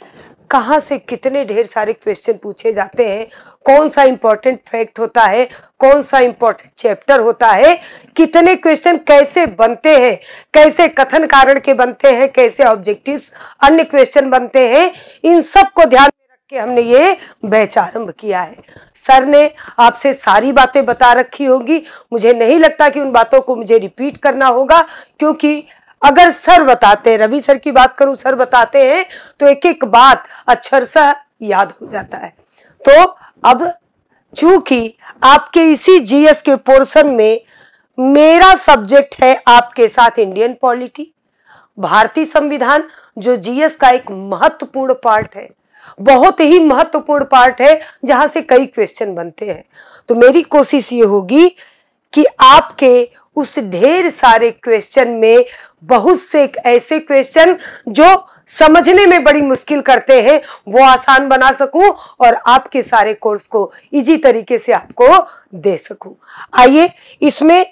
कहाँ से कितने ढेर सारे क्वेश्चन पूछे जाते हैं कौन सा इम्पोर्टेंट फैक्ट होता है कौन सा इम्पोर्टेंट चैप्टर होता है कितने क्वेश्चन कैसे बनते हैं कैसे कथन कारण के बनते हैं कैसे ऑब्जेक्टिव्स अन्य क्वेश्चन बनते हैं इन सब को ध्यान में रख के हमने ये बैच आरंभ किया है सर ने आपसे सारी बातें बता रखी होगी मुझे नहीं लगता कि उन बातों को मुझे रिपीट करना होगा क्योंकि अगर सर बताते हैं रवि सर की बात करूं सर बताते हैं तो एक एक बात अक्षर सा याद हो जाता है तो अब चूंकि आपके इसी जीएस के पोर्शन में मेरा सब्जेक्ट है आपके साथ इंडियन पॉलिटी भारतीय संविधान जो जीएस का एक महत्वपूर्ण पार्ट है बहुत ही महत्वपूर्ण पार्ट है जहां से कई क्वेश्चन बनते हैं तो मेरी कोशिश ये होगी कि आपके उस ढेर सारे क्वेश्चन में बहुत से ऐसे क्वेश्चन जो समझने में बड़ी मुश्किल करते हैं वो आसान बना सकूं और आपके सारे कोर्स को इजी तरीके से आपको दे सकूं आइए इसमें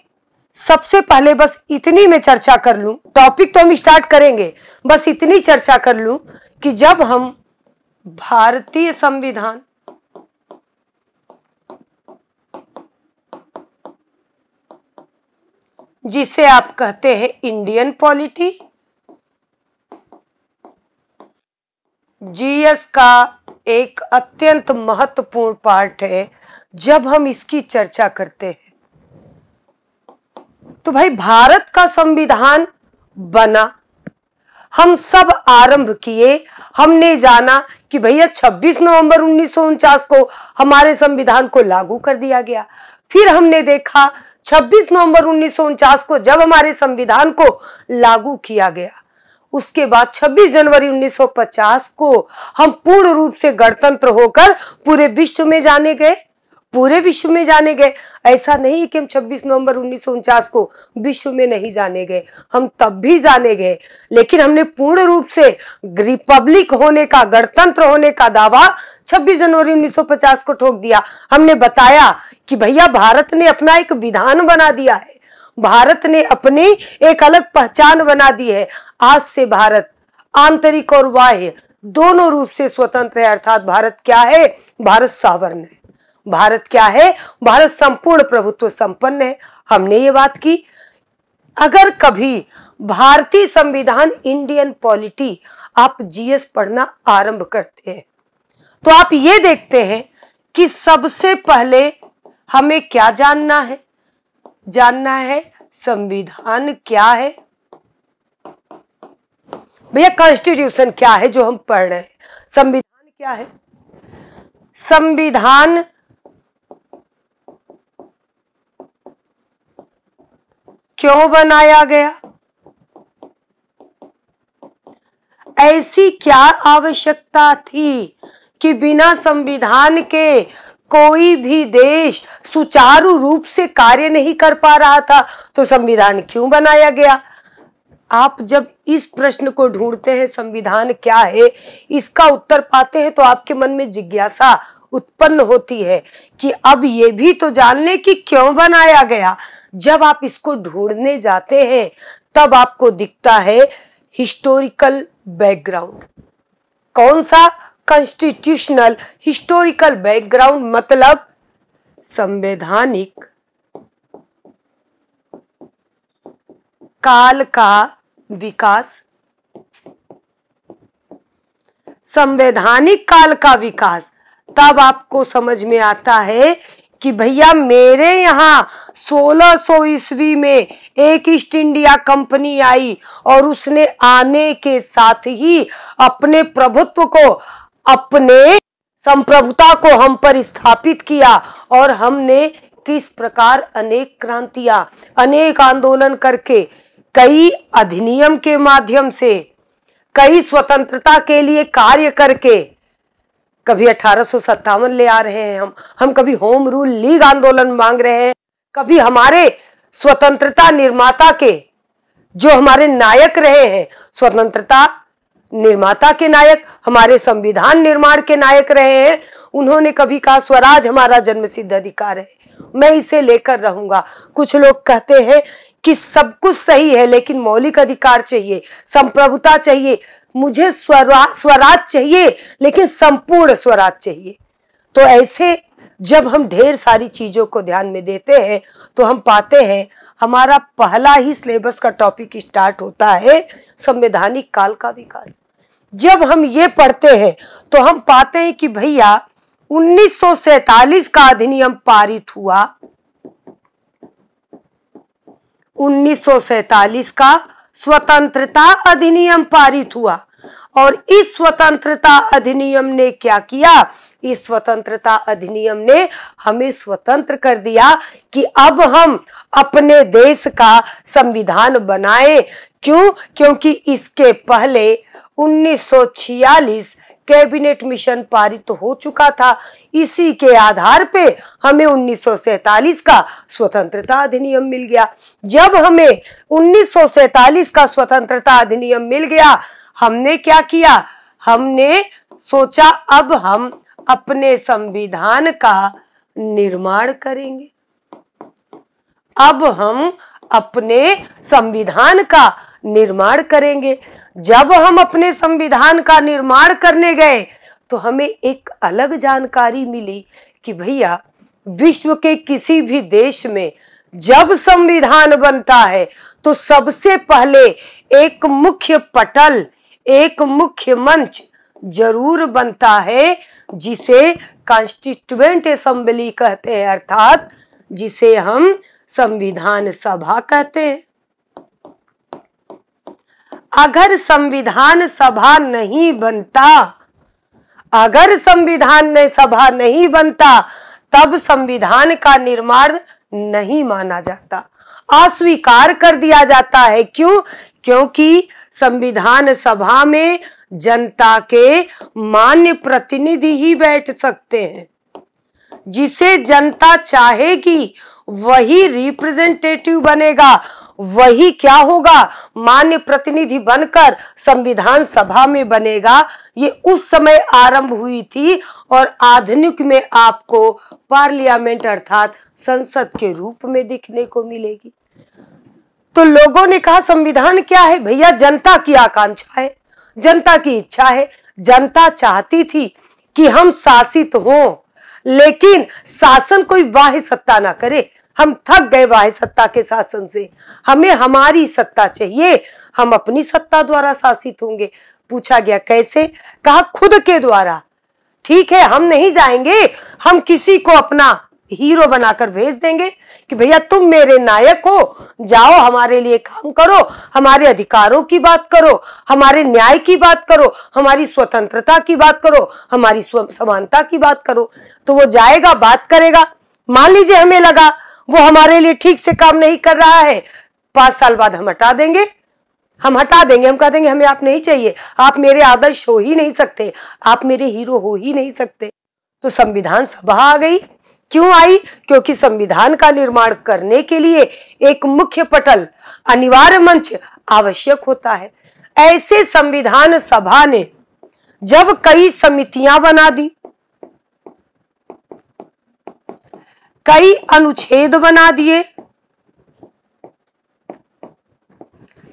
सबसे पहले बस इतनी में चर्चा कर लूं टॉपिक तो हम स्टार्ट करेंगे बस इतनी चर्चा कर लूं कि जब हम भारतीय संविधान जिसे आप कहते हैं इंडियन पॉलिटी जीएस का एक अत्यंत महत्वपूर्ण पार्ट है जब हम इसकी चर्चा करते हैं तो भाई भारत का संविधान बना हम सब आरंभ किए हमने जाना कि भैया 26 नवंबर उन्नीस को हमारे संविधान को लागू कर दिया गया फिर हमने देखा 26 नवंबर उन्नीस को जब हमारे संविधान को लागू किया गया उसके बाद 26 जनवरी 1950 को हम पूर्ण रूप से गणतंत्र होकर पूरे विश्व में जाने गए पूरे विश्व में जाने गए ऐसा नहीं कि हम 26 नवंबर उन्नीस को विश्व में नहीं जाने गए हम तब भी जाने गए लेकिन हमने पूर्ण रूप से रिपब्लिक होने का गणतंत्र होने का दावा 26 जनवरी 1950 को ठोक दिया हमने बताया कि भैया भारत ने अपना एक विधान बना दिया है भारत ने अपनी एक अलग पहचान बना दी है आज से भारत आंतरिक और बाह्य दोनों रूप से स्वतंत्र है अर्थात भारत क्या है भारत सावर्ण है भारत क्या है भारत संपूर्ण प्रभुत्व संपन्न है हमने ये बात की अगर कभी भारतीय संविधान इंडियन पॉलिटी आप जीएस पढ़ना आरंभ करते हैं तो आप ये देखते हैं कि सबसे पहले हमें क्या जानना है जानना है संविधान क्या है भैया कॉन्स्टिट्यूशन क्या है जो हम पढ़ रहे हैं संविधान क्या है संविधान क्यों बनाया गया ऐसी क्या आवश्यकता थी कि बिना संविधान के कोई भी देश सुचारू रूप से कार्य नहीं कर पा रहा था तो संविधान क्यों बनाया गया आप जब इस प्रश्न को ढूंढते हैं संविधान क्या है इसका उत्तर पाते हैं तो आपके मन में जिज्ञासा उत्पन्न होती है कि अब ये भी तो जान लें कि क्यों बनाया गया जब आप इसको ढूंढने जाते हैं तब आपको दिखता है हिस्टोरिकल बैकग्राउंड कौन सा कॉन्स्टिट्यूशनल हिस्टोरिकल बैकग्राउंड मतलब संवैधानिक काल का विकास संवैधानिक काल का विकास तब आपको समझ में आता है कि भैया मेरे यहाँ 1600 सो ईस्वी में एक ईस्ट इंडिया कंपनी आई और उसने आने के साथ ही अपने प्रभुत्व को अपने संप्रभुता को हम पर स्थापित किया और हमने किस प्रकार अनेक क्रांतियां अनेक आंदोलन करके कई अधिनियम के माध्यम से कई स्वतंत्रता के लिए कार्य करके कभी अठारह ले आ रहे हैं हम हम कभी होम रूल लीग आंदोलन मांग रहे हैं कभी हमारे स्वतंत्रता निर्माता के जो हमारे नायक रहे हैं स्वतंत्रता निर्माता के नायक हमारे संविधान निर्माण के नायक रहे हैं उन्होंने कभी कहा स्वराज हमारा जन्मसिद्ध अधिकार है मैं इसे लेकर रहूंगा कुछ लोग कहते हैं कि सब कुछ सही है लेकिन मौलिक अधिकार चाहिए संप्रभुता चाहिए मुझे स्वरा स्वराज चाहिए लेकिन संपूर्ण स्वराज चाहिए तो ऐसे जब हम ढेर सारी चीजों को ध्यान में देते हैं तो हम पाते हैं हमारा पहला ही सिलेबस का टॉपिक स्टार्ट होता है संवैधानिक काल का विकास जब हम ये पढ़ते हैं तो हम पाते हैं कि भैया 1947 का अधिनियम पारित हुआ 1947 का स्वतंत्रता अधिनियम पारित हुआ और इस स्वतंत्रता अधिनियम ने क्या किया इस स्वतंत्रता अधिनियम ने हमें स्वतंत्र कर दिया कि अब हम अपने देश का संविधान बनाए क्यों क्योंकि इसके पहले 1946 कैबिनेट मिशन पारित तो हो चुका था इसी के आधार पे हमें 1947 का स्वतंत्रता अधिनियम मिल गया जब हमें 1947 का स्वतंत्रता अधिनियम मिल गया हमने क्या किया हमने सोचा अब हम अपने संविधान का निर्माण करेंगे अब हम अपने संविधान का निर्माण करेंगे जब हम अपने संविधान का निर्माण करने गए तो हमें एक अलग जानकारी मिली कि भैया विश्व के किसी भी देश में जब संविधान बनता है तो सबसे पहले एक मुख्य पटल एक मुख्य मंच जरूर बनता है जिसे कॉन्स्टिट्यूएंट असेंबली कहते हैं अर्थात जिसे हम संविधान सभा कहते हैं अगर संविधान सभा नहीं बनता अगर संविधान ने सभा नहीं बनता तब संविधान का निर्माण नहीं माना जाता अस्वीकार कर दिया जाता है क्यों क्योंकि संविधान सभा में जनता के मान्य प्रतिनिधि ही बैठ सकते हैं जिसे जनता चाहेगी वही रिप्रेजेंटेटिव बनेगा वही क्या होगा मान्य प्रतिनिधि बनकर संविधान सभा में बनेगा ये उस समय आरंभ हुई थी और आधुनिक में आपको पार्लियामेंट अर्थात संसद के रूप में दिखने को मिलेगी तो लोगों ने कहा संविधान क्या है भैया जनता की आकांक्षा है जनता की इच्छा है जनता चाहती थी कि हम शासित हो लेकिन शासन कोई वाह सत्ता ना करे हम थक गए वाह सत्ता के शासन से हमें हमारी सत्ता चाहिए हम अपनी सत्ता द्वारा शासित होंगे पूछा गया कैसे कहा खुद के द्वारा ठीक है हम नहीं जाएंगे हम किसी को अपना हीरो बनाकर भेज देंगे कि भैया तुम मेरे नायक हो जाओ हमारे लिए काम करो हमारे अधिकारों की बात करो हमारे न्याय की बात करो हमारी स्वतंत्रता की बात करो हमारी समानता की बात करो तो वो जाएगा बात करेगा मान लीजिए हमें लगा वो हमारे लिए ठीक से काम नहीं कर रहा है पांच साल बाद हम हटा देंगे हम हटा देंगे हम कह देंगे हमें आप नहीं चाहिए आप मेरे आदर्श हो ही नहीं सकते आप मेरे हीरो हो ही नहीं सकते तो संविधान सभा आ गई क्यों आई क्योंकि संविधान का निर्माण करने के लिए एक मुख्य पटल अनिवार्य मंच आवश्यक होता है ऐसे संविधान सभा ने जब कई समितियां बना दी कई अनुच्छेद बना दिए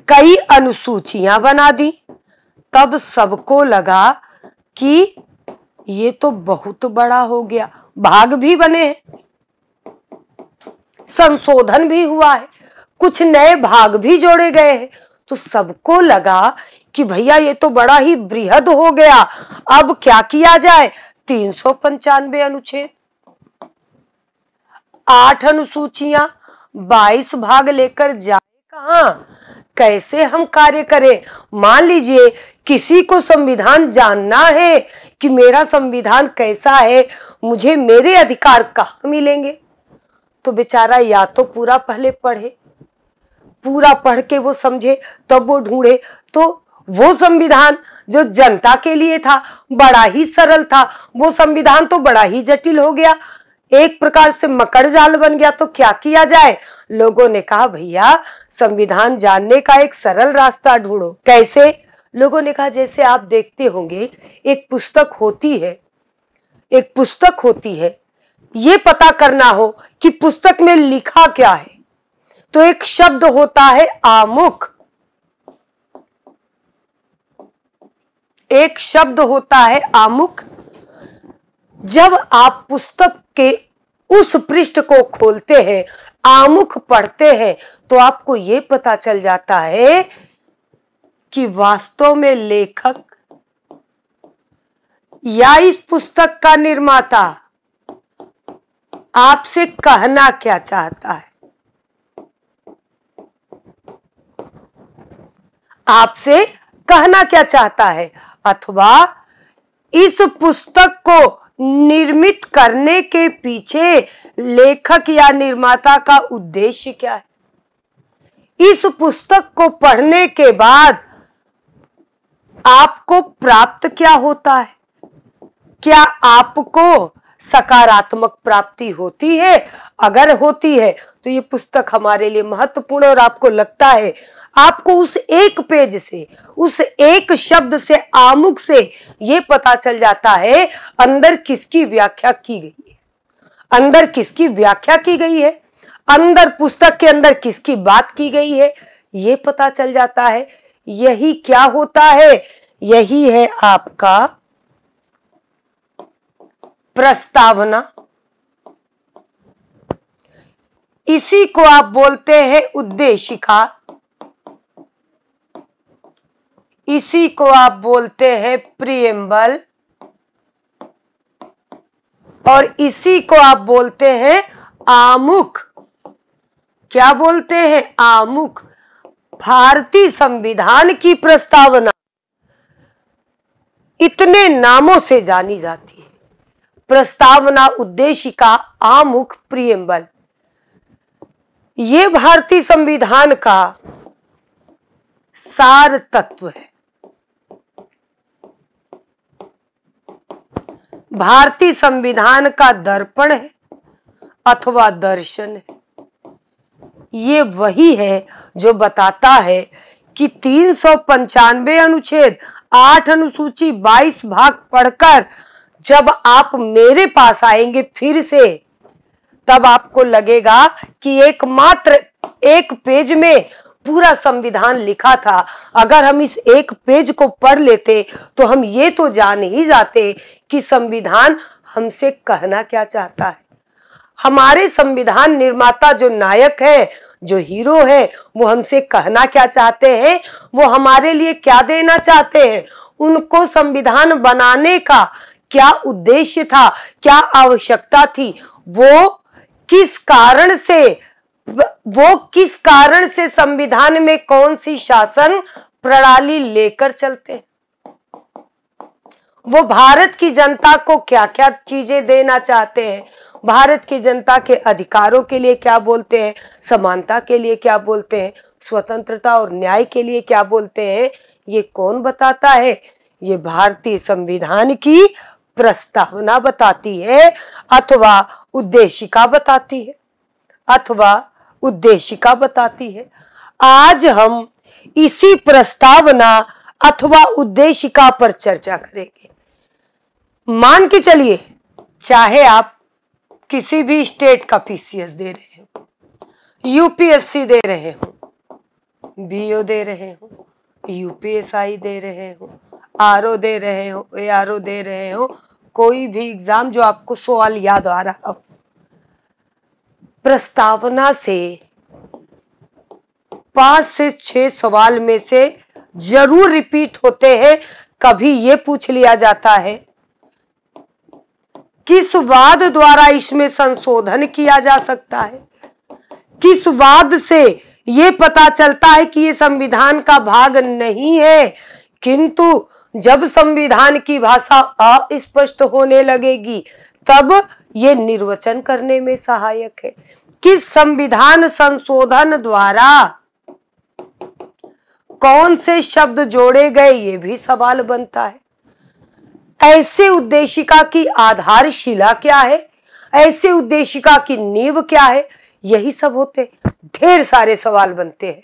कई अनुसूचियां बना दी तब सबको लगा कि ये तो बहुत बड़ा हो गया भाग भी बने हैं संशोधन भी हुआ है कुछ नए भाग भी जोड़े गए हैं तो सबको लगा कि भैया ये तो बड़ा ही बृहद हो गया अब क्या किया जाए तीन सौ पंचानवे अनुच्छेद आठ अनुसूचिया बाईस भाग लेकर जाए कहा कैसे हम कार्य करें मान लीजिए किसी को संविधान जानना है कि मेरा संविधान कैसा है मुझे मेरे अधिकार कहाँ मिलेंगे तो बेचारा या तो पूरा पहले पढ़े पूरा पढ़ के वो समझे तब वो ढूंढे तो वो संविधान जो जनता के लिए था बड़ा ही सरल था वो संविधान तो बड़ा ही जटिल हो गया एक प्रकार से मकड़ जाल बन गया तो क्या किया जाए लोगों ने कहा भैया संविधान जानने का एक सरल रास्ता ढूंढो कैसे लोगों ने कहा जैसे आप देखते होंगे एक पुस्तक होती है एक पुस्तक होती है ये पता करना हो कि पुस्तक में लिखा क्या है तो एक शब्द होता है आमुख एक शब्द होता है आमुख जब आप पुस्तक के उस पृष्ठ को खोलते हैं आमुख पढ़ते हैं तो आपको ये पता चल जाता है कि वास्तव में लेखक या इस पुस्तक का निर्माता आपसे कहना क्या चाहता है आपसे कहना क्या चाहता है अथवा इस पुस्तक को निर्मित करने के पीछे लेखक या निर्माता का उद्देश्य क्या है इस पुस्तक को पढ़ने के बाद आपको प्राप्त क्या होता है क्या आपको सकारात्मक प्राप्ति होती है अगर होती है तो ये पुस्तक हमारे लिए महत्वपूर्ण और आपको लगता है आपको उस एक पेज से उस एक शब्द से आमुख से ये पता चल जाता है अंदर किसकी व्याख्या की गई है अंदर किसकी व्याख्या की गई है अंदर पुस्तक के अंदर किसकी बात की गई है ये पता चल जाता है यही क्या होता है यही है आपका प्रस्तावना इसी को आप बोलते हैं उद्देशिका इसी को आप बोलते हैं प्रियम्बल और इसी को आप बोलते हैं आमुख क्या बोलते हैं आमुख भारतीय संविधान की प्रस्तावना इतने नामों से जानी जाती है प्रस्तावना उद्देशिका आमुख प्रियम्बल ये भारतीय संविधान का सार तत्व है भारतीय संविधान का दर्पण है अथवा दर्शन है ये वही है जो बताता है कि तीन सौ पंचानवे अनुच्छेद आठ अनुसूची बाईस भाग पढ़कर जब आप मेरे पास आएंगे फिर से तब आपको लगेगा कि एकमात्र एक पेज में पूरा संविधान लिखा था अगर हम इस एक पेज को पढ़ लेते तो हम ये तो जान ही जाते कि संविधान हमसे कहना क्या चाहता है हमारे संविधान निर्माता जो नायक है जो हीरो है वो हमसे कहना क्या चाहते हैं वो हमारे लिए क्या देना चाहते हैं उनको संविधान बनाने का क्या उद्देश्य था क्या आवश्यकता थी वो किस कारण से वो किस कारण से संविधान में कौन सी शासन प्रणाली लेकर चलते वो भारत की जनता को क्या क्या चीजें देना चाहते हैं भारत की जनता के अधिकारों के लिए क्या बोलते हैं समानता के लिए क्या बोलते हैं स्वतंत्रता और न्याय के लिए क्या बोलते हैं ये कौन बताता है ये भारतीय संविधान की प्रस्तावना बताती है अथवा उद्देशिका बताती है अथवा उद्देशिका बताती है आज हम इसी प्रस्तावना अथवा उद्देशिका पर चर्चा करेंगे मान के चलिए चाहे आप किसी भी स्टेट का पीसीएस दे रहे हो यूपीएससी दे रहे हो बीओ दे रहे हो यूपीएसआई दे रहे हो आर दे रहे हो ए आर दे रहे हो कोई भी एग्जाम जो आपको सवाल याद आ रहा हो प्रस्तावना से पांच से छह सवाल में से जरूर रिपीट होते हैं कभी ये पूछ लिया जाता है किस वाद द्वारा इसमें संशोधन किया जा सकता है किस वाद से ये पता चलता है कि ये संविधान का भाग नहीं है किंतु जब संविधान की भाषा अस्पष्ट होने लगेगी तब ये निर्वचन करने में सहायक है कि संविधान संशोधन द्वारा कौन से शब्द जोड़े गए ये भी सवाल बनता है ऐसे उद्देशिका की आधारशिला क्या है ऐसे उद्देशिका की नींव क्या है यही सब होते ढेर सारे सवाल बनते हैं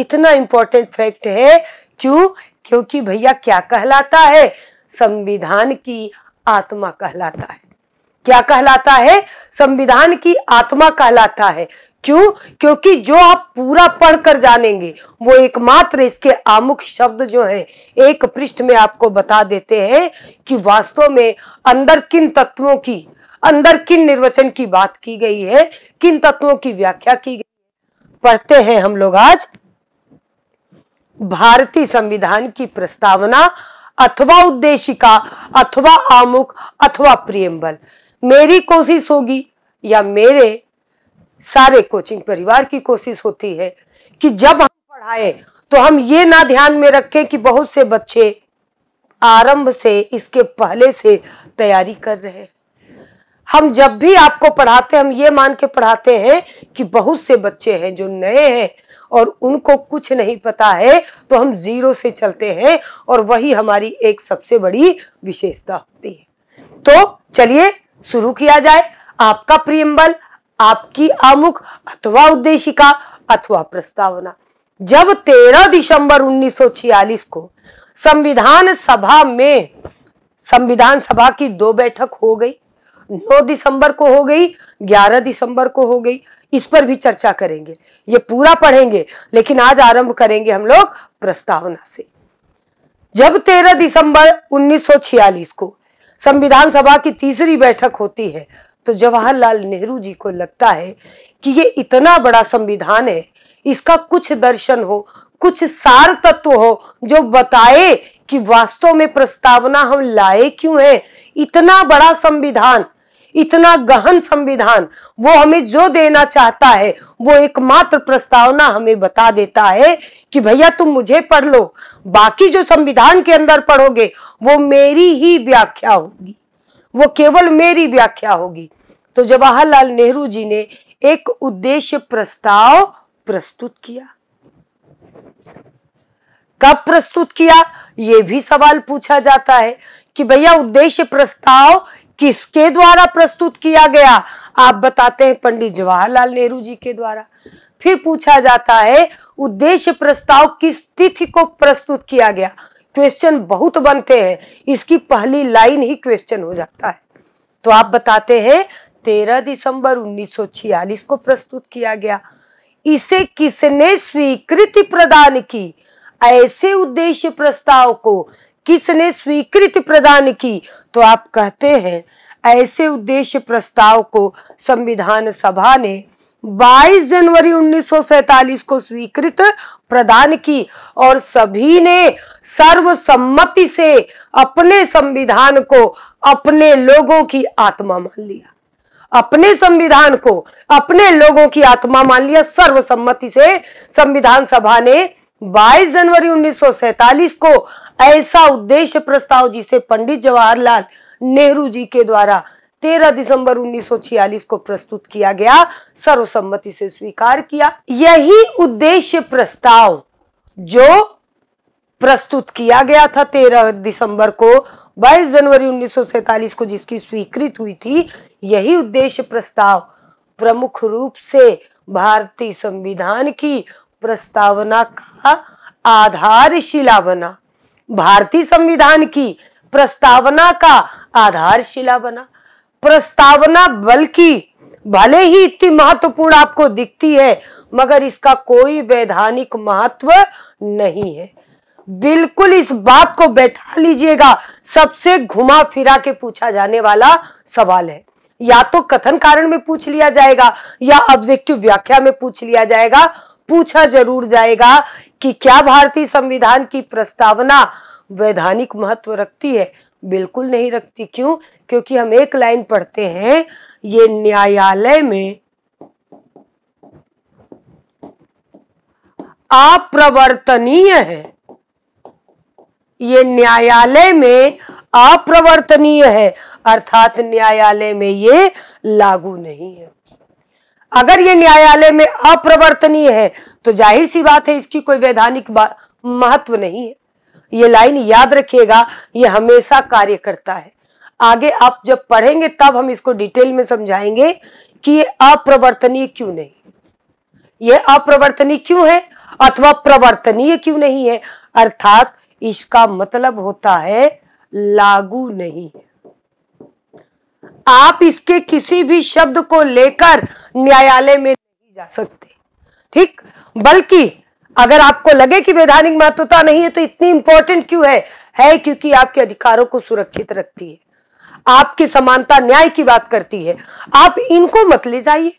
इतना इंपॉर्टेंट फैक्ट है क्यों क्योंकि भैया क्या कहलाता है संविधान की आत्मा कहलाता है क्या कहलाता है संविधान की आत्मा कहलाता है क्यों क्योंकि जो आप पूरा पढ़कर जानेंगे वो एकमात्र इसके आमुख शब्द जो हैं एक पृष्ठ में आपको बता देते हैं कि वास्तव में अंदर किन तत्वों की अंदर किन निर्वचन की बात की गई है किन तत्वों की व्याख्या की गई पढ़ते हैं हम लोग आज भारतीय संविधान की प्रस्तावना अथवा उद्देशिका अथवा आमुख अथवा प्रियम्बल मेरी कोशिश होगी या मेरे सारे कोचिंग परिवार की कोशिश होती है कि जब हम पढ़ाए तो हम ये ना ध्यान में रखें कि बहुत से बच्चे आरंभ से इसके पहले से तैयारी कर रहे हैं हम जब भी आपको पढ़ाते हम ये मान के पढ़ाते हैं कि बहुत से बच्चे हैं जो नए हैं और उनको कुछ नहीं पता है तो हम जीरो से चलते हैं और वही हमारी एक सबसे बड़ी विशेषता होती है तो चलिए शुरू किया जाए आपका प्रियम्बल आपकी आमुख अथवा उद्देशिका अथवा प्रस्तावना जब 13 दिसंबर 1946 को संविधान सभा में संविधान सभा की दो बैठक हो गई 9 दिसंबर को हो गई 11 दिसंबर को हो गई इस पर भी चर्चा करेंगे ये पूरा पढ़ेंगे लेकिन आज आरंभ करेंगे हम लोग प्रस्तावना से जब 13 दिसंबर 1946 को संविधान सभा की तीसरी बैठक होती है तो जवाहरलाल नेहरू जी को लगता है कि ये इतना बड़ा संविधान है इसका कुछ दर्शन हो कुछ सार तत्व हो जो बताए कि वास्तव में प्रस्तावना हम लाए क्यों है इतना बड़ा संविधान इतना गहन संविधान वो हमें जो देना चाहता है वो एकमात्र प्रस्तावना हमें बता देता है कि भैया तुम मुझे पढ़ लो बाकी जो संविधान के अंदर पढ़ोगे वो मेरी ही व्याख्या होगी वो केवल मेरी व्याख्या होगी तो जवाहरलाल नेहरू जी ने एक उद्देश्य प्रस्ताव प्रस्तुत किया कब प्रस्तुत किया ये भी सवाल पूछा जाता है कि भैया उद्देश्य प्रस्ताव किसके द्वारा प्रस्तुत किया गया आप बताते हैं पंडित जवाहरलाल नेहरू जी के द्वारा फिर पूछा जाता है उद्देश्य प्रस्ताव किस तिथि को प्रस्तुत किया गया क्वेश्चन बहुत बनते हैं इसकी पहली लाइन ही क्वेश्चन हो जाता है तो आप बताते हैं तेरह दिसंबर उन्नीस को प्रस्तुत किया गया इसे किसने स्वीकृति प्रदान की ऐसे उद्देश्य प्रस्ताव को किसने स्वीकृति प्रदान की तो आप कहते हैं ऐसे उद्देश्य प्रस्ताव को संविधान सभा ने 22 जनवरी 1947 को स्वीकृत प्रदान की और सभी ने सर्वसम्मति से अपने संविधान को अपने लोगों की आत्मा मान लिया अपने संविधान को अपने लोगों की आत्मा मान लिया सर्वसम्मति से संविधान सभा ने 22 जनवरी 1947 को ऐसा उद्देश्य प्रस्ताव जिसे पंडित जवाहरलाल नेहरू जी के द्वारा 13 दिसंबर 1946 को प्रस्तुत किया गया सर्वसम्मति से स्वीकार किया यही उद्देश्य प्रस्ताव जो प्रस्तुत किया गया था 13 दिसंबर को 22 जनवरी 1947 को जिसकी स्वीकृत हुई थी यही उद्देश्य प्रस्ताव प्रमुख रूप से भारतीय संविधान की प्रस्तावना का आधारशिला बना भारतीय संविधान की प्रस्तावना का आधारशिला बना प्रस्तावना बल्कि भले ही इतनी महत्वपूर्ण आपको दिखती है मगर इसका कोई वैधानिक महत्व नहीं है बिल्कुल इस बात को बैठा लीजिएगा सबसे घुमा फिरा के पूछा जाने वाला सवाल है या तो कथन कारण में पूछ लिया जाएगा या ऑब्जेक्टिव व्याख्या में पूछ लिया जाएगा पूछा जरूर जाएगा कि क्या भारतीय संविधान की प्रस्तावना वैधानिक महत्व रखती है बिल्कुल नहीं रखती क्यों क्योंकि हम एक लाइन पढ़ते हैं ये न्यायालय में अप्रवर्तनीय है ये न्यायालय में अप्रवर्तनीय है अर्थात न्यायालय में ये लागू नहीं है अगर ये न्यायालय में अप्रवर्तनीय है तो जाहिर सी बात है इसकी कोई वैधानिक महत्व नहीं है ये लाइन याद रखिएगा ये हमेशा कार्य करता है आगे आप जब पढ़ेंगे तब हम इसको डिटेल में समझाएंगे कि ये अप्रवर्तनीय क्यों नहीं ये अप्रवर्तनीय क्यों है अथवा प्रवर्तनीय क्यों नहीं है अर्थात इसका मतलब होता है लागू नहीं है आप इसके किसी भी शब्द को लेकर न्यायालय में नहीं जा सकते ठीक बल्कि अगर आपको लगे कि वैधानिक महत्वता नहीं है तो इतनी इंपॉर्टेंट क्यों है है क्योंकि आपके अधिकारों को सुरक्षित रखती है आपकी समानता न्याय की बात करती है आप इनको मत ले जाइए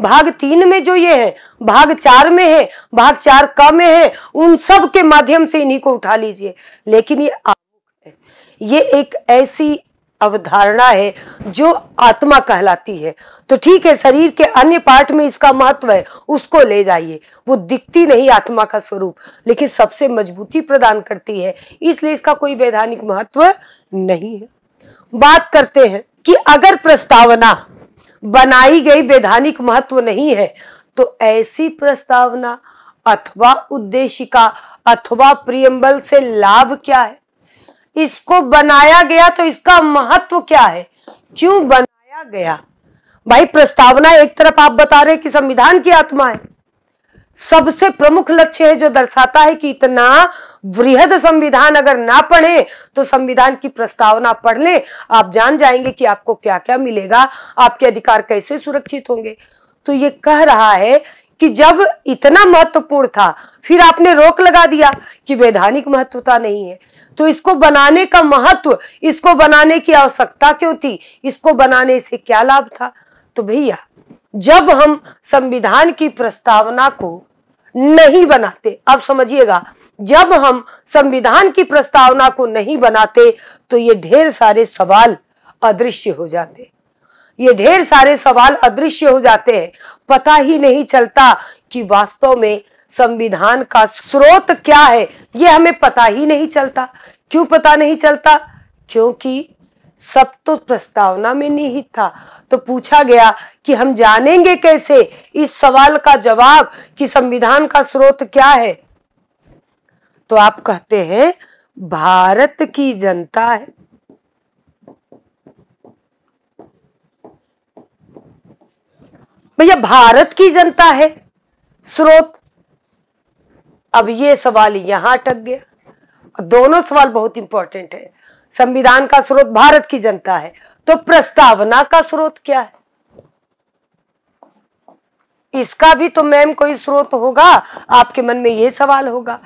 भाग तीन में जो ये है भाग चार में है भाग चार क में है उन सब के माध्यम से इन्हीं को उठा लीजिए लेकिन ये आप ये एक ऐसी अवधारणा है जो आत्मा कहलाती है तो ठीक है शरीर के अन्य पार्ट में इसका महत्व है उसको ले जाइए वो दिखती नहीं आत्मा का स्वरूप लेकिन सबसे मजबूती प्रदान करती है इसलिए इसका कोई वैधानिक महत्व नहीं है बात करते हैं कि अगर प्रस्तावना बनाई गई वैधानिक महत्व नहीं है तो ऐसी प्रस्तावना अथवा उद्देशिका अथवा प्रियम्बल से लाभ क्या है इसको बनाया गया तो इसका महत्व क्या है क्यों बनाया गया भाई प्रस्तावना एक तरफ आप बता रहे कि संविधान की आत्मा है सबसे प्रमुख लक्ष्य है जो दर्शाता है कि इतना वृहद संविधान अगर ना पढ़े तो संविधान की प्रस्तावना पढ़ ले आप जान जाएंगे कि आपको क्या क्या मिलेगा आपके अधिकार कैसे सुरक्षित होंगे तो ये कह रहा है कि जब इतना महत्वपूर्ण था फिर आपने रोक लगा दिया कि वैधानिक महत्वता नहीं है तो इसको बनाने का महत्व इसको बनाने की आवश्यकता क्यों थी इसको बनाने से क्या लाभ था तो भैया जब हम संविधान की प्रस्तावना को नहीं बनाते अब समझिएगा जब हम संविधान की प्रस्तावना को नहीं बनाते तो ये ढेर सारे सवाल अदृश्य हो जाते ये ढेर सारे सवाल अदृश्य हो जाते हैं पता ही नहीं चलता कि वास्तव में संविधान का स्रोत क्या है ये हमें पता ही नहीं चलता क्यों पता नहीं चलता क्योंकि सब तो प्रस्तावना में निहित था तो पूछा गया कि हम जानेंगे कैसे इस सवाल का जवाब कि संविधान का स्रोत क्या है तो आप कहते हैं भारत की जनता है भैया भारत की जनता है स्रोत अब ये सवाल यहां अटक गया दोनों सवाल बहुत इंपॉर्टेंट है संविधान का स्रोत भारत की जनता है तो प्रस्तावना का स्रोत क्या है इसका भी तो मैम कोई स्रोत होगा आपके मन में यह सवाल होगा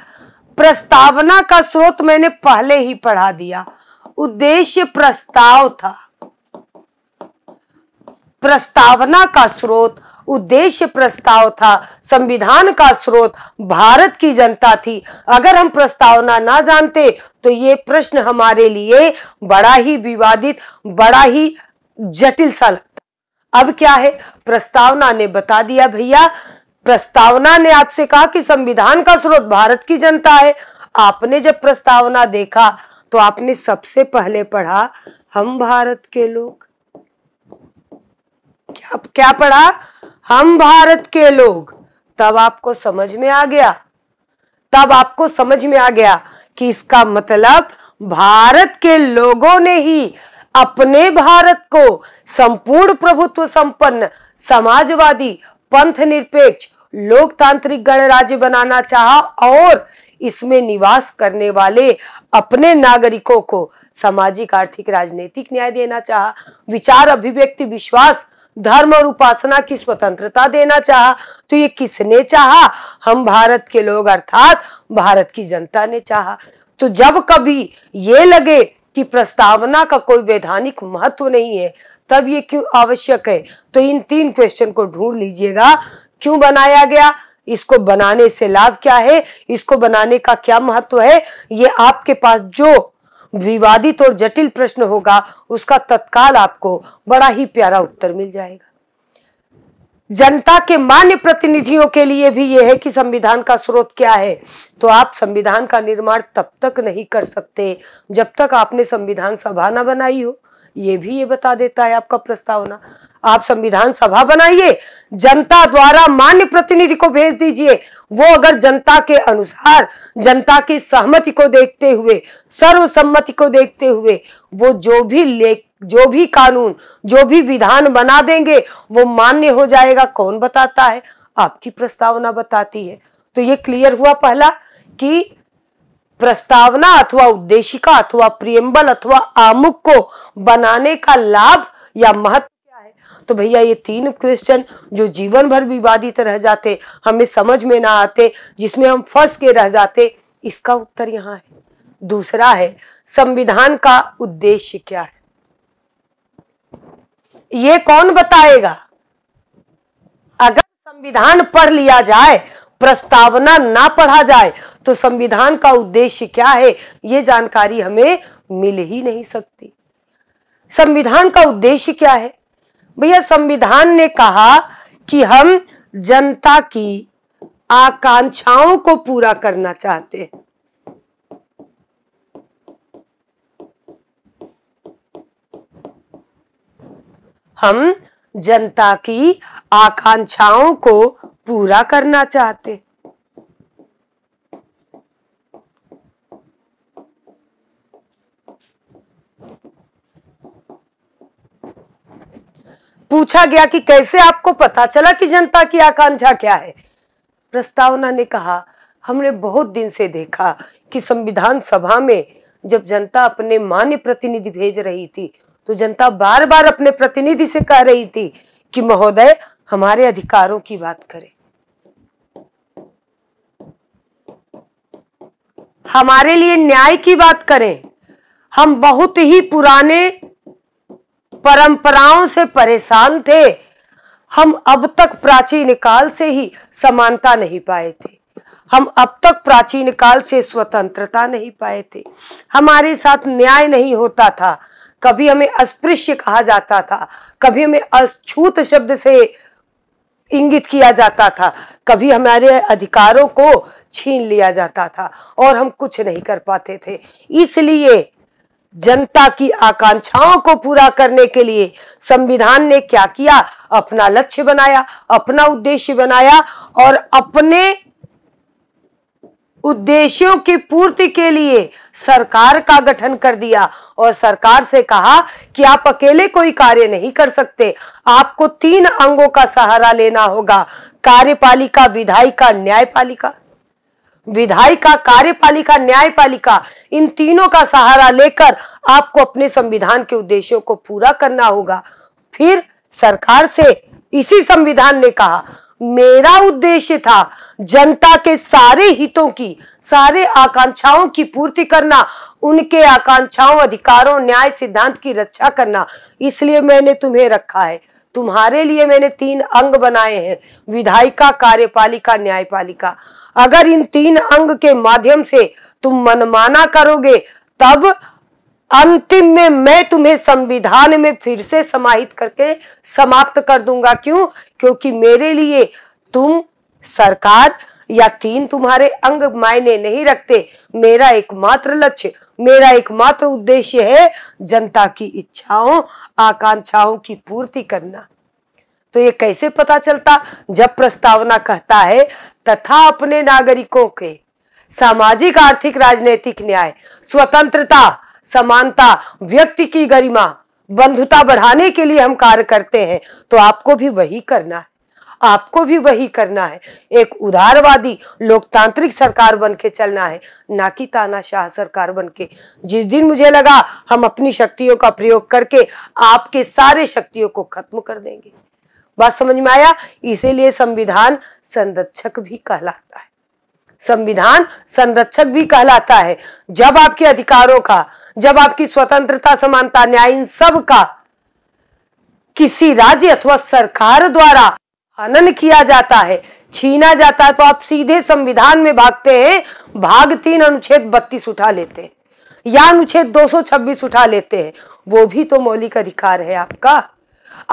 प्रस्तावना का स्रोत मैंने पहले ही पढ़ा दिया उद्देश्य प्रस्ताव था प्रस्तावना का स्रोत उद्देश्य प्रस्ताव था संविधान का स्रोत भारत की जनता थी अगर हम प्रस्तावना ना जानते तो ये प्रश्न हमारे लिए बड़ा ही विवादित बड़ा ही जटिल सा लगता अब क्या है प्रस्तावना ने बता दिया भैया प्रस्तावना ने आपसे कहा कि संविधान का स्रोत भारत की जनता है आपने जब प्रस्तावना देखा तो आपने सबसे पहले पढ़ा हम भारत के लोग क्या क्या पढ़ा हम भारत के लोग तब आपको समझ में आ गया तब आपको समझ में आ गया कि इसका मतलब भारत के लोगों ने ही अपने भारत को संपूर्ण प्रभुत्व संपन्न समाजवादी पंथ निरपेक्ष लोकतांत्रिक गणराज्य बनाना चाहा और इसमें निवास करने वाले अपने नागरिकों को सामाजिक आर्थिक राजनीतिक न्याय देना चाहा विचार अभिव्यक्ति विश्वास धर्म और उपासना की स्वतंत्रता देना चाहा तो ये किसने चाहा हम भारत के लोग अर्थात भारत की जनता ने चाहा तो जब कभी ये लगे कि प्रस्तावना का कोई वैधानिक महत्व नहीं है तब ये क्यों आवश्यक है तो इन तीन क्वेश्चन को ढूंढ लीजिएगा क्यों बनाया गया इसको बनाने से लाभ क्या है इसको बनाने का क्या महत्व है ये आपके पास जो विवादित और जटिल प्रश्न होगा उसका तत्काल आपको बड़ा ही प्यारा उत्तर मिल जाएगा जनता के मान्य प्रतिनिधियों के लिए भी यह है कि संविधान का स्रोत क्या है तो आप संविधान का निर्माण तब तक नहीं कर सकते जब तक आपने संविधान सभा ना बनाई हो ये भी ये बता देता है आपका प्रस्तावना आप संविधान सभा बनाइए जनता द्वारा मान्य प्रतिनिधि को भेज दीजिए वो अगर जनता के अनुसार जनता की सहमति को देखते हुए सर्वसम्मति को देखते हुए वो जो भी ले जो भी कानून जो भी विधान बना देंगे वो मान्य हो जाएगा कौन बताता है आपकी प्रस्तावना बताती है तो ये क्लियर हुआ पहला कि प्रस्तावना अथवा उद्देशिका अथवा प्रियम्बल अथवा आमुख को बनाने का लाभ या महत्व क्या है तो भैया ये तीन क्वेश्चन जो जीवन भर विवादित रह जाते हमें समझ में ना आते जिसमें हम फंस के रह जाते इसका उत्तर यहाँ है दूसरा है संविधान का उद्देश्य क्या है ये कौन बताएगा अगर संविधान पढ़ लिया जाए प्रस्तावना ना पढ़ा जाए तो संविधान का उद्देश्य क्या है ये जानकारी हमें मिल ही नहीं सकती संविधान का उद्देश्य क्या है भैया संविधान ने कहा कि हम जनता की आकांक्षाओं को पूरा करना चाहते हैं हम जनता की आकांक्षाओं को पूरा करना चाहते पूछा गया कि कैसे आपको पता चला कि जनता की आकांक्षा क्या है प्रस्तावना ने कहा हमने बहुत दिन से देखा कि संविधान सभा में जब जनता अपने मान्य प्रतिनिधि भेज रही थी तो जनता बार बार अपने प्रतिनिधि से कह रही थी कि महोदय हमारे अधिकारों की बात करें हमारे लिए न्याय की बात करें हम बहुत ही पुराने परंपराओं से परेशान थे हम अब तक प्राचीन काल से ही समानता नहीं पाए थे हम अब तक प्राचीन काल से स्वतंत्रता नहीं पाए थे हमारे साथ न्याय नहीं होता था कभी हमें अस्पृश्य कहा जाता था कभी हमें अछूत शब्द से इंगित किया जाता था कभी हमारे अधिकारों को छीन लिया जाता था और हम कुछ नहीं कर पाते थे इसलिए जनता की आकांक्षाओं को पूरा करने के लिए संविधान ने क्या किया अपना लक्ष्य बनाया अपना उद्देश्य बनाया और अपने उद्देश्यों की पूर्ति के लिए सरकार का गठन कर दिया और सरकार से कहा कि आप अकेले कोई कार्य नहीं कर सकते आपको तीन अंगों का सहारा लेना होगा कार्यपालिका विधायिका न्यायपालिका विधायिका कार्यपालिका न्यायपालिका इन तीनों का सहारा लेकर आपको अपने संविधान के उद्देश्यों को पूरा करना होगा फिर सरकार से इसी संविधान ने कहा मेरा उद्देश्य था जनता के सारे हितों की सारे आकांक्षाओं की पूर्ति करना उनके आकांक्षाओं अधिकारों न्याय सिद्धांत की रक्षा करना इसलिए मैंने तुम्हें रखा है तुम्हारे लिए मैंने तीन अंग बनाए हैं विधायिका कार्यपालिका न्यायपालिका अगर इन तीन अंग के माध्यम से तुम मनमाना करोगे तब अंतिम में मैं तुम्हें संविधान में फिर से समाहित करके समाप्त कर दूंगा क्यों क्योंकि मेरे लिए तुम सरकार या तीन तुम्हारे अंग मायने नहीं रखते मेरा एकमात्र लक्ष्य मेरा एकमात्र उद्देश्य है जनता की इच्छाओं आकांक्षाओं की पूर्ति करना तो ये कैसे पता चलता जब प्रस्तावना कहता है तथा अपने नागरिकों के सामाजिक आर्थिक राजनीतिक न्याय स्वतंत्रता समानता व्यक्ति की गरिमा बंधुता बढ़ाने के लिए हम कार्य करते हैं तो आपको भी वही करना है आपको भी वही करना है एक उदारवादी लोकतांत्रिक सरकार बन के चलना है ना कि तानाशाह सरकार बन के जिस दिन मुझे लगा हम अपनी शक्तियों का प्रयोग करके आपके सारे शक्तियों को खत्म कर देंगे बात समझ में आया इसीलिए संविधान संरक्षक भी कहलाता है संविधान संरक्षक भी कहलाता है जब आपके अधिकारों का जब आपकी स्वतंत्रता समानता न्याय इन सब का किसी राज्य अथवा सरकार द्वारा हनन किया जाता है छीना जाता है तो आप सीधे संविधान में भागते हैं भाग तीन अनुच्छेद बत्तीस उठा लेते हैं या अनुच्छेद 226 उठा लेते हैं वो भी तो मौलिक अधिकार है आपका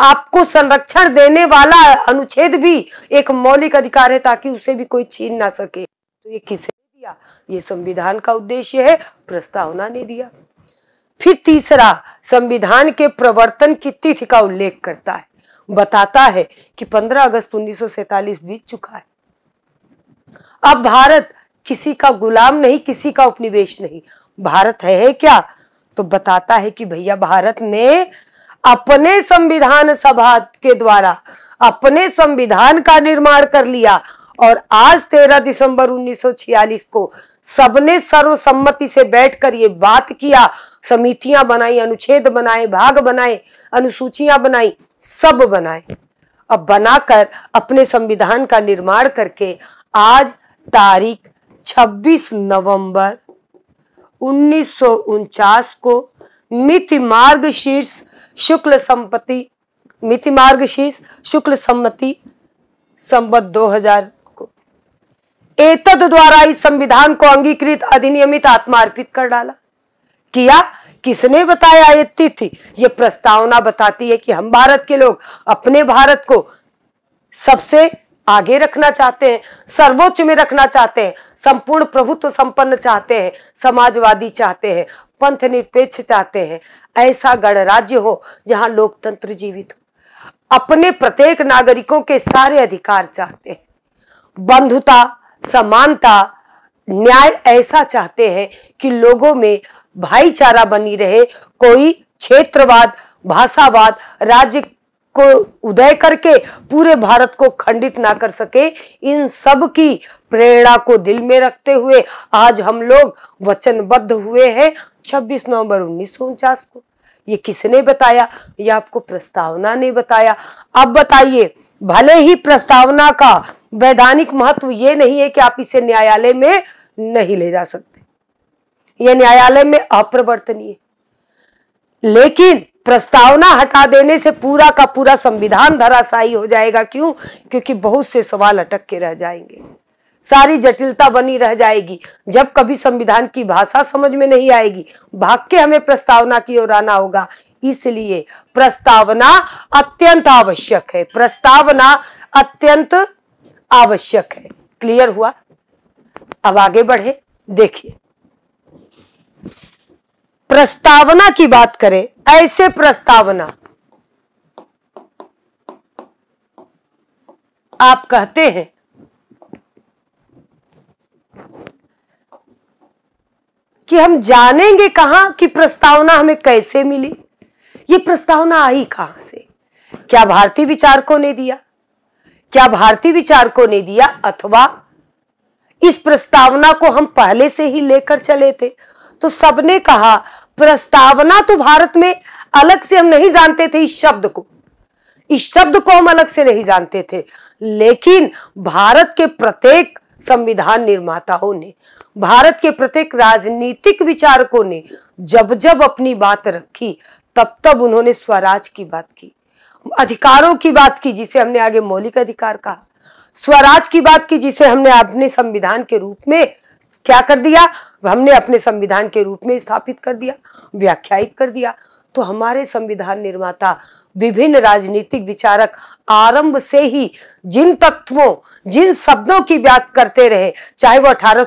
आपको संरक्षण देने वाला अनुच्छेद भी एक मौलिक अधिकार है ताकि उसे भी कोई छीन ना सके तो ये किसे दिया ये संविधान का उद्देश्य है प्रस्तावना ने दिया फिर तीसरा संविधान के प्रवर्तन की तिथि का उल्लेख करता है बताता है कि 15 अगस्त 1947 बीत चुका है अब भारत किसी का गुलाम नहीं किसी का उपनिवेश नहीं भारत है क्या तो बताता है कि भैया भारत ने अपने संविधान सभा के द्वारा अपने संविधान का निर्माण कर लिया और आज 13 दिसंबर 1946 को सबने सर्वसम्मति से बैठकर ये बात किया समितियां बनाई अनुच्छेद बनाए भाग बनाए अनुसूचियां बनाई सब बनाए अब बनाकर अपने संविधान का निर्माण करके आज तारीख 26 नवंबर उन्नीस को मिति मार्ग शीर्ष शुक्ल संपत्ति मिति मार्ग शीर्ष शुक्ल सम्मति संबद्ध 2000 को एतद द्वारा इस संविधान को अंगीकृत अधिनियमित आत्मा अर्पित कर डाला किया किसने बताया ये तिथि ये प्रस्तावना बताती है कि हम भारत के लोग अपने भारत को सबसे आगे रखना चाहते हैं सर्वोच्च में रखना चाहते हैं संपूर्ण प्रभुत्व संपन्न चाहते हैं समाजवादी चाहते हैं पंथ निरपेक्ष चाहते हैं ऐसा गणराज्य हो जहां लोकतंत्र जीवित हो अपने प्रत्येक नागरिकों के सारे अधिकार चाहते हैं बंधुता समानता न्याय ऐसा चाहते हैं कि लोगों में भाईचारा बनी रहे कोई क्षेत्रवाद भाषावाद राज्य को उदय करके पूरे भारत को खंडित ना कर सके इन सब की प्रेरणा को दिल में रखते हुए आज हम लोग वचनबद्ध हुए हैं 26 नवंबर उन्नीस को ये किसने बताया ये आपको प्रस्तावना ने बताया अब बताइए भले ही प्रस्तावना का वैधानिक महत्व ये नहीं है कि आप इसे न्यायालय में नहीं ले जा सकते यह न्यायालय में अप्रवर्तनीय लेकिन प्रस्तावना हटा देने से पूरा का पूरा संविधान धराशायी हो जाएगा क्यों क्योंकि बहुत से सवाल अटक के रह जाएंगे सारी जटिलता बनी रह जाएगी जब कभी संविधान की भाषा समझ में नहीं आएगी भाग के हमें प्रस्तावना की ओर आना होगा इसलिए प्रस्तावना अत्यंत आवश्यक है प्रस्तावना अत्यंत आवश्यक है क्लियर हुआ अब आगे बढ़े देखिए प्रस्तावना की बात करें ऐसे प्रस्तावना आप कहते हैं कि हम जानेंगे कहां कि प्रस्तावना हमें कैसे मिली ये प्रस्तावना आई कहां से क्या भारतीय विचारकों ने दिया क्या भारतीय विचारकों ने दिया अथवा इस प्रस्तावना को हम पहले से ही लेकर चले थे तो सबने कहा प्रस्तावना तो भारत में अलग से हम नहीं जानते थे इस शब्द को इस शब्द को हम अलग से नहीं जानते थे लेकिन भारत के प्रत्येक संविधान निर्माताओं ने भारत के प्रत्येक राजनीतिक विचारकों ने जब जब अपनी बात रखी तब तब उन्होंने स्वराज की बात की अधिकारों की बात की जिसे हमने आगे मौलिक अधिकार कहा स्वराज की बात की जिसे हमने अपने संविधान के रूप में क्या कर दिया हमने अपने संविधान के रूप में स्थापित कर दिया व्याख्यायित कर दिया तो हमारे संविधान निर्माता विभिन्न राजनीतिक विचारक आरंभ से ही जिन तत्वों जिन शब्दों की बात करते रहे चाहे वो अठारह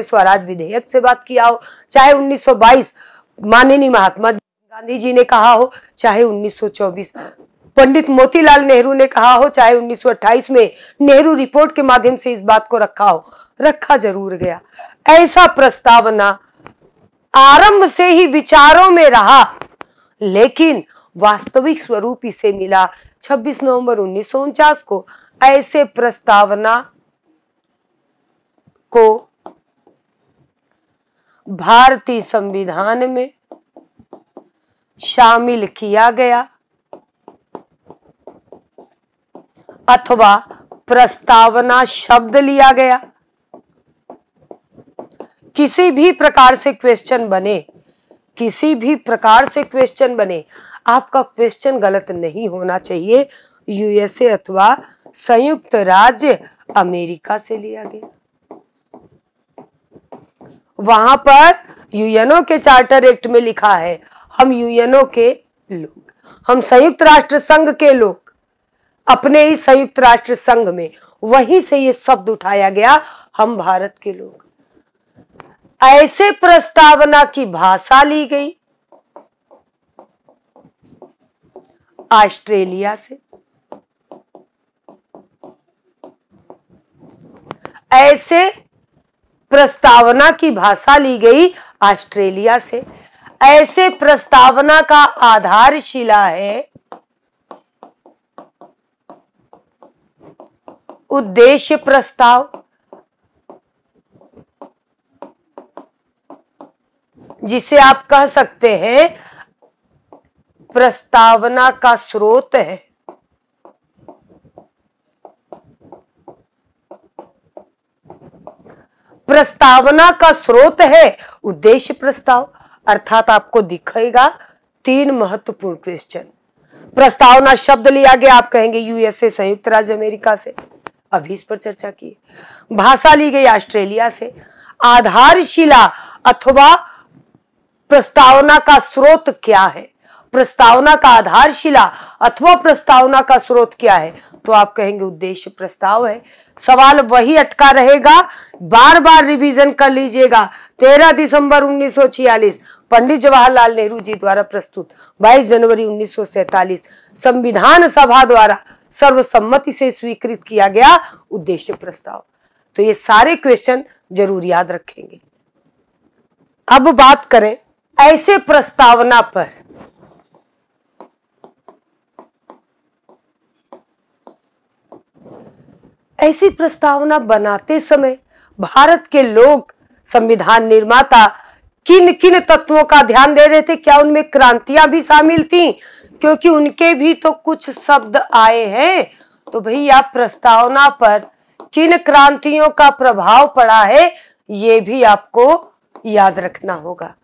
स्वराज विधेयक से बात किया हो चाहे 1922 माननीय महात्मा गांधी जी ने कहा हो चाहे 1924 पंडित मोतीलाल नेहरू ने कहा हो चाहे 1928 में नेहरू रिपोर्ट के माध्यम से इस बात को रखा हो रखा जरूर गया ऐसा प्रस्तावना आरंभ से ही विचारों में रहा लेकिन वास्तविक स्वरूप इसे मिला 26 नवंबर उन्नीस को ऐसे प्रस्तावना को भारतीय संविधान में शामिल किया गया अथवा प्रस्तावना शब्द लिया गया किसी भी प्रकार से क्वेश्चन बने किसी भी प्रकार से क्वेश्चन बने आपका क्वेश्चन गलत नहीं होना चाहिए यूएसए अथवा संयुक्त राज्य अमेरिका से लिया गया वहां पर यूएनओ के चार्टर एक्ट में लिखा है हम यूएनओ के लोग हम संयुक्त राष्ट्र संघ के लोग अपने ही संयुक्त राष्ट्र संघ में वहीं से ये शब्द उठाया गया हम भारत के लोग ऐसे प्रस्तावना की भाषा ली गई ऑस्ट्रेलिया से ऐसे प्रस्तावना की भाषा ली गई ऑस्ट्रेलिया से ऐसे प्रस्तावना का आधारशिला है उद्देश्य प्रस्ताव जिसे आप कह सकते हैं प्रस्तावना का स्रोत है प्रस्तावना का स्रोत है उद्देश्य प्रस्ताव अर्थात आपको दिखेगा तीन महत्वपूर्ण क्वेश्चन प्रस्तावना शब्द लिया गया आप कहेंगे यूएसए संयुक्त राज्य अमेरिका से अभी इस पर चर्चा की भाषा ली गई ऑस्ट्रेलिया से आधारशिला अथवा प्रस्तावना का स्रोत क्या है प्रस्तावना का आधारशिला अथवा प्रस्तावना का स्रोत क्या है तो आप कहेंगे उद्देश्य प्रस्ताव है सवाल वही अटका रहेगा बार बार रिवीजन कर लीजिएगा 13 दिसंबर 1946 पंडित जवाहरलाल नेहरू जी द्वारा प्रस्तुत 22 जनवरी 1947 संविधान सभा द्वारा सर्वसम्मति से स्वीकृत किया गया उद्देश्य प्रस्ताव तो ये सारे क्वेश्चन जरूर याद रखेंगे अब बात करें ऐसे प्रस्तावना पर ऐसी प्रस्तावना बनाते समय भारत के लोग संविधान निर्माता किन किन तत्वों का ध्यान दे रहे थे क्या उनमें क्रांतियां भी शामिल थी क्योंकि उनके भी तो कुछ शब्द आए हैं तो आप प्रस्तावना पर किन क्रांतियों का प्रभाव पड़ा है ये भी आपको याद रखना होगा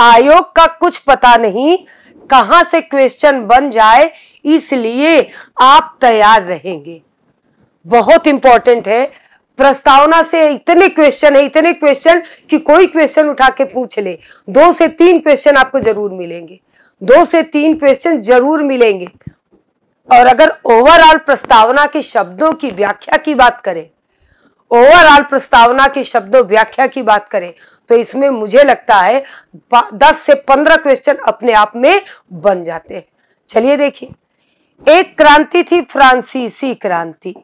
आयोग का कुछ पता नहीं कहां से क्वेश्चन बन जाए इसलिए आप तैयार रहेंगे बहुत इंपॉर्टेंट है प्रस्तावना से इतने क्वेश्चन है इतने क्वेश्चन कि कोई क्वेश्चन उठा के पूछ ले दो से तीन क्वेश्चन आपको जरूर मिलेंगे दो से तीन क्वेश्चन जरूर मिलेंगे और अगर ओवरऑल प्रस्तावना के शब्दों की व्याख्या की बात करें ओवरऑल प्रस्तावना के शब्दों व्याख्या की बात करें तो इसमें मुझे लगता है दस से पंद्रह क्वेश्चन अपने आप में बन जाते हैं चलिए देखिए एक क्रांति थी फ्रांसीसी क्रांति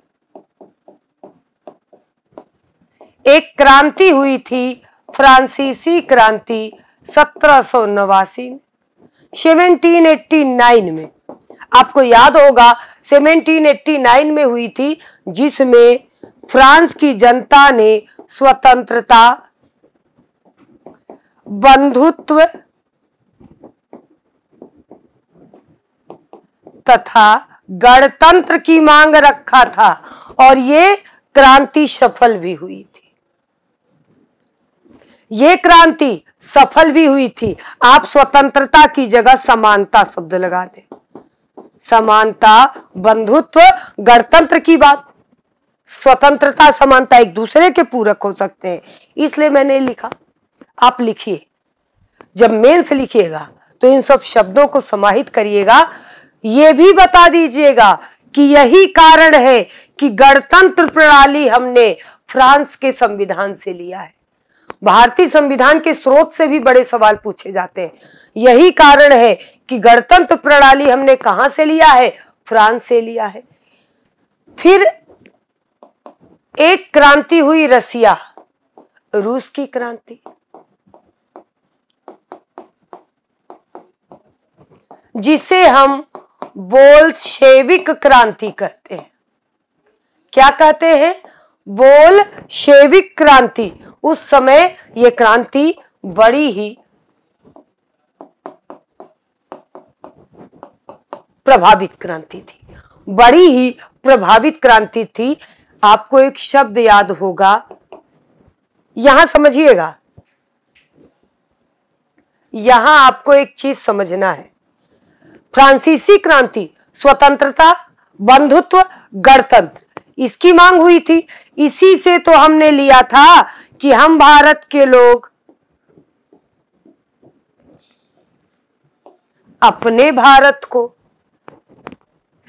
एक क्रांति हुई थी फ्रांसीसी क्रांति सत्रह सौ नवासी में सेवनटीन एट्टी नाइन में आपको याद होगा सेवनटीन एट्टी नाइन में हुई थी जिसमें फ्रांस की जनता ने स्वतंत्रता बंधुत्व तथा गणतंत्र की मांग रखा था और ये क्रांति सफल भी हुई थी ये क्रांति सफल भी हुई थी आप स्वतंत्रता की जगह समानता शब्द लगा दें समानता बंधुत्व गणतंत्र की बात स्वतंत्रता समानता एक दूसरे के पूरक हो सकते हैं इसलिए मैंने लिखा आप लिखिए जब मेन से लिखिएगा तो इन सब शब्दों को समाहित करिएगा ये भी बता दीजिएगा कि यही कारण है कि गणतंत्र प्रणाली हमने फ्रांस के संविधान से लिया है भारतीय संविधान के स्रोत से भी बड़े सवाल पूछे जाते हैं यही कारण है कि गणतंत्र प्रणाली हमने कहां से लिया है फ्रांस से लिया है फिर एक क्रांति हुई रसिया रूस की क्रांति जिसे हम बोल शेविक क्रांति कहते हैं क्या कहते हैं बोल शेविक क्रांति उस समय ये क्रांति बड़ी ही प्रभावित क्रांति थी बड़ी ही प्रभावित क्रांति थी आपको एक शब्द याद होगा यहां समझिएगा यहां आपको एक चीज समझना है फ्रांसीसी क्रांति स्वतंत्रता बंधुत्व गणतंत्र इसकी मांग हुई थी इसी से तो हमने लिया था कि हम भारत के लोग अपने भारत को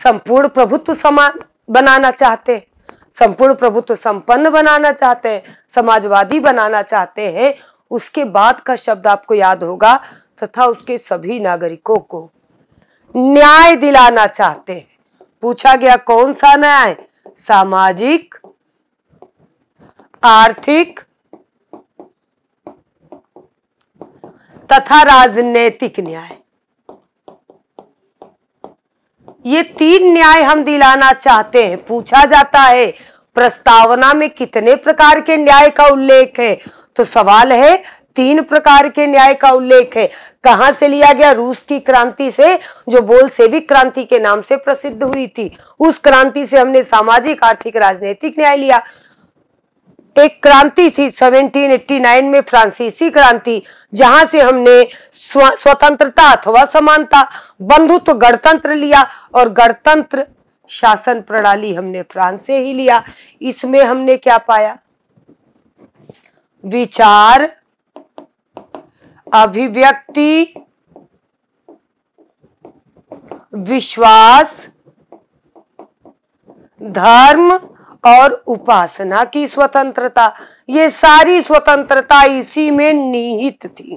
संपूर्ण प्रभुत्व समान बनाना चाहते हैं संपूर्ण प्रभुत्व संपन्न बनाना चाहते हैं समाजवादी बनाना चाहते हैं उसके बाद का शब्द आपको याद होगा तथा उसके सभी नागरिकों को न्याय दिलाना चाहते हैं पूछा गया कौन सा न्याय सामाजिक आर्थिक तथा राजनैतिक न्याय ये तीन न्याय हम दिलाना चाहते हैं पूछा जाता है प्रस्तावना में कितने प्रकार के न्याय का उल्लेख है तो सवाल है तीन प्रकार के न्याय का उल्लेख है कहा से लिया गया रूस की क्रांति से जो बोल बोलसेविक क्रांति के नाम से प्रसिद्ध हुई थी उस क्रांति से हमने सामाजिक आर्थिक राजनीतिक न्याय लिया एक क्रांति थी 1789 में फ्रांसीसी क्रांति जहां से हमने स्वतंत्रता अथवा समानता बंधुत्व गणतंत्र लिया और गणतंत्र शासन प्रणाली हमने फ्रांस से ही लिया इसमें हमने क्या पाया विचार अभिव्यक्ति विश्वास धर्म और उपासना की स्वतंत्रता ये सारी स्वतंत्रता इसी में निहित थी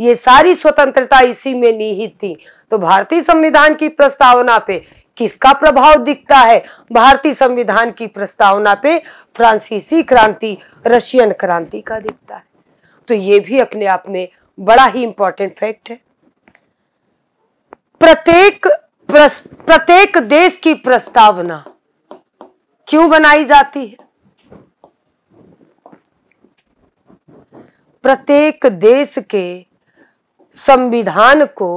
ये सारी स्वतंत्रता इसी में निहित थी तो भारतीय संविधान की प्रस्तावना पे किसका प्रभाव दिखता है भारतीय संविधान की प्रस्तावना पे फ्रांसीसी क्रांति रशियन क्रांति का दिखता है तो ये भी अपने आप में बड़ा ही इंपॉर्टेंट फैक्ट है प्रत्येक प्रत्येक देश की प्रस्तावना क्यों बनाई जाती है प्रत्येक देश के संविधान को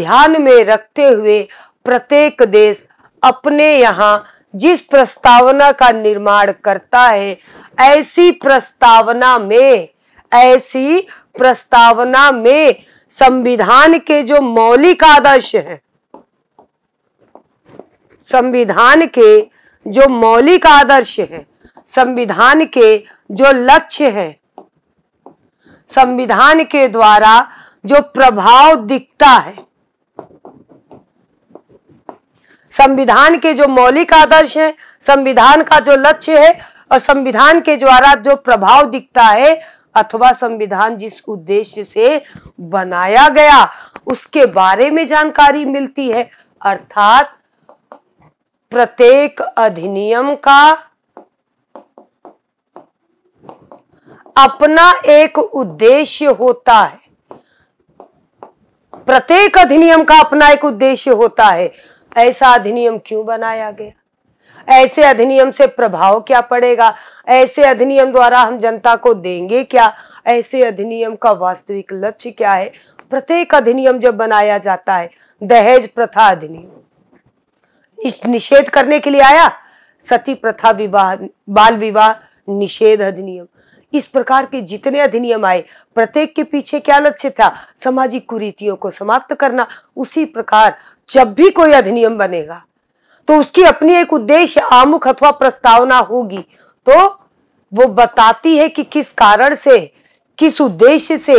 ध्यान में रखते हुए प्रत्येक देश अपने यहां जिस प्रस्तावना का निर्माण करता है ऐसी प्रस्तावना में ऐसी प्रस्तावना में संविधान के जो मौलिक आदर्श हैं संविधान के जो मौलिक आदर्श हैं संविधान के जो लक्ष्य हैं संविधान के द्वारा जो प्रभाव दिखता है संविधान के जो मौलिक आदर्श हैं संविधान का जो लक्ष्य है और संविधान के द्वारा जो प्रभाव दिखता है अथवा संविधान जिस उद्देश्य से बनाया गया उसके बारे में जानकारी मिलती है अर्थात प्रत्येक अधिनियम का अपना एक उद्देश्य होता है प्रत्येक अधिनियम का अपना एक उद्देश्य होता है ऐसा अधिनियम क्यों बनाया गया ऐसे अधिनियम से प्रभाव क्या पड़ेगा ऐसे अधिनियम द्वारा हम जनता को देंगे क्या ऐसे अधिनियम का वास्तविक लक्ष्य क्या है प्रत्येक अधिनियम जब बनाया जाता है दहेज प्रथा अधिनियम निषेध करने के लिए आया सती प्रथा विवाह बाल विवाह निषेध अधिनियम इस प्रकार के जितने अधिनियम आए प्रत्येक के पीछे क्या लक्ष्य था सामाजिक कुरीतियों को समाप्त करना उसी प्रकार जब भी कोई अधिनियम बनेगा तो उसकी अपनी एक उद्देश्य आमुख अथवा प्रस्तावना होगी तो वो बताती है कि किस कारण से किस उद्देश्य से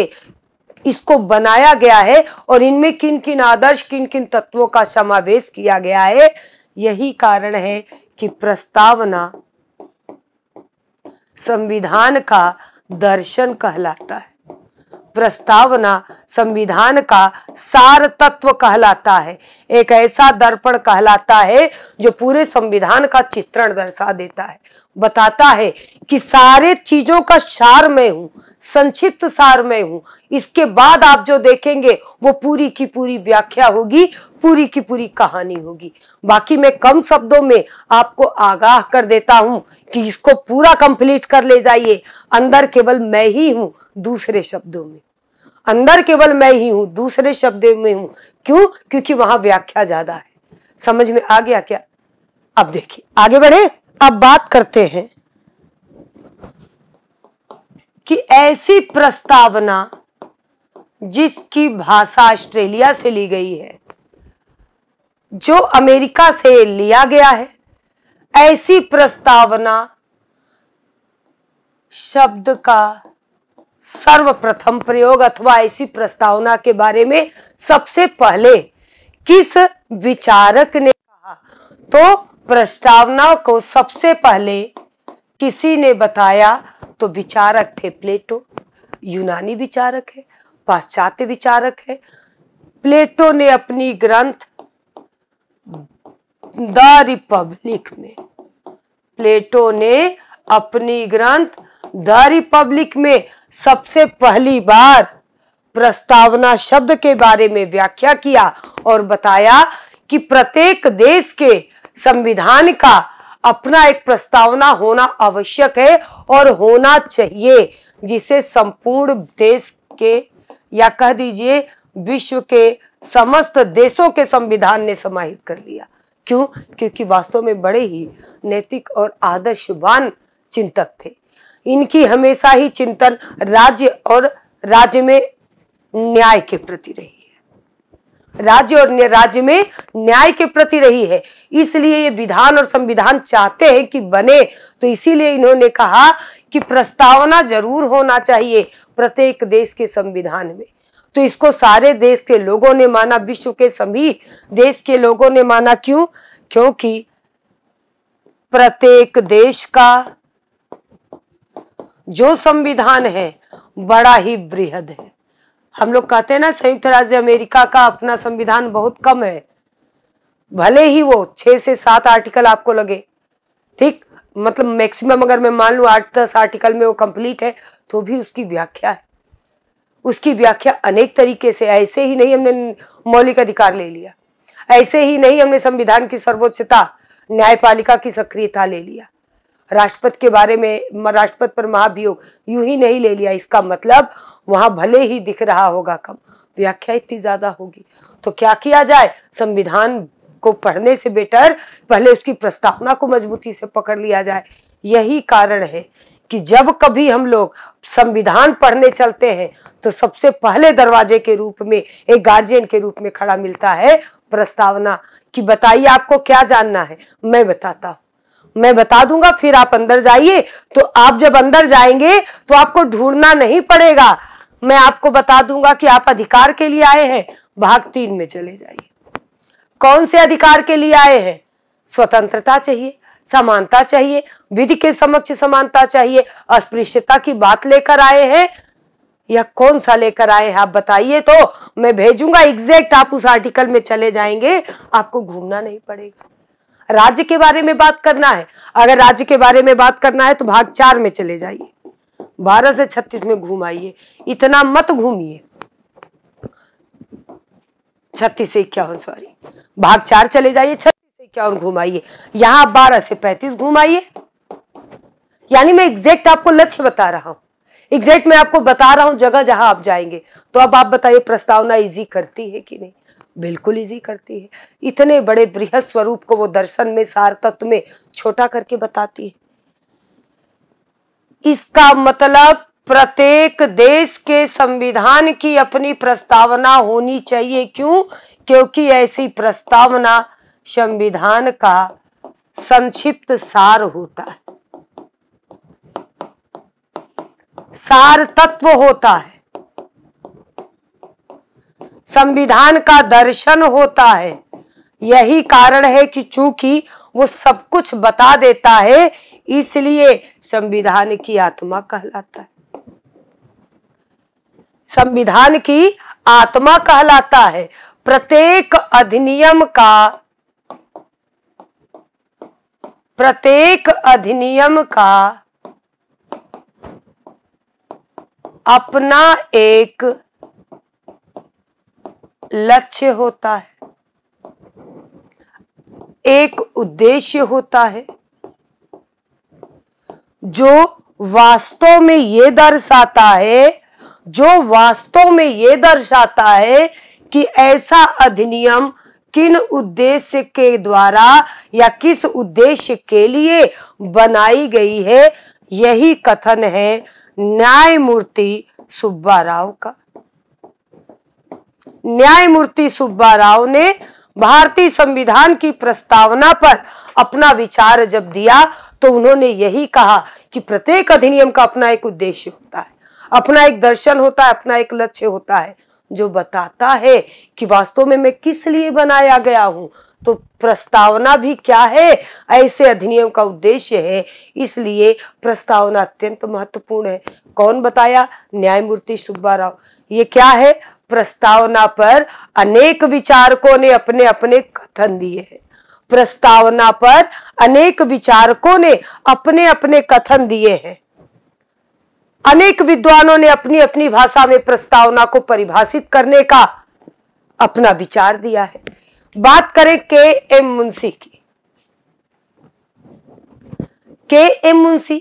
इसको बनाया गया है और इनमें किन किन आदर्श किन किन तत्वों का समावेश किया गया है यही कारण है कि प्रस्तावना संविधान का दर्शन कहलाता है प्रस्तावना संविधान का सार तत्व कहलाता है एक ऐसा दर्पण कहलाता है जो पूरे संविधान का चित्रण दर्शा देता है बताता है कि सारे चीजों का सार मैं हूं संक्षिप्त सार मैं हूँ इसके बाद आप जो देखेंगे वो पूरी की पूरी व्याख्या होगी पूरी की पूरी कहानी होगी बाकी मैं कम शब्दों में आपको आगाह कर देता हूं कि इसको पूरा कंप्लीट कर ले जाइए अंदर केवल मैं ही हूँ दूसरे शब्दों में अंदर केवल मैं ही हूं दूसरे शब्द में हूं क्यों क्योंकि वहां व्याख्या ज्यादा है समझ में आ गया क्या अब देखिए आगे बढ़े अब बात करते हैं कि ऐसी प्रस्तावना जिसकी भाषा ऑस्ट्रेलिया से ली गई है जो अमेरिका से लिया गया है ऐसी प्रस्तावना शब्द का सर्वप्रथम प्रयोग अथवा ऐसी प्रस्तावना के बारे में सबसे पहले किस विचारक ने कहा तो प्रस्तावना को सबसे पहले किसी ने बताया तो विचारक थे प्लेटो यूनानी विचारक है पाश्चात्य विचारक है प्लेटो ने अपनी ग्रंथ द रिपब्लिक में प्लेटो ने अपनी ग्रंथ द रिपब्लिक में सबसे पहली बार प्रस्तावना शब्द के बारे में व्याख्या किया और बताया कि प्रत्येक देश के संविधान का अपना एक प्रस्तावना होना आवश्यक है और होना चाहिए जिसे संपूर्ण देश के या कह दीजिए विश्व के समस्त देशों के संविधान ने समाहित कर लिया क्यों क्योंकि वास्तव में बड़े ही नैतिक और आदर्शवान चिंतक थे इनकी हमेशा ही चिंतन राज्य और राज्य में न्याय के प्रति रही है राज्य और राज्य में न्याय के प्रति रही है इसलिए ये विधान और संविधान चाहते हैं कि बने तो इसीलिए इन्होंने कहा कि प्रस्तावना जरूर होना चाहिए प्रत्येक देश के संविधान में तो इसको सारे देश के लोगों ने माना विश्व के सभी देश के लोगों ने माना क्यों क्योंकि प्रत्येक देश का जो संविधान है बड़ा ही वृहद है हम लोग कहते हैं ना संयुक्त राज्य अमेरिका का अपना संविधान बहुत कम है भले ही वो छह से सात आर्टिकल आपको लगे ठीक मतलब मैक्सिमम अगर मैं मान लू आठ दस आर्टिकल में वो कंप्लीट है तो भी उसकी व्याख्या है उसकी व्याख्या अनेक तरीके से ऐसे ही नहीं हमने मौलिक अधिकार ले लिया ऐसे ही नहीं हमने संविधान की सर्वोच्चता न्यायपालिका की सक्रियता ले लिया राष्ट्रपति के बारे में राष्ट्रपति पर महाभियोग यूं ही नहीं ले लिया इसका मतलब वहां भले ही दिख रहा होगा कम व्याख्या इतनी ज्यादा होगी तो क्या किया जाए संविधान को पढ़ने से बेटर पहले उसकी प्रस्तावना को मजबूती से पकड़ लिया जाए यही कारण है कि जब कभी हम लोग संविधान पढ़ने चलते हैं तो सबसे पहले दरवाजे के रूप में एक गार्जियन के रूप में खड़ा मिलता है प्रस्तावना कि बताइए आपको क्या जानना है मैं बताता हूं मैं बता दूंगा फिर आप अंदर जाइए तो आप जब अंदर जाएंगे तो आपको ढूंढना नहीं पड़ेगा मैं आपको बता दूंगा कि आप अधिकार के लिए आए हैं भाग तीन में चले जाइए कौन से अधिकार के लिए आए हैं स्वतंत्रता चाहिए समानता चाहिए विधि के समक्ष समानता चाहिए अस्पृश्यता की बात लेकर आए हैं या कौन सा लेकर आए हैं आप बताइए तो मैं भेजूंगा एग्जैक्ट आप उस आर्टिकल में चले जाएंगे आपको घूमना नहीं पड़ेगा राज्य के बारे में बात करना है अगर राज्य के बारे में बात करना है तो भाग चार में चले जाइए बारह से छत्तीस में घूम आइए इतना मत घूमिए छत्तीस से इक्यावन सॉरी भाग चार चले जाइए छत्तीस से इक्यावन घुमाइए यहां बारह से पैंतीस घुमाइए यानी मैं एग्जैक्ट आपको लक्ष्य बता रहा हूं एग्जैक्ट मैं आपको बता रहा हूं जगह जहां आप जाएंगे तो अब आप बताइए प्रस्तावना इजी करती है कि नहीं बिल्कुल इजी करती है इतने बड़े बृहद स्वरूप को वो दर्शन में सार तत्व में छोटा करके बताती है इसका मतलब प्रत्येक देश के संविधान की अपनी प्रस्तावना होनी चाहिए क्यों क्योंकि ऐसी प्रस्तावना संविधान का संक्षिप्त सार होता है सार तत्व होता है संविधान का दर्शन होता है यही कारण है कि चूंकि वो सब कुछ बता देता है इसलिए संविधान की आत्मा कहलाता है संविधान की आत्मा कहलाता है प्रत्येक अधिनियम का प्रत्येक अधिनियम का अपना एक लक्ष्य होता है एक उद्देश्य होता है जो वास्तव में ये दर्शाता है जो वास्तव में ये दर्शाता है कि ऐसा अधिनियम किन उद्देश्य के द्वारा या किस उद्देश्य के लिए बनाई गई है यही कथन है न्यायमूर्ति सुब्बा राव का न्यायमूर्ति सुब्बा राव ने भारतीय संविधान की प्रस्तावना पर अपना विचार जब दिया तो उन्होंने यही कहा कि प्रत्येक अधिनियम का अपना एक उद्देश्य होता है अपना एक दर्शन होता है अपना एक लक्ष्य होता है जो बताता है कि वास्तव में मैं किस लिए बनाया गया हूं तो प्रस्तावना भी क्या है ऐसे अधिनियम का उद्देश्य है इसलिए प्रस्तावना अत्यंत महत्वपूर्ण है कौन बताया न्यायमूर्ति सुब्बा राव ये क्या है प्रस्तावना पर अनेक विचारकों ने अपने अपने कथन दिए हैं प्रस्तावना पर अनेक विचारकों ने अपने अपने कथन दिए हैं अनेक विद्वानों ने अपनी अपनी भाषा में प्रस्तावना को परिभाषित करने का अपना विचार दिया है बात करें के एम मुंशी की के एम मुंशी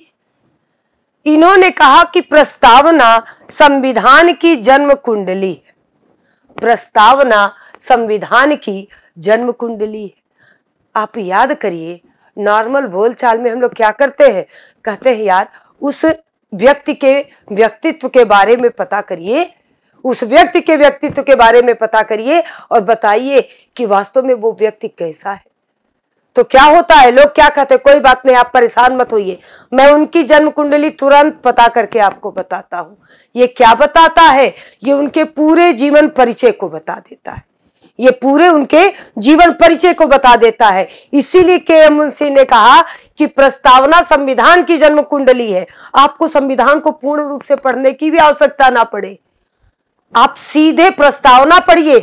इन्होंने कहा कि प्रस्तावना संविधान की जन्म कुंडली है प्रस्तावना संविधान की जन्म कुंडली है आप याद करिए नॉर्मल बोलचाल में हम लोग क्या करते हैं कहते हैं यार उस व्यक्ति के व्यक्तित्व के बारे में पता करिए उस व्यक्ति के व्यक्तित्व के बारे में पता करिए और बताइए कि वास्तव में वो व्यक्ति कैसा है तो क्या होता है लोग क्या कहते हैं कोई बात नहीं आप परेशान मत होइए मैं उनकी जन्म कुंडली तुरंत पता करके आपको बताता हूं ये क्या बताता है ये उनके पूरे जीवन परिचय को बता देता है ये पूरे उनके जीवन परिचय को बता देता है इसीलिए के एम मुंशी ने कहा कि प्रस्तावना संविधान की जन्म कुंडली है आपको संविधान को पूर्ण रूप से पढ़ने की भी आवश्यकता ना पड़े आप सीधे प्रस्तावना पढ़िए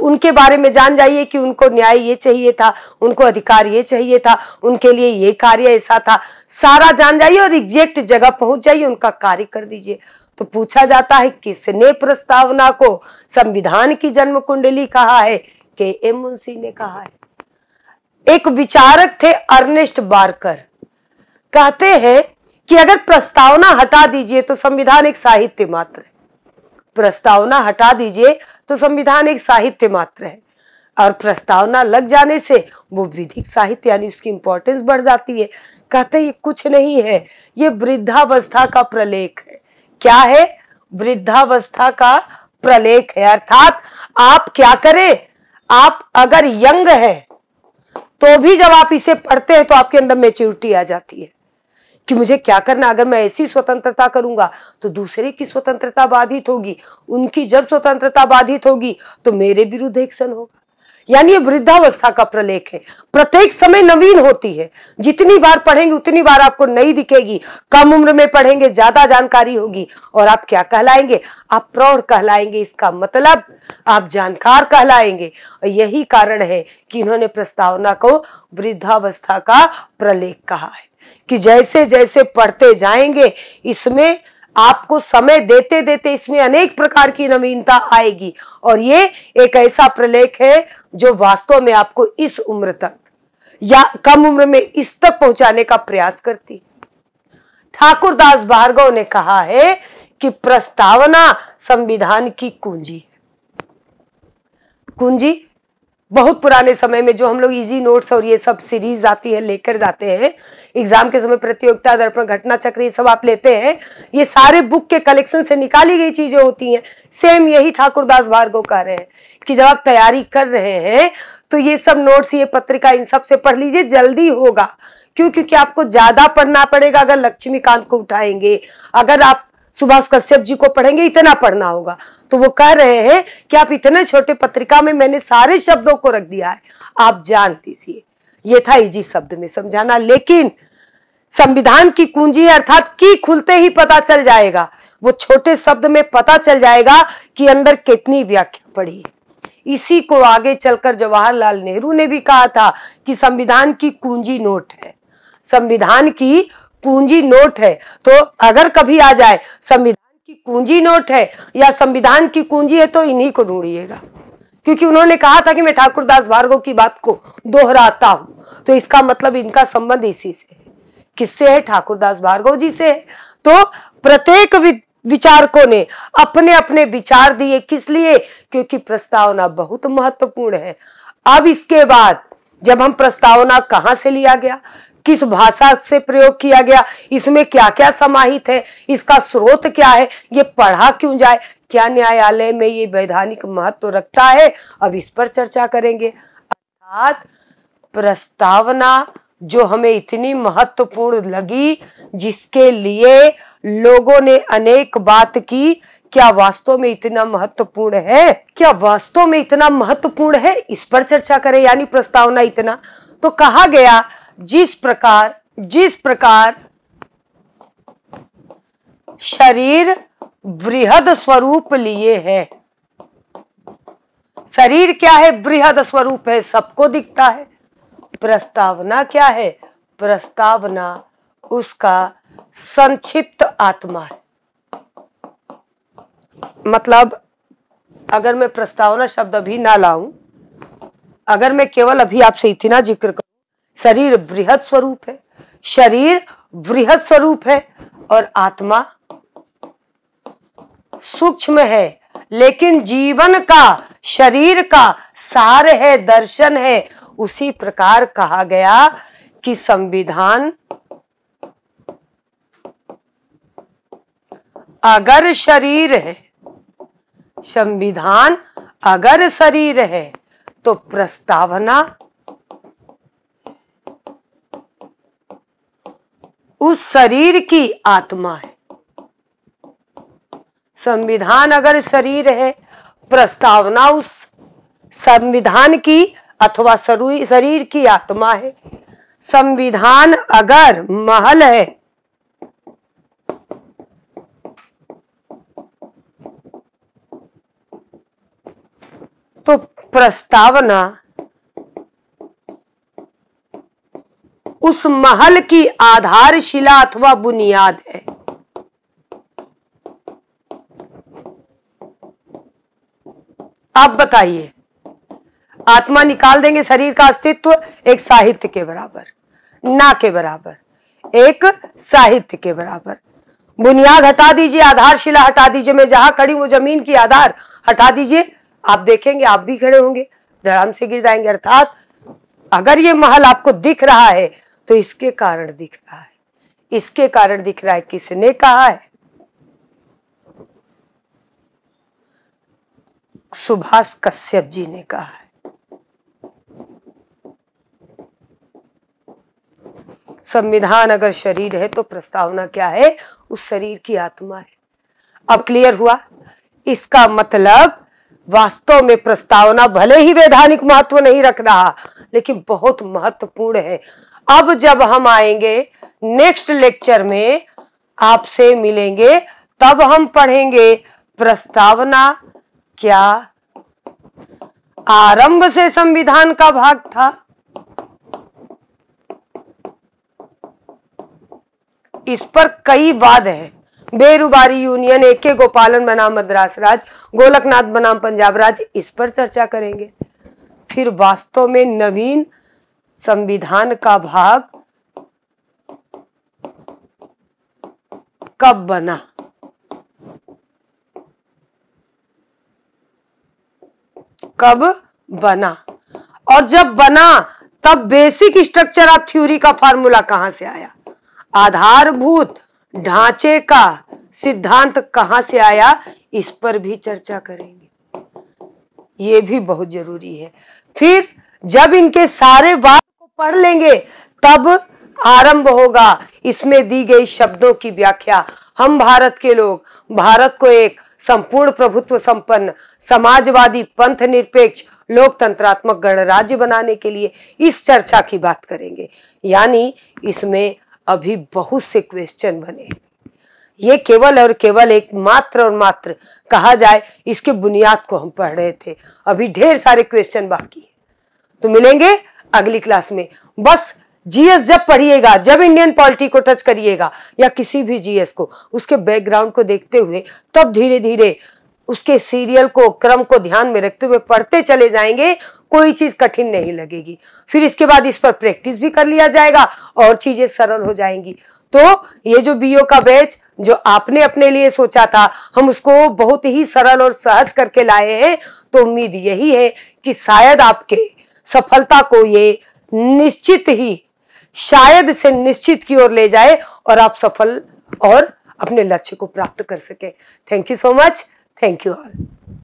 उनके बारे में जान जाइए कि उनको न्याय ये चाहिए था उनको अधिकार ये चाहिए था उनके लिए ये कार्य ऐसा था सारा जान जाइए और एग्जैक्ट जगह पहुंच जाइए उनका कार्य कर दीजिए तो पूछा जाता है किसने प्रस्तावना को संविधान की जन्म कुंडली कहा है के एम मुंशी ने कहा है एक विचारक थे अर्नेस्ट बारकर कहते हैं कि अगर प्रस्तावना हटा दीजिए तो संविधान एक साहित्य मात्र प्रस्तावना हटा दीजिए तो संविधान एक साहित्य मात्र है और प्रस्तावना लग जाने से वो विधिक साहित्य यानी उसकी इम्पोर्टेंस बढ़ जाती है कहते ये कुछ नहीं है ये वृद्धावस्था का प्रलेख है क्या है वृद्धावस्था का प्रलेख है अर्थात आप क्या करें आप अगर यंग हैं तो भी जब आप इसे पढ़ते हैं तो आपके अंदर मेच्योरिटी आ जाती है कि मुझे क्या करना अगर मैं ऐसी स्वतंत्रता करूंगा तो दूसरे की स्वतंत्रता बाधित होगी उनकी जब स्वतंत्रता बाधित होगी तो मेरे विरुद्ध एक्शन होगा यानी ये वृद्धावस्था का प्रलेख है प्रत्येक समय नवीन होती है जितनी बार पढ़ेंगे उतनी बार आपको नई दिखेगी कम उम्र में पढ़ेंगे ज्यादा जानकारी होगी और आप क्या कहलाएंगे आप प्रौढ़ कहलाएंगे इसका मतलब आप जानकार कहलाएंगे यही कारण है कि इन्होंने प्रस्तावना को वृद्धावस्था का प्रलेख कहा है कि जैसे जैसे पढ़ते जाएंगे इसमें आपको समय देते देते इसमें अनेक प्रकार की नवीनता आएगी और ये एक ऐसा प्रलेख है जो वास्तव में आपको इस उम्र तक या कम उम्र में इस तक पहुंचाने का प्रयास करती ठाकुर दास भार्गव ने कहा है कि प्रस्तावना संविधान की कुंजी है कुंजी बहुत पुराने समय में जो हम लोग इजी नोट्स और ये सब सीरीज आती है लेकर जाते हैं एग्जाम के समय प्रतियोगिता दर्पण घटना चक्र ये सब आप लेते हैं ये सारे बुक के कलेक्शन से निकाली गई चीजें होती हैं सेम यही ठाकुरदास भार्गव कह रहे हैं कि जब आप तैयारी कर रहे हैं तो ये सब नोट्स ये पत्रिका इन सब से पढ़ लीजिए जल्दी होगा क्यों क्योंकि आपको ज्यादा पढ़ना पड़ेगा अगर लक्ष्मीकांत को उठाएंगे अगर आप सुभाष कश्यप जी को पढ़ेंगे इतना पढ़ना होगा तो वो कह रहे हैं कि आप इतने छोटे पत्रिका में मैंने सारे शब्दों को रख दिया है आप जान लीजिए ये था इजी e शब्द में समझाना लेकिन संविधान की कुंजी अर्थात की खुलते ही पता चल जाएगा वो छोटे शब्द में पता चल जाएगा कि अंदर कितनी व्याख्या पड़ी है इसी को आगे चलकर जवाहरलाल नेहरू ने भी कहा था कि संविधान की कुंजी नोट है संविधान की कुंजी नोट है तो अगर कभी आ जाए संविधान की कुंजी नोट है या संविधान की कुंजी है तो इन्हीं को ढूंढिएगा क्योंकि उन्होंने कहा था कि मैं ठाकुर दास भार्गव की बात को दोहराता हूं तो इसका मतलब इनका संबंध इसी से किससे है ठाकुर दास भार्गव जी से है तो प्रत्येक विचारकों ने अपने अपने विचार दिए किस लिए क्योंकि प्रस्तावना बहुत महत्वपूर्ण है अब इसके बाद जब हम प्रस्तावना कहां से लिया गया किस भाषा से प्रयोग किया गया इसमें क्या क्या समाहित है इसका स्रोत क्या है ये पढ़ा क्यों जाए क्या न्यायालय में ये वैधानिक महत्व तो रखता है अब इस पर चर्चा करेंगे अर्थात प्रस्तावना जो हमें इतनी महत्वपूर्ण लगी जिसके लिए लोगों ने अनेक बात की क्या वास्तव में इतना महत्वपूर्ण है क्या वास्तव में इतना महत्वपूर्ण है इस पर चर्चा करें यानी प्रस्तावना इतना तो कहा गया जिस प्रकार जिस प्रकार शरीर वृहद स्वरूप लिए है शरीर क्या है वृहद स्वरूप है सबको दिखता है प्रस्तावना क्या है प्रस्तावना उसका संक्षिप्त आत्मा है मतलब अगर मैं प्रस्तावना शब्द अभी ना लाऊं अगर मैं केवल अभी आपसे इतना जिक्र करूं शरीर बृहद स्वरूप है शरीर बृहद स्वरूप है और आत्मा सूक्ष्म है लेकिन जीवन का शरीर का सार है दर्शन है उसी प्रकार कहा गया कि संविधान अगर शरीर है संविधान अगर शरीर है तो प्रस्तावना उस शरीर की आत्मा है संविधान अगर शरीर है प्रस्तावना उस संविधान की अथवा शरीर की आत्मा है संविधान अगर महल है तो प्रस्तावना उस महल की आधारशिला अथवा बुनियाद है आप बताइए आत्मा निकाल देंगे शरीर का अस्तित्व एक साहित्य के बराबर ना के बराबर एक साहित्य के बराबर बुनियाद हटा दीजिए आधारशिला हटा दीजिए मैं जहां खड़ी हूं जमीन की आधार हटा दीजिए आप देखेंगे आप भी खड़े होंगे धड़ाम से गिर जाएंगे अर्थात अगर ये महल आपको दिख रहा है तो इसके कारण दिख रहा है इसके कारण दिख रहा है किसने कहा है सुभाष कश्यप जी ने कहा है संविधान अगर शरीर है तो प्रस्तावना क्या है उस शरीर की आत्मा है अब क्लियर हुआ इसका मतलब वास्तव में प्रस्तावना भले ही वैधानिक महत्व नहीं रख रहा लेकिन बहुत महत्वपूर्ण है अब जब हम आएंगे नेक्स्ट लेक्चर में आपसे मिलेंगे तब हम पढ़ेंगे प्रस्तावना क्या आरंभ से संविधान का भाग था इस पर कई वाद है बेरुबारी यूनियन ए के गोपालन बनाम मद्रास राज गोलकनाथ बनाम पंजाब राज इस पर चर्चा करेंगे फिर वास्तव में नवीन संविधान का भाग कब बना कब बना और जब बना तब बेसिक स्ट्रक्चर ऑफ थ्योरी का फॉर्मूला कहां से आया आधारभूत ढांचे का सिद्धांत कहां से आया इस पर भी चर्चा करेंगे ये भी बहुत जरूरी है फिर जब इनके सारे वाद पढ़ लेंगे तब आरंभ होगा इसमें दी गई शब्दों की व्याख्या हम भारत के लोग भारत को एक संपूर्ण प्रभुत्व संपन्न समाजवादी पंथ निरपेक्ष लोकतंत्रात्मक गणराज्य बनाने के लिए इस चर्चा की बात करेंगे यानी इसमें अभी बहुत से क्वेश्चन बने ये केवल और केवल एक मात्र और मात्र कहा जाए इसके बुनियाद को हम पढ़ रहे थे अभी ढेर सारे क्वेश्चन बाकी है तो मिलेंगे अगली क्लास में बस जीएस जब पढ़िएगा जब इंडियन पॉलिटी को टच करिएगा या किसी भी जीएस को उसके बैकग्राउंड को देखते हुए तब धीरे धीरे उसके सीरियल को क्रम को ध्यान में रखते हुए पढ़ते चले जाएंगे कोई चीज कठिन नहीं लगेगी फिर इसके बाद इस पर प्रैक्टिस भी कर लिया जाएगा और चीजें सरल हो जाएंगी तो ये जो बीओ का बैच जो आपने अपने लिए सोचा था हम उसको बहुत ही सरल और सहज करके लाए हैं तो उम्मीद यही है कि शायद आपके सफलता को ये निश्चित ही शायद से निश्चित की ओर ले जाए और आप सफल और अपने लक्ष्य को प्राप्त कर सके thank you so much thank you all